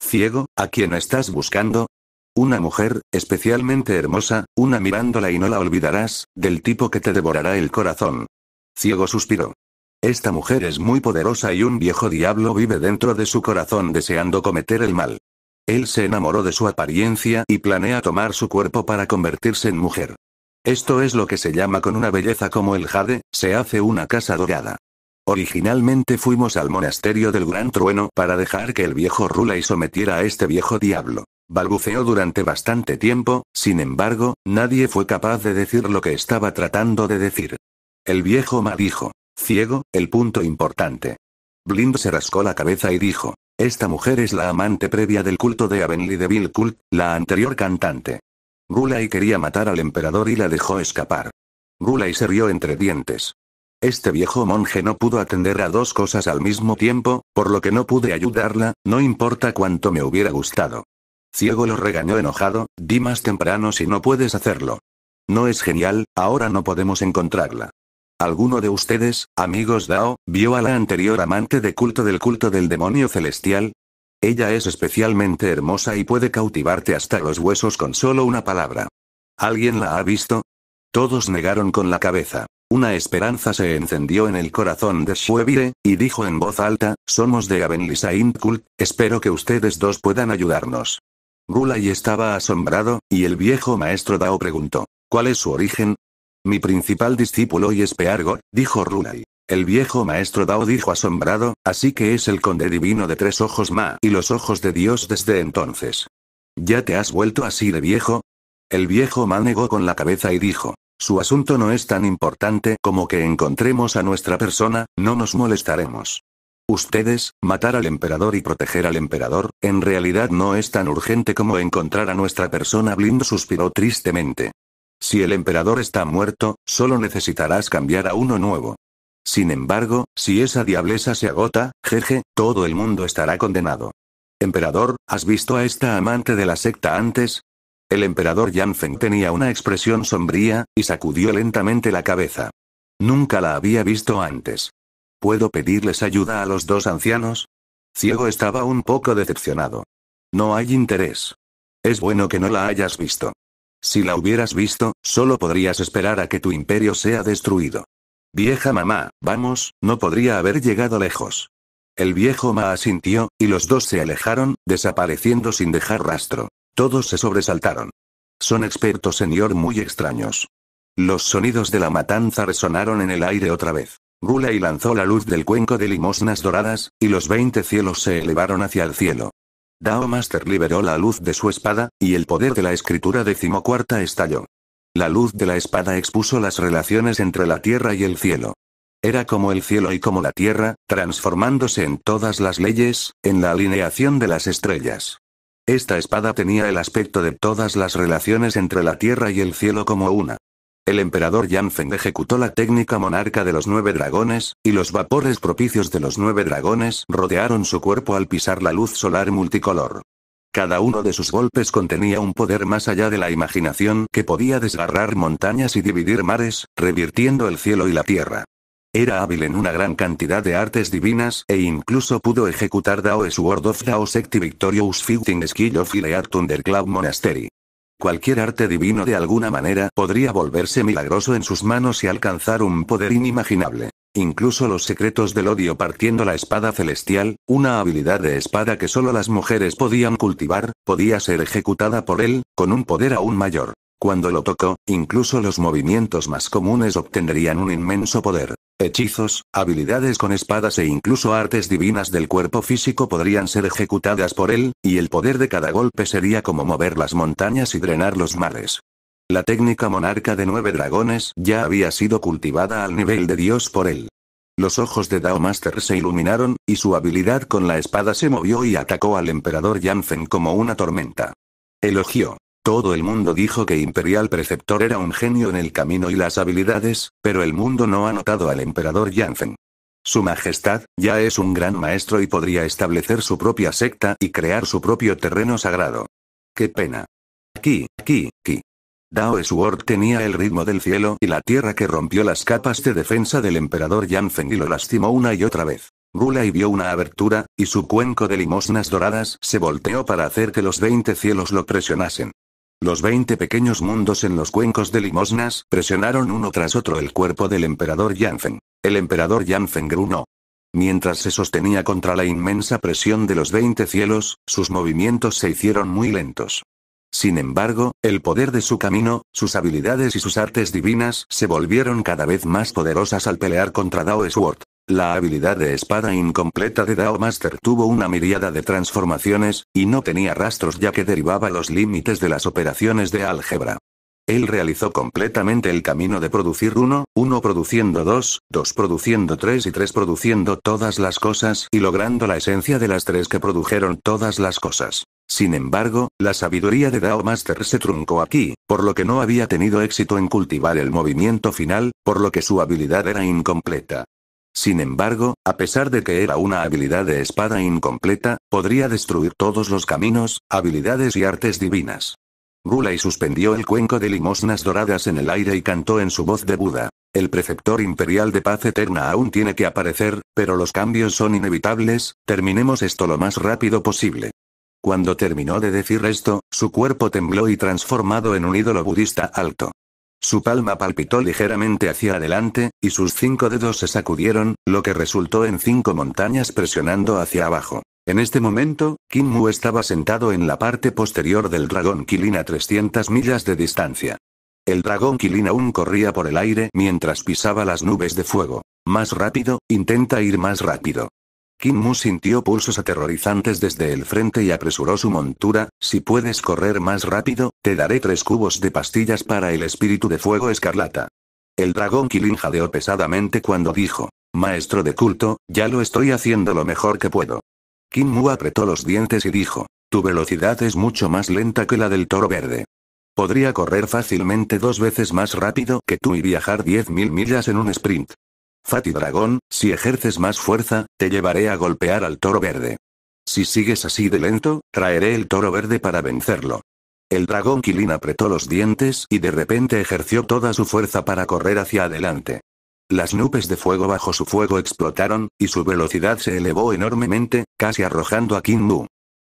Ciego, ¿a quién estás buscando? Una mujer, especialmente hermosa, una mirándola y no la olvidarás, del tipo que te devorará el corazón. Ciego suspiró. Esta mujer es muy poderosa y un viejo diablo vive dentro de su corazón deseando cometer el mal. Él se enamoró de su apariencia y planea tomar su cuerpo para convertirse en mujer. Esto es lo que se llama con una belleza como el jade, se hace una casa dorada. Originalmente fuimos al monasterio del Gran Trueno para dejar que el viejo Rula y sometiera a este viejo diablo. Balbuceó durante bastante tiempo, sin embargo, nadie fue capaz de decir lo que estaba tratando de decir. El viejo Ma dijo, ciego, el punto importante. Blind se rascó la cabeza y dijo, esta mujer es la amante previa del culto de Avenly de Vilcult, la anterior cantante. Gulay quería matar al emperador y la dejó escapar. Gulay se rió entre dientes. Este viejo monje no pudo atender a dos cosas al mismo tiempo, por lo que no pude ayudarla, no importa cuánto me hubiera gustado. Ciego lo regañó enojado, di más temprano si no puedes hacerlo. No es genial, ahora no podemos encontrarla. ¿Alguno de ustedes, amigos Dao, vio a la anterior amante de culto del culto del demonio celestial? Ella es especialmente hermosa y puede cautivarte hasta los huesos con solo una palabra. ¿Alguien la ha visto? Todos negaron con la cabeza. Una esperanza se encendió en el corazón de Shuebire, y dijo en voz alta, somos de Avenlisaint Cult, espero que ustedes dos puedan ayudarnos. Gulay estaba asombrado, y el viejo maestro Dao preguntó, ¿cuál es su origen? Mi principal discípulo y espeargo, dijo Runai. El viejo maestro Dao dijo asombrado, así que es el conde divino de tres ojos Ma y los ojos de Dios desde entonces. ¿Ya te has vuelto así de viejo? El viejo Ma negó con la cabeza y dijo, su asunto no es tan importante como que encontremos a nuestra persona, no nos molestaremos. Ustedes, matar al emperador y proteger al emperador, en realidad no es tan urgente como encontrar a nuestra persona. Blind suspiró tristemente. Si el emperador está muerto, solo necesitarás cambiar a uno nuevo. Sin embargo, si esa diablesa se agota, jeje, todo el mundo estará condenado. Emperador, ¿has visto a esta amante de la secta antes? El emperador Yanfen tenía una expresión sombría, y sacudió lentamente la cabeza. Nunca la había visto antes. ¿Puedo pedirles ayuda a los dos ancianos? Ciego estaba un poco decepcionado. No hay interés. Es bueno que no la hayas visto. Si la hubieras visto, solo podrías esperar a que tu imperio sea destruido. Vieja mamá, vamos, no podría haber llegado lejos. El viejo Ma asintió, y los dos se alejaron, desapareciendo sin dejar rastro. Todos se sobresaltaron. Son expertos, señor, muy extraños. Los sonidos de la matanza resonaron en el aire otra vez. y lanzó la luz del cuenco de limosnas doradas, y los veinte cielos se elevaron hacia el cielo. Dao Master liberó la luz de su espada, y el poder de la escritura decimocuarta estalló. La luz de la espada expuso las relaciones entre la tierra y el cielo. Era como el cielo y como la tierra, transformándose en todas las leyes, en la alineación de las estrellas. Esta espada tenía el aspecto de todas las relaciones entre la tierra y el cielo como una. El emperador Yanfen ejecutó la técnica monarca de los nueve dragones, y los vapores propicios de los nueve dragones rodearon su cuerpo al pisar la luz solar multicolor. Cada uno de sus golpes contenía un poder más allá de la imaginación que podía desgarrar montañas y dividir mares, revirtiendo el cielo y la tierra. Era hábil en una gran cantidad de artes divinas e incluso pudo ejecutar Dao Sword of Dao Secti Victorious Fighting Skill of thunder Thundercloud Monastery. Cualquier arte divino de alguna manera podría volverse milagroso en sus manos y alcanzar un poder inimaginable. Incluso los secretos del odio partiendo la espada celestial, una habilidad de espada que solo las mujeres podían cultivar, podía ser ejecutada por él, con un poder aún mayor. Cuando lo tocó, incluso los movimientos más comunes obtendrían un inmenso poder. Hechizos, habilidades con espadas e incluso artes divinas del cuerpo físico podrían ser ejecutadas por él, y el poder de cada golpe sería como mover las montañas y drenar los mares. La técnica monarca de nueve dragones ya había sido cultivada al nivel de Dios por él. Los ojos de Dao Master se iluminaron, y su habilidad con la espada se movió y atacó al emperador Yanfen como una tormenta. Elogió. Todo el mundo dijo que Imperial Preceptor era un genio en el camino y las habilidades, pero el mundo no ha notado al emperador Yanfen. Su Majestad, ya es un gran maestro y podría establecer su propia secta y crear su propio terreno sagrado. ¡Qué pena! ¡Ki, ki, ki! Dao Sword tenía el ritmo del cielo y la tierra que rompió las capas de defensa del emperador Yanfen y lo lastimó una y otra vez. Gulai vio una abertura, y su cuenco de limosnas doradas se volteó para hacer que los veinte cielos lo presionasen. Los veinte pequeños mundos en los cuencos de limosnas presionaron uno tras otro el cuerpo del emperador Yanfen. El emperador Yanfen grunó. Mientras se sostenía contra la inmensa presión de los veinte cielos, sus movimientos se hicieron muy lentos. Sin embargo, el poder de su camino, sus habilidades y sus artes divinas se volvieron cada vez más poderosas al pelear contra Dao Sword. La habilidad de espada incompleta de Dao Master tuvo una miriada de transformaciones, y no tenía rastros ya que derivaba los límites de las operaciones de álgebra. Él realizó completamente el camino de producir uno, uno produciendo dos, dos produciendo tres y tres produciendo todas las cosas y logrando la esencia de las tres que produjeron todas las cosas. Sin embargo, la sabiduría de Dao Master se truncó aquí, por lo que no había tenido éxito en cultivar el movimiento final, por lo que su habilidad era incompleta. Sin embargo, a pesar de que era una habilidad de espada incompleta, podría destruir todos los caminos, habilidades y artes divinas. Gulay suspendió el cuenco de limosnas doradas en el aire y cantó en su voz de Buda. El preceptor imperial de paz eterna aún tiene que aparecer, pero los cambios son inevitables, terminemos esto lo más rápido posible. Cuando terminó de decir esto, su cuerpo tembló y transformado en un ídolo budista alto. Su palma palpitó ligeramente hacia adelante, y sus cinco dedos se sacudieron, lo que resultó en cinco montañas presionando hacia abajo. En este momento, Mu estaba sentado en la parte posterior del dragón Kilin a 300 millas de distancia. El dragón Kilin aún corría por el aire mientras pisaba las nubes de fuego. Más rápido, intenta ir más rápido. Kim Mu sintió pulsos aterrorizantes desde el frente y apresuró su montura, si puedes correr más rápido, te daré tres cubos de pastillas para el espíritu de fuego escarlata. El dragón Kilin jadeó pesadamente cuando dijo, Maestro de culto, ya lo estoy haciendo lo mejor que puedo. Kim Mu apretó los dientes y dijo, Tu velocidad es mucho más lenta que la del toro verde. Podría correr fácilmente dos veces más rápido que tú y viajar 10.000 millas en un sprint. Fati Dragón, si ejerces más fuerza, te llevaré a golpear al toro verde. Si sigues así de lento, traeré el toro verde para vencerlo. El dragón Kilin apretó los dientes y de repente ejerció toda su fuerza para correr hacia adelante. Las nubes de fuego bajo su fuego explotaron, y su velocidad se elevó enormemente, casi arrojando a Kim Mu.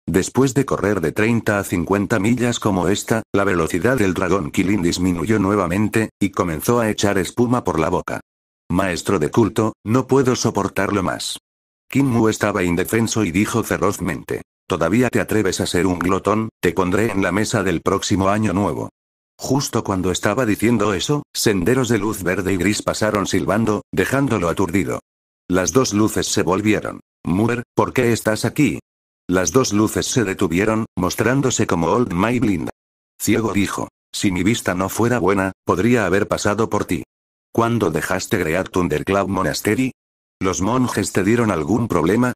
Después de correr de 30 a 50 millas como esta, la velocidad del dragón Kilin disminuyó nuevamente, y comenzó a echar espuma por la boca. Maestro de culto, no puedo soportarlo más. Kim Mu estaba indefenso y dijo ferozmente. ¿Todavía te atreves a ser un glotón? Te pondré en la mesa del próximo año nuevo. Justo cuando estaba diciendo eso, senderos de luz verde y gris pasaron silbando, dejándolo aturdido. Las dos luces se volvieron. Muer, ¿por qué estás aquí? Las dos luces se detuvieron, mostrándose como Old My Blind. Ciego dijo, si mi vista no fuera buena, podría haber pasado por ti. ¿Cuándo dejaste crear Thundercloud Monastery? ¿Los monjes te dieron algún problema?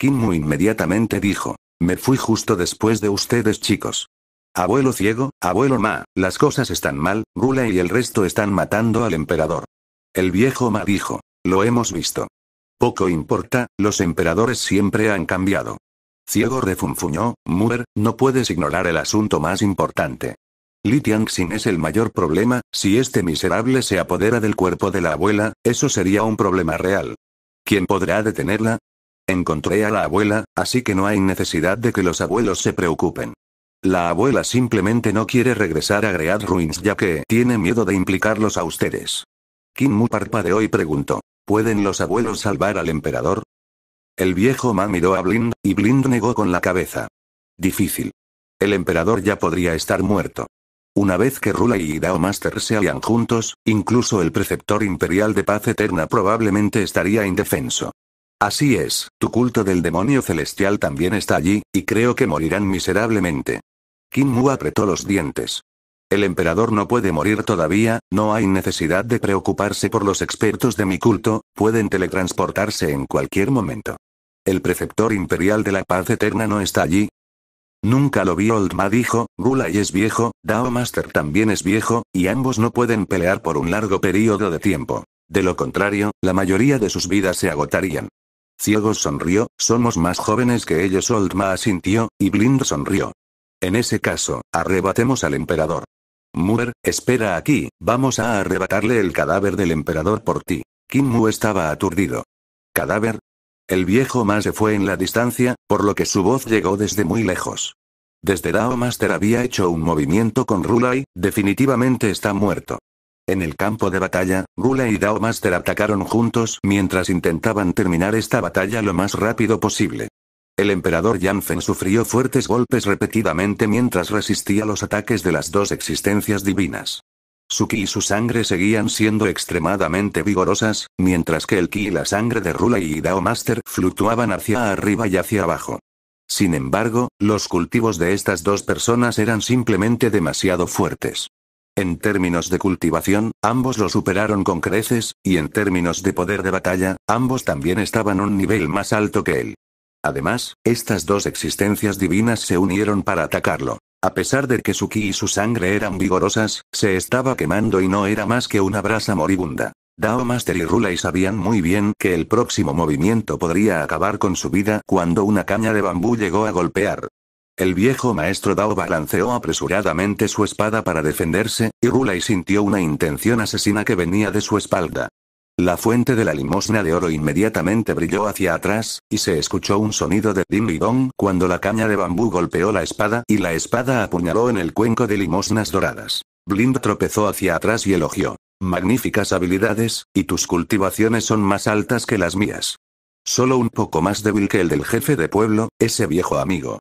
Mu inmediatamente dijo. Me fui justo después de ustedes chicos. Abuelo ciego, abuelo Ma, las cosas están mal, Rula y el resto están matando al emperador. El viejo Ma dijo, lo hemos visto. Poco importa, los emperadores siempre han cambiado. Ciego refunfuñó, Muer, no puedes ignorar el asunto más importante. Li Tianxin es el mayor problema, si este miserable se apodera del cuerpo de la abuela, eso sería un problema real. ¿Quién podrá detenerla? Encontré a la abuela, así que no hay necesidad de que los abuelos se preocupen. La abuela simplemente no quiere regresar a Great Ruins ya que tiene miedo de implicarlos a ustedes. Kim Mu de hoy preguntó, ¿pueden los abuelos salvar al emperador? El viejo Ma miró a Blind, y Blind negó con la cabeza. Difícil. El emperador ya podría estar muerto. Una vez que Rula y Dao Master se hallan juntos, incluso el preceptor imperial de paz eterna probablemente estaría indefenso. Así es, tu culto del demonio celestial también está allí, y creo que morirán miserablemente. Kim Mu apretó los dientes. El emperador no puede morir todavía, no hay necesidad de preocuparse por los expertos de mi culto, pueden teletransportarse en cualquier momento. El preceptor imperial de la paz eterna no está allí, Nunca lo vi Old Ma dijo, Gulai es viejo, Dao Master también es viejo, y ambos no pueden pelear por un largo periodo de tiempo. De lo contrario, la mayoría de sus vidas se agotarían. Ciego sonrió, somos más jóvenes que ellos Old Ma asintió, y Blind sonrió. En ese caso, arrebatemos al emperador. Muer, espera aquí, vamos a arrebatarle el cadáver del emperador por ti. Kim Mu estaba aturdido. ¿Cadáver? El viejo más se fue en la distancia, por lo que su voz llegó desde muy lejos. Desde Dao Master había hecho un movimiento con Rulai, definitivamente está muerto. En el campo de batalla, Rulai y Dao Master atacaron juntos mientras intentaban terminar esta batalla lo más rápido posible. El emperador Yanfen sufrió fuertes golpes repetidamente mientras resistía los ataques de las dos existencias divinas. Su ki y su sangre seguían siendo extremadamente vigorosas, mientras que el ki y la sangre de Rula y Dao Master fluctuaban hacia arriba y hacia abajo. Sin embargo, los cultivos de estas dos personas eran simplemente demasiado fuertes. En términos de cultivación, ambos lo superaron con creces, y en términos de poder de batalla, ambos también estaban un nivel más alto que él. Además, estas dos existencias divinas se unieron para atacarlo. A pesar de que su ki y su sangre eran vigorosas, se estaba quemando y no era más que una brasa moribunda. Dao Master y Rulai sabían muy bien que el próximo movimiento podría acabar con su vida cuando una caña de bambú llegó a golpear. El viejo maestro Dao balanceó apresuradamente su espada para defenderse, y Rulai sintió una intención asesina que venía de su espalda. La fuente de la limosna de oro inmediatamente brilló hacia atrás, y se escuchó un sonido de dim y cuando la caña de bambú golpeó la espada y la espada apuñaló en el cuenco de limosnas doradas. Blind tropezó hacia atrás y elogió. Magníficas habilidades, y tus cultivaciones son más altas que las mías. Solo un poco más débil que el del jefe de pueblo, ese viejo amigo.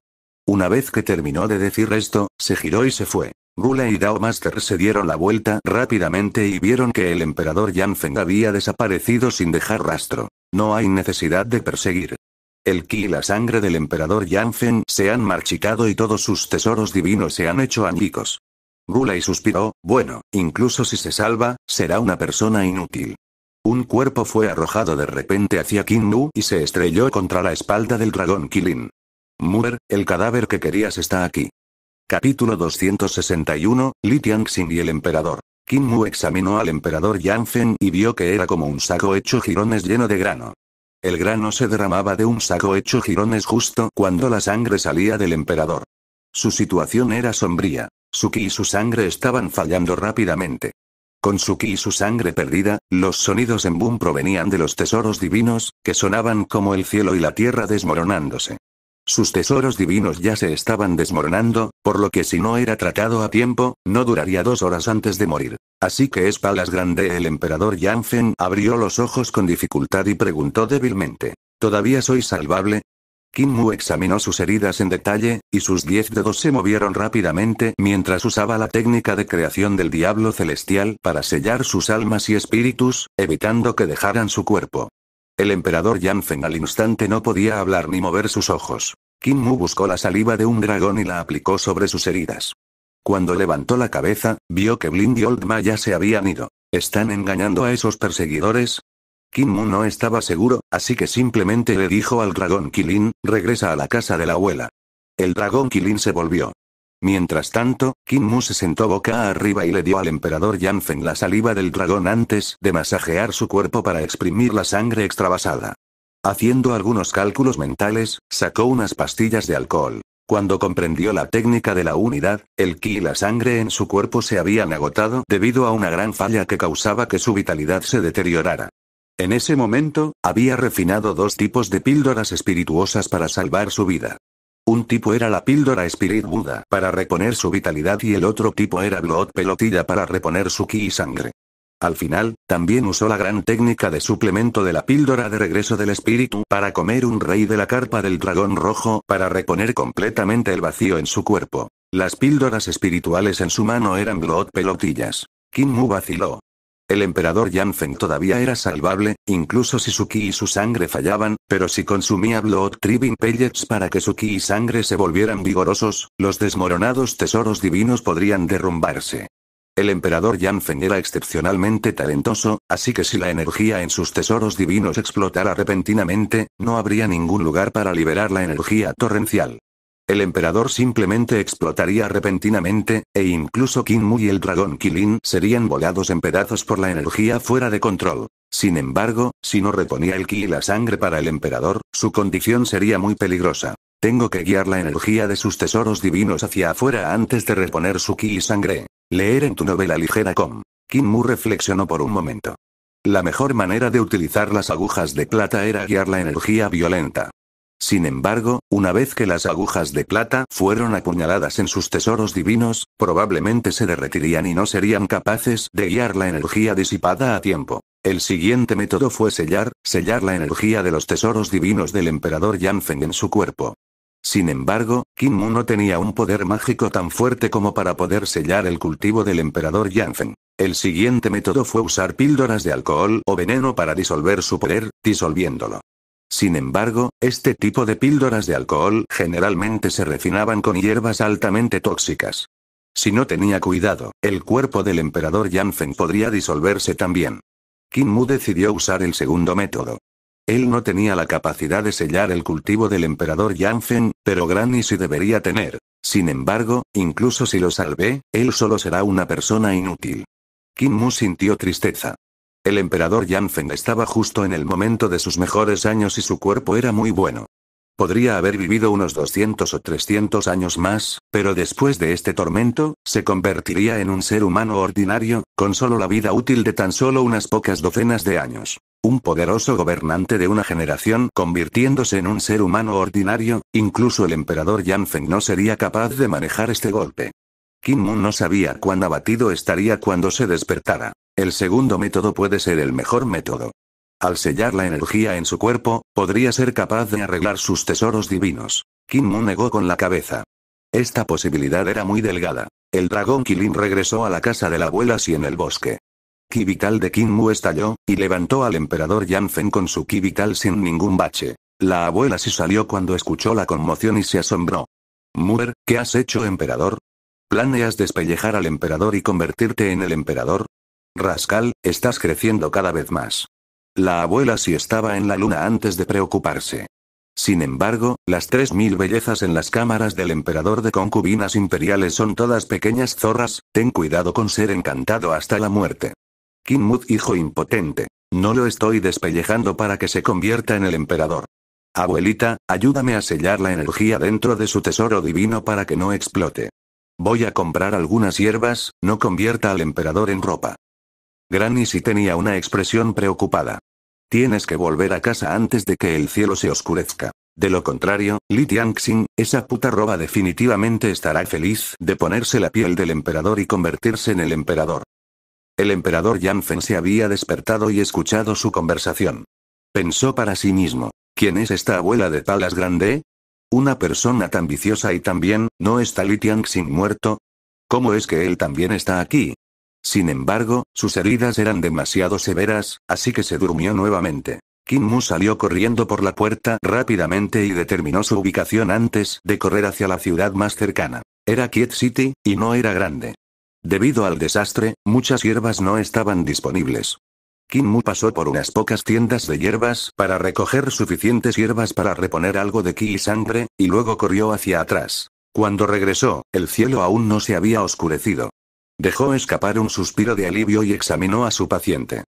Una vez que terminó de decir esto, se giró y se fue. Gula y Dao Master se dieron la vuelta rápidamente y vieron que el emperador Yanfen había desaparecido sin dejar rastro. No hay necesidad de perseguir. El ki y la sangre del emperador Yanfen se han marchitado y todos sus tesoros divinos se han hecho añicos. Gula y suspiró, bueno, incluso si se salva, será una persona inútil. Un cuerpo fue arrojado de repente hacia Nu y se estrelló contra la espalda del dragón Kilin. Muer, el cadáver que querías está aquí. Capítulo 261, Li Tianxin y el emperador. Qin Mu examinó al emperador Yangfen y vio que era como un saco hecho jirones lleno de grano. El grano se derramaba de un saco hecho jirones justo cuando la sangre salía del emperador. Su situación era sombría. Su y su sangre estaban fallando rápidamente. Con su y su sangre perdida, los sonidos en boom provenían de los tesoros divinos, que sonaban como el cielo y la tierra desmoronándose. Sus tesoros divinos ya se estaban desmoronando, por lo que si no era tratado a tiempo, no duraría dos horas antes de morir. Así que Espalas Grande el emperador Yanfen abrió los ojos con dificultad y preguntó débilmente. ¿Todavía soy salvable? Mu examinó sus heridas en detalle, y sus diez dedos se movieron rápidamente mientras usaba la técnica de creación del diablo celestial para sellar sus almas y espíritus, evitando que dejaran su cuerpo. El emperador Yanfen al instante no podía hablar ni mover sus ojos. Kim Mu buscó la saliva de un dragón y la aplicó sobre sus heridas. Cuando levantó la cabeza, vio que Blind y Old Ma ya se habían ido. ¿Están engañando a esos perseguidores? Kim Mu no estaba seguro, así que simplemente le dijo al dragón Kilin, regresa a la casa de la abuela. El dragón Kilin se volvió. Mientras tanto, Kim Mu se sentó boca arriba y le dio al emperador Yanfen la saliva del dragón antes de masajear su cuerpo para exprimir la sangre extravasada. Haciendo algunos cálculos mentales, sacó unas pastillas de alcohol. Cuando comprendió la técnica de la unidad, el ki y la sangre en su cuerpo se habían agotado debido a una gran falla que causaba que su vitalidad se deteriorara. En ese momento, había refinado dos tipos de píldoras espirituosas para salvar su vida. Un tipo era la píldora Spirit Buda para reponer su vitalidad y el otro tipo era Blood Pelotilla para reponer su ki y sangre. Al final, también usó la gran técnica de suplemento de la píldora de regreso del espíritu para comer un rey de la carpa del dragón rojo para reponer completamente el vacío en su cuerpo. Las píldoras espirituales en su mano eran blood pelotillas. Mu vaciló. El emperador Yanfeng todavía era salvable, incluso si su ki y su sangre fallaban, pero si consumía Blood Tribing Pellets para que su ki y sangre se volvieran vigorosos, los desmoronados tesoros divinos podrían derrumbarse. El emperador Feng era excepcionalmente talentoso, así que si la energía en sus tesoros divinos explotara repentinamente, no habría ningún lugar para liberar la energía torrencial. El emperador simplemente explotaría repentinamente, e incluso Mu y el dragón Kilin serían volados en pedazos por la energía fuera de control. Sin embargo, si no reponía el ki y la sangre para el emperador, su condición sería muy peligrosa. Tengo que guiar la energía de sus tesoros divinos hacia afuera antes de reponer su ki y sangre. Leer en tu novela ligera com. Kim Mu reflexionó por un momento. La mejor manera de utilizar las agujas de plata era guiar la energía violenta. Sin embargo, una vez que las agujas de plata fueron apuñaladas en sus tesoros divinos, probablemente se derretirían y no serían capaces de guiar la energía disipada a tiempo. El siguiente método fue sellar, sellar la energía de los tesoros divinos del emperador Feng en su cuerpo. Sin embargo, Kim Mu no tenía un poder mágico tan fuerte como para poder sellar el cultivo del emperador Yanfen. El siguiente método fue usar píldoras de alcohol o veneno para disolver su poder, disolviéndolo. Sin embargo, este tipo de píldoras de alcohol generalmente se refinaban con hierbas altamente tóxicas. Si no tenía cuidado, el cuerpo del emperador Yanfen podría disolverse también. Kim Mu decidió usar el segundo método, él no tenía la capacidad de sellar el cultivo del emperador Yanfen, pero Granny sí debería tener. Sin embargo, incluso si lo salvé, él solo será una persona inútil. Kim Mu sintió tristeza. El emperador Yanfen estaba justo en el momento de sus mejores años y su cuerpo era muy bueno. Podría haber vivido unos 200 o 300 años más, pero después de este tormento, se convertiría en un ser humano ordinario, con solo la vida útil de tan solo unas pocas docenas de años un poderoso gobernante de una generación convirtiéndose en un ser humano ordinario, incluso el emperador Feng no sería capaz de manejar este golpe. Kim Moon no sabía cuán abatido estaría cuando se despertara. El segundo método puede ser el mejor método. Al sellar la energía en su cuerpo, podría ser capaz de arreglar sus tesoros divinos. Kim Moon negó con la cabeza. Esta posibilidad era muy delgada. El dragón Kilin regresó a la casa de la abuela y en el bosque ki vital de Kim estalló, y levantó al emperador Yanfen con su ki vital sin ningún bache. La abuela se salió cuando escuchó la conmoción y se asombró. Muer, ¿qué has hecho emperador? ¿Planeas despellejar al emperador y convertirte en el emperador? Rascal, estás creciendo cada vez más. La abuela sí estaba en la luna antes de preocuparse. Sin embargo, las tres mil bellezas en las cámaras del emperador de concubinas imperiales son todas pequeñas zorras, ten cuidado con ser encantado hasta la muerte. Muth hijo impotente. No lo estoy despellejando para que se convierta en el emperador. Abuelita, ayúdame a sellar la energía dentro de su tesoro divino para que no explote. Voy a comprar algunas hierbas, no convierta al emperador en ropa. Granny si tenía una expresión preocupada. Tienes que volver a casa antes de que el cielo se oscurezca. De lo contrario, Li Tianxing, esa puta roba definitivamente estará feliz de ponerse la piel del emperador y convertirse en el emperador. El emperador Yanfen se había despertado y escuchado su conversación. Pensó para sí mismo, ¿quién es esta abuela de Palas Grande? Una persona tan viciosa y tan bien, ¿no está Li Tianxing muerto? ¿Cómo es que él también está aquí? Sin embargo, sus heridas eran demasiado severas, así que se durmió nuevamente. Kim Mu salió corriendo por la puerta rápidamente y determinó su ubicación antes de correr hacia la ciudad más cercana. Era Kiet City, y no era grande. Debido al desastre, muchas hierbas no estaban disponibles. Kim Mu pasó por unas pocas tiendas de hierbas para recoger suficientes hierbas para reponer algo de ki y sangre, y luego corrió hacia atrás. Cuando regresó, el cielo aún no se había oscurecido. Dejó escapar un suspiro de alivio y examinó a su paciente.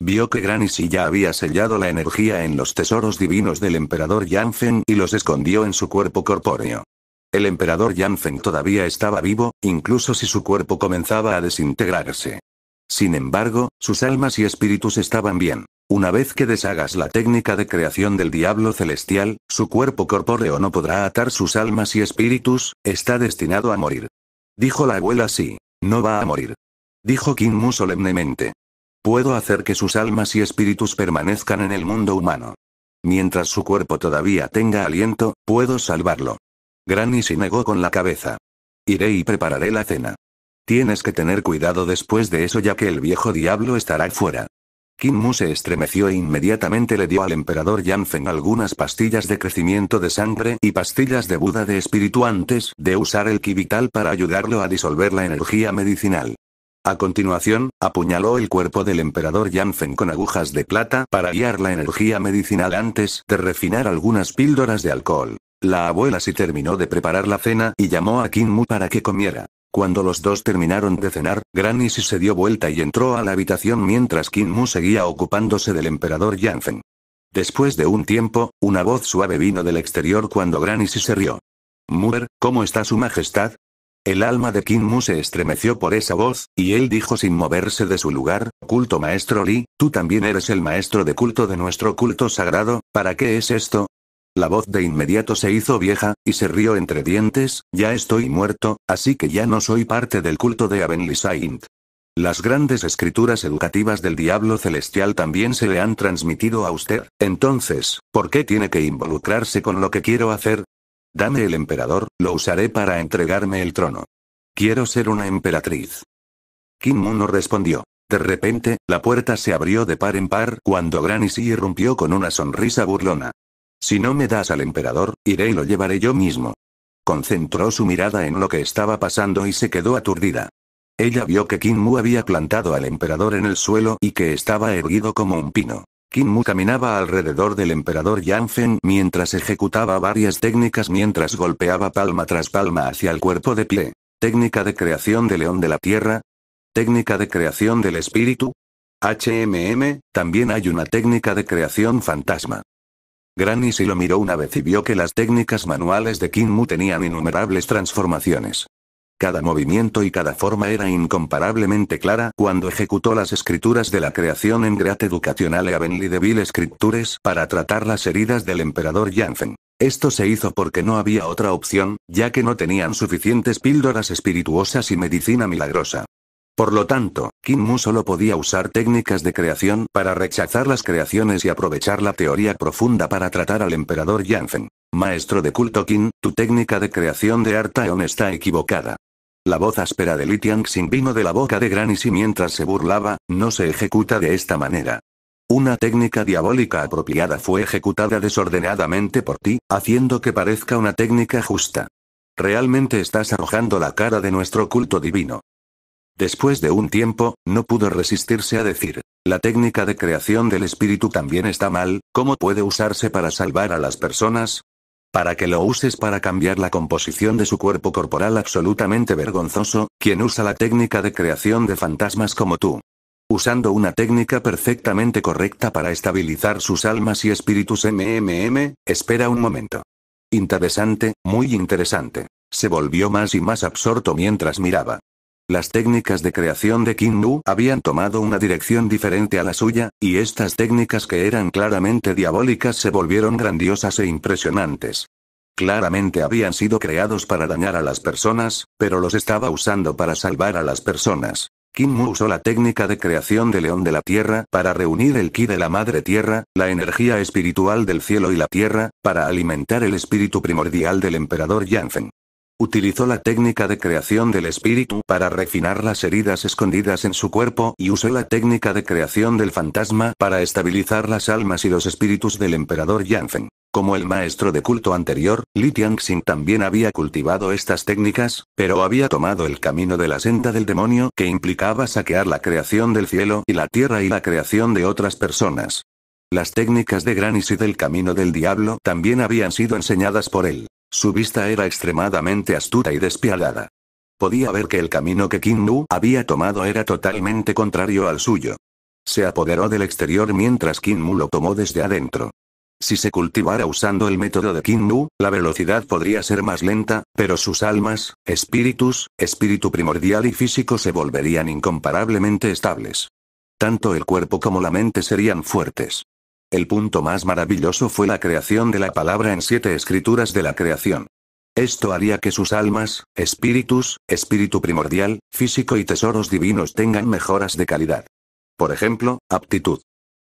Vio que si ya había sellado la energía en los tesoros divinos del emperador Yanfen y los escondió en su cuerpo corpóreo. El emperador Feng todavía estaba vivo, incluso si su cuerpo comenzaba a desintegrarse. Sin embargo, sus almas y espíritus estaban bien. Una vez que deshagas la técnica de creación del diablo celestial, su cuerpo corpóreo no podrá atar sus almas y espíritus, está destinado a morir. Dijo la abuela sí, no va a morir. Dijo Mu solemnemente. Puedo hacer que sus almas y espíritus permanezcan en el mundo humano. Mientras su cuerpo todavía tenga aliento, puedo salvarlo. Granny se negó con la cabeza. Iré y prepararé la cena. Tienes que tener cuidado después de eso ya que el viejo diablo estará fuera. Kim Mu se estremeció e inmediatamente le dio al emperador Yanfen algunas pastillas de crecimiento de sangre y pastillas de Buda de espíritu antes de usar el ki vital para ayudarlo a disolver la energía medicinal. A continuación, apuñaló el cuerpo del emperador Yanfen con agujas de plata para guiar la energía medicinal antes de refinar algunas píldoras de alcohol. La abuela sí terminó de preparar la cena y llamó a Mu para que comiera. Cuando los dos terminaron de cenar, Granny sí se dio vuelta y entró a la habitación mientras Mu seguía ocupándose del emperador Yanfen. Después de un tiempo, una voz suave vino del exterior cuando Granny sí se rió. Muer, ¿cómo está su majestad? El alma de Mu se estremeció por esa voz, y él dijo sin moverse de su lugar, culto maestro Li, tú también eres el maestro de culto de nuestro culto sagrado, ¿para qué es esto? La voz de inmediato se hizo vieja, y se rió entre dientes, ya estoy muerto, así que ya no soy parte del culto de Avenly Lisaint. Las grandes escrituras educativas del diablo celestial también se le han transmitido a usted, entonces, ¿por qué tiene que involucrarse con lo que quiero hacer? Dame el emperador, lo usaré para entregarme el trono. Quiero ser una emperatriz. Kim Moon no respondió. De repente, la puerta se abrió de par en par cuando Granny irrumpió con una sonrisa burlona. Si no me das al emperador, iré y lo llevaré yo mismo. Concentró su mirada en lo que estaba pasando y se quedó aturdida. Ella vio que Mu había plantado al emperador en el suelo y que estaba erguido como un pino. Mu caminaba alrededor del emperador Yanfen mientras ejecutaba varias técnicas mientras golpeaba palma tras palma hacia el cuerpo de pie. Técnica de creación de león de la tierra. Técnica de creación del espíritu. HMM, también hay una técnica de creación fantasma. Granny si lo miró una vez y vio que las técnicas manuales de Kinmu tenían innumerables transformaciones. Cada movimiento y cada forma era incomparablemente clara cuando ejecutó las escrituras de la creación en Great Educational Avenly de Scriptures para tratar las heridas del emperador Yanfen. Esto se hizo porque no había otra opción, ya que no tenían suficientes píldoras espirituosas y medicina milagrosa. Por lo tanto, Kim Mu solo podía usar técnicas de creación para rechazar las creaciones y aprovechar la teoría profunda para tratar al emperador Yanfen. Maestro de culto Kim, tu técnica de creación de Artaeon está equivocada. La voz áspera de Li Tianxin vino de la boca de Granny y mientras se burlaba, no se ejecuta de esta manera. Una técnica diabólica apropiada fue ejecutada desordenadamente por ti, haciendo que parezca una técnica justa. Realmente estás arrojando la cara de nuestro culto divino. Después de un tiempo, no pudo resistirse a decir, la técnica de creación del espíritu también está mal, ¿cómo puede usarse para salvar a las personas? Para que lo uses para cambiar la composición de su cuerpo corporal absolutamente vergonzoso, quien usa la técnica de creación de fantasmas como tú. Usando una técnica perfectamente correcta para estabilizar sus almas y espíritus MMM, espera un momento. Interesante, muy interesante. Se volvió más y más absorto mientras miraba. Las técnicas de creación de Qin Mu habían tomado una dirección diferente a la suya, y estas técnicas que eran claramente diabólicas se volvieron grandiosas e impresionantes. Claramente habían sido creados para dañar a las personas, pero los estaba usando para salvar a las personas. Kim Mu usó la técnica de creación del León de la Tierra para reunir el ki de la Madre Tierra, la energía espiritual del cielo y la tierra, para alimentar el espíritu primordial del emperador Yanfen. Utilizó la técnica de creación del espíritu para refinar las heridas escondidas en su cuerpo y usó la técnica de creación del fantasma para estabilizar las almas y los espíritus del emperador Yanfen. Como el maestro de culto anterior, Li Tianxin también había cultivado estas técnicas, pero había tomado el camino de la senda del demonio que implicaba saquear la creación del cielo y la tierra y la creación de otras personas. Las técnicas de Granis y del camino del diablo también habían sido enseñadas por él. Su vista era extremadamente astuta y despiadada. Podía ver que el camino que Nu había tomado era totalmente contrario al suyo. Se apoderó del exterior mientras Mu lo tomó desde adentro. Si se cultivara usando el método de Nu, la velocidad podría ser más lenta, pero sus almas, espíritus, espíritu primordial y físico se volverían incomparablemente estables. Tanto el cuerpo como la mente serían fuertes. El punto más maravilloso fue la creación de la palabra en siete escrituras de la creación. Esto haría que sus almas, espíritus, espíritu primordial, físico y tesoros divinos tengan mejoras de calidad. Por ejemplo, aptitud.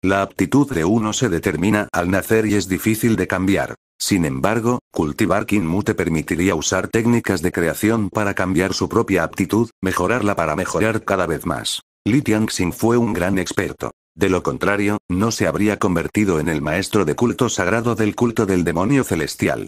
La aptitud de uno se determina al nacer y es difícil de cambiar. Sin embargo, cultivar Kinmu te permitiría usar técnicas de creación para cambiar su propia aptitud, mejorarla para mejorar cada vez más. Li Tianxing fue un gran experto. De lo contrario, no se habría convertido en el maestro de culto sagrado del culto del demonio celestial.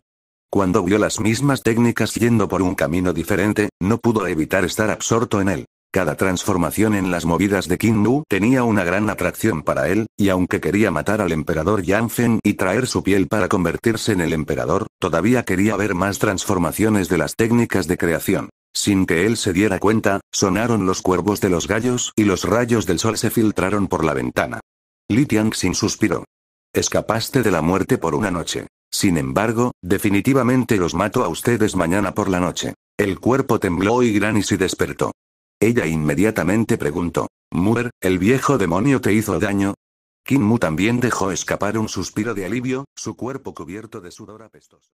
Cuando vio las mismas técnicas yendo por un camino diferente, no pudo evitar estar absorto en él. Cada transformación en las movidas de Qin Nu tenía una gran atracción para él, y aunque quería matar al emperador Yanfen y traer su piel para convertirse en el emperador, todavía quería ver más transformaciones de las técnicas de creación. Sin que él se diera cuenta, sonaron los cuervos de los gallos y los rayos del sol se filtraron por la ventana. Li sin suspiró. Escapaste de la muerte por una noche. Sin embargo, definitivamente los mato a ustedes mañana por la noche. El cuerpo tembló y Granny se despertó. Ella inmediatamente preguntó. Muer, ¿el viejo demonio te hizo daño? Kim Mu también dejó escapar un suspiro de alivio, su cuerpo cubierto de sudor apestoso.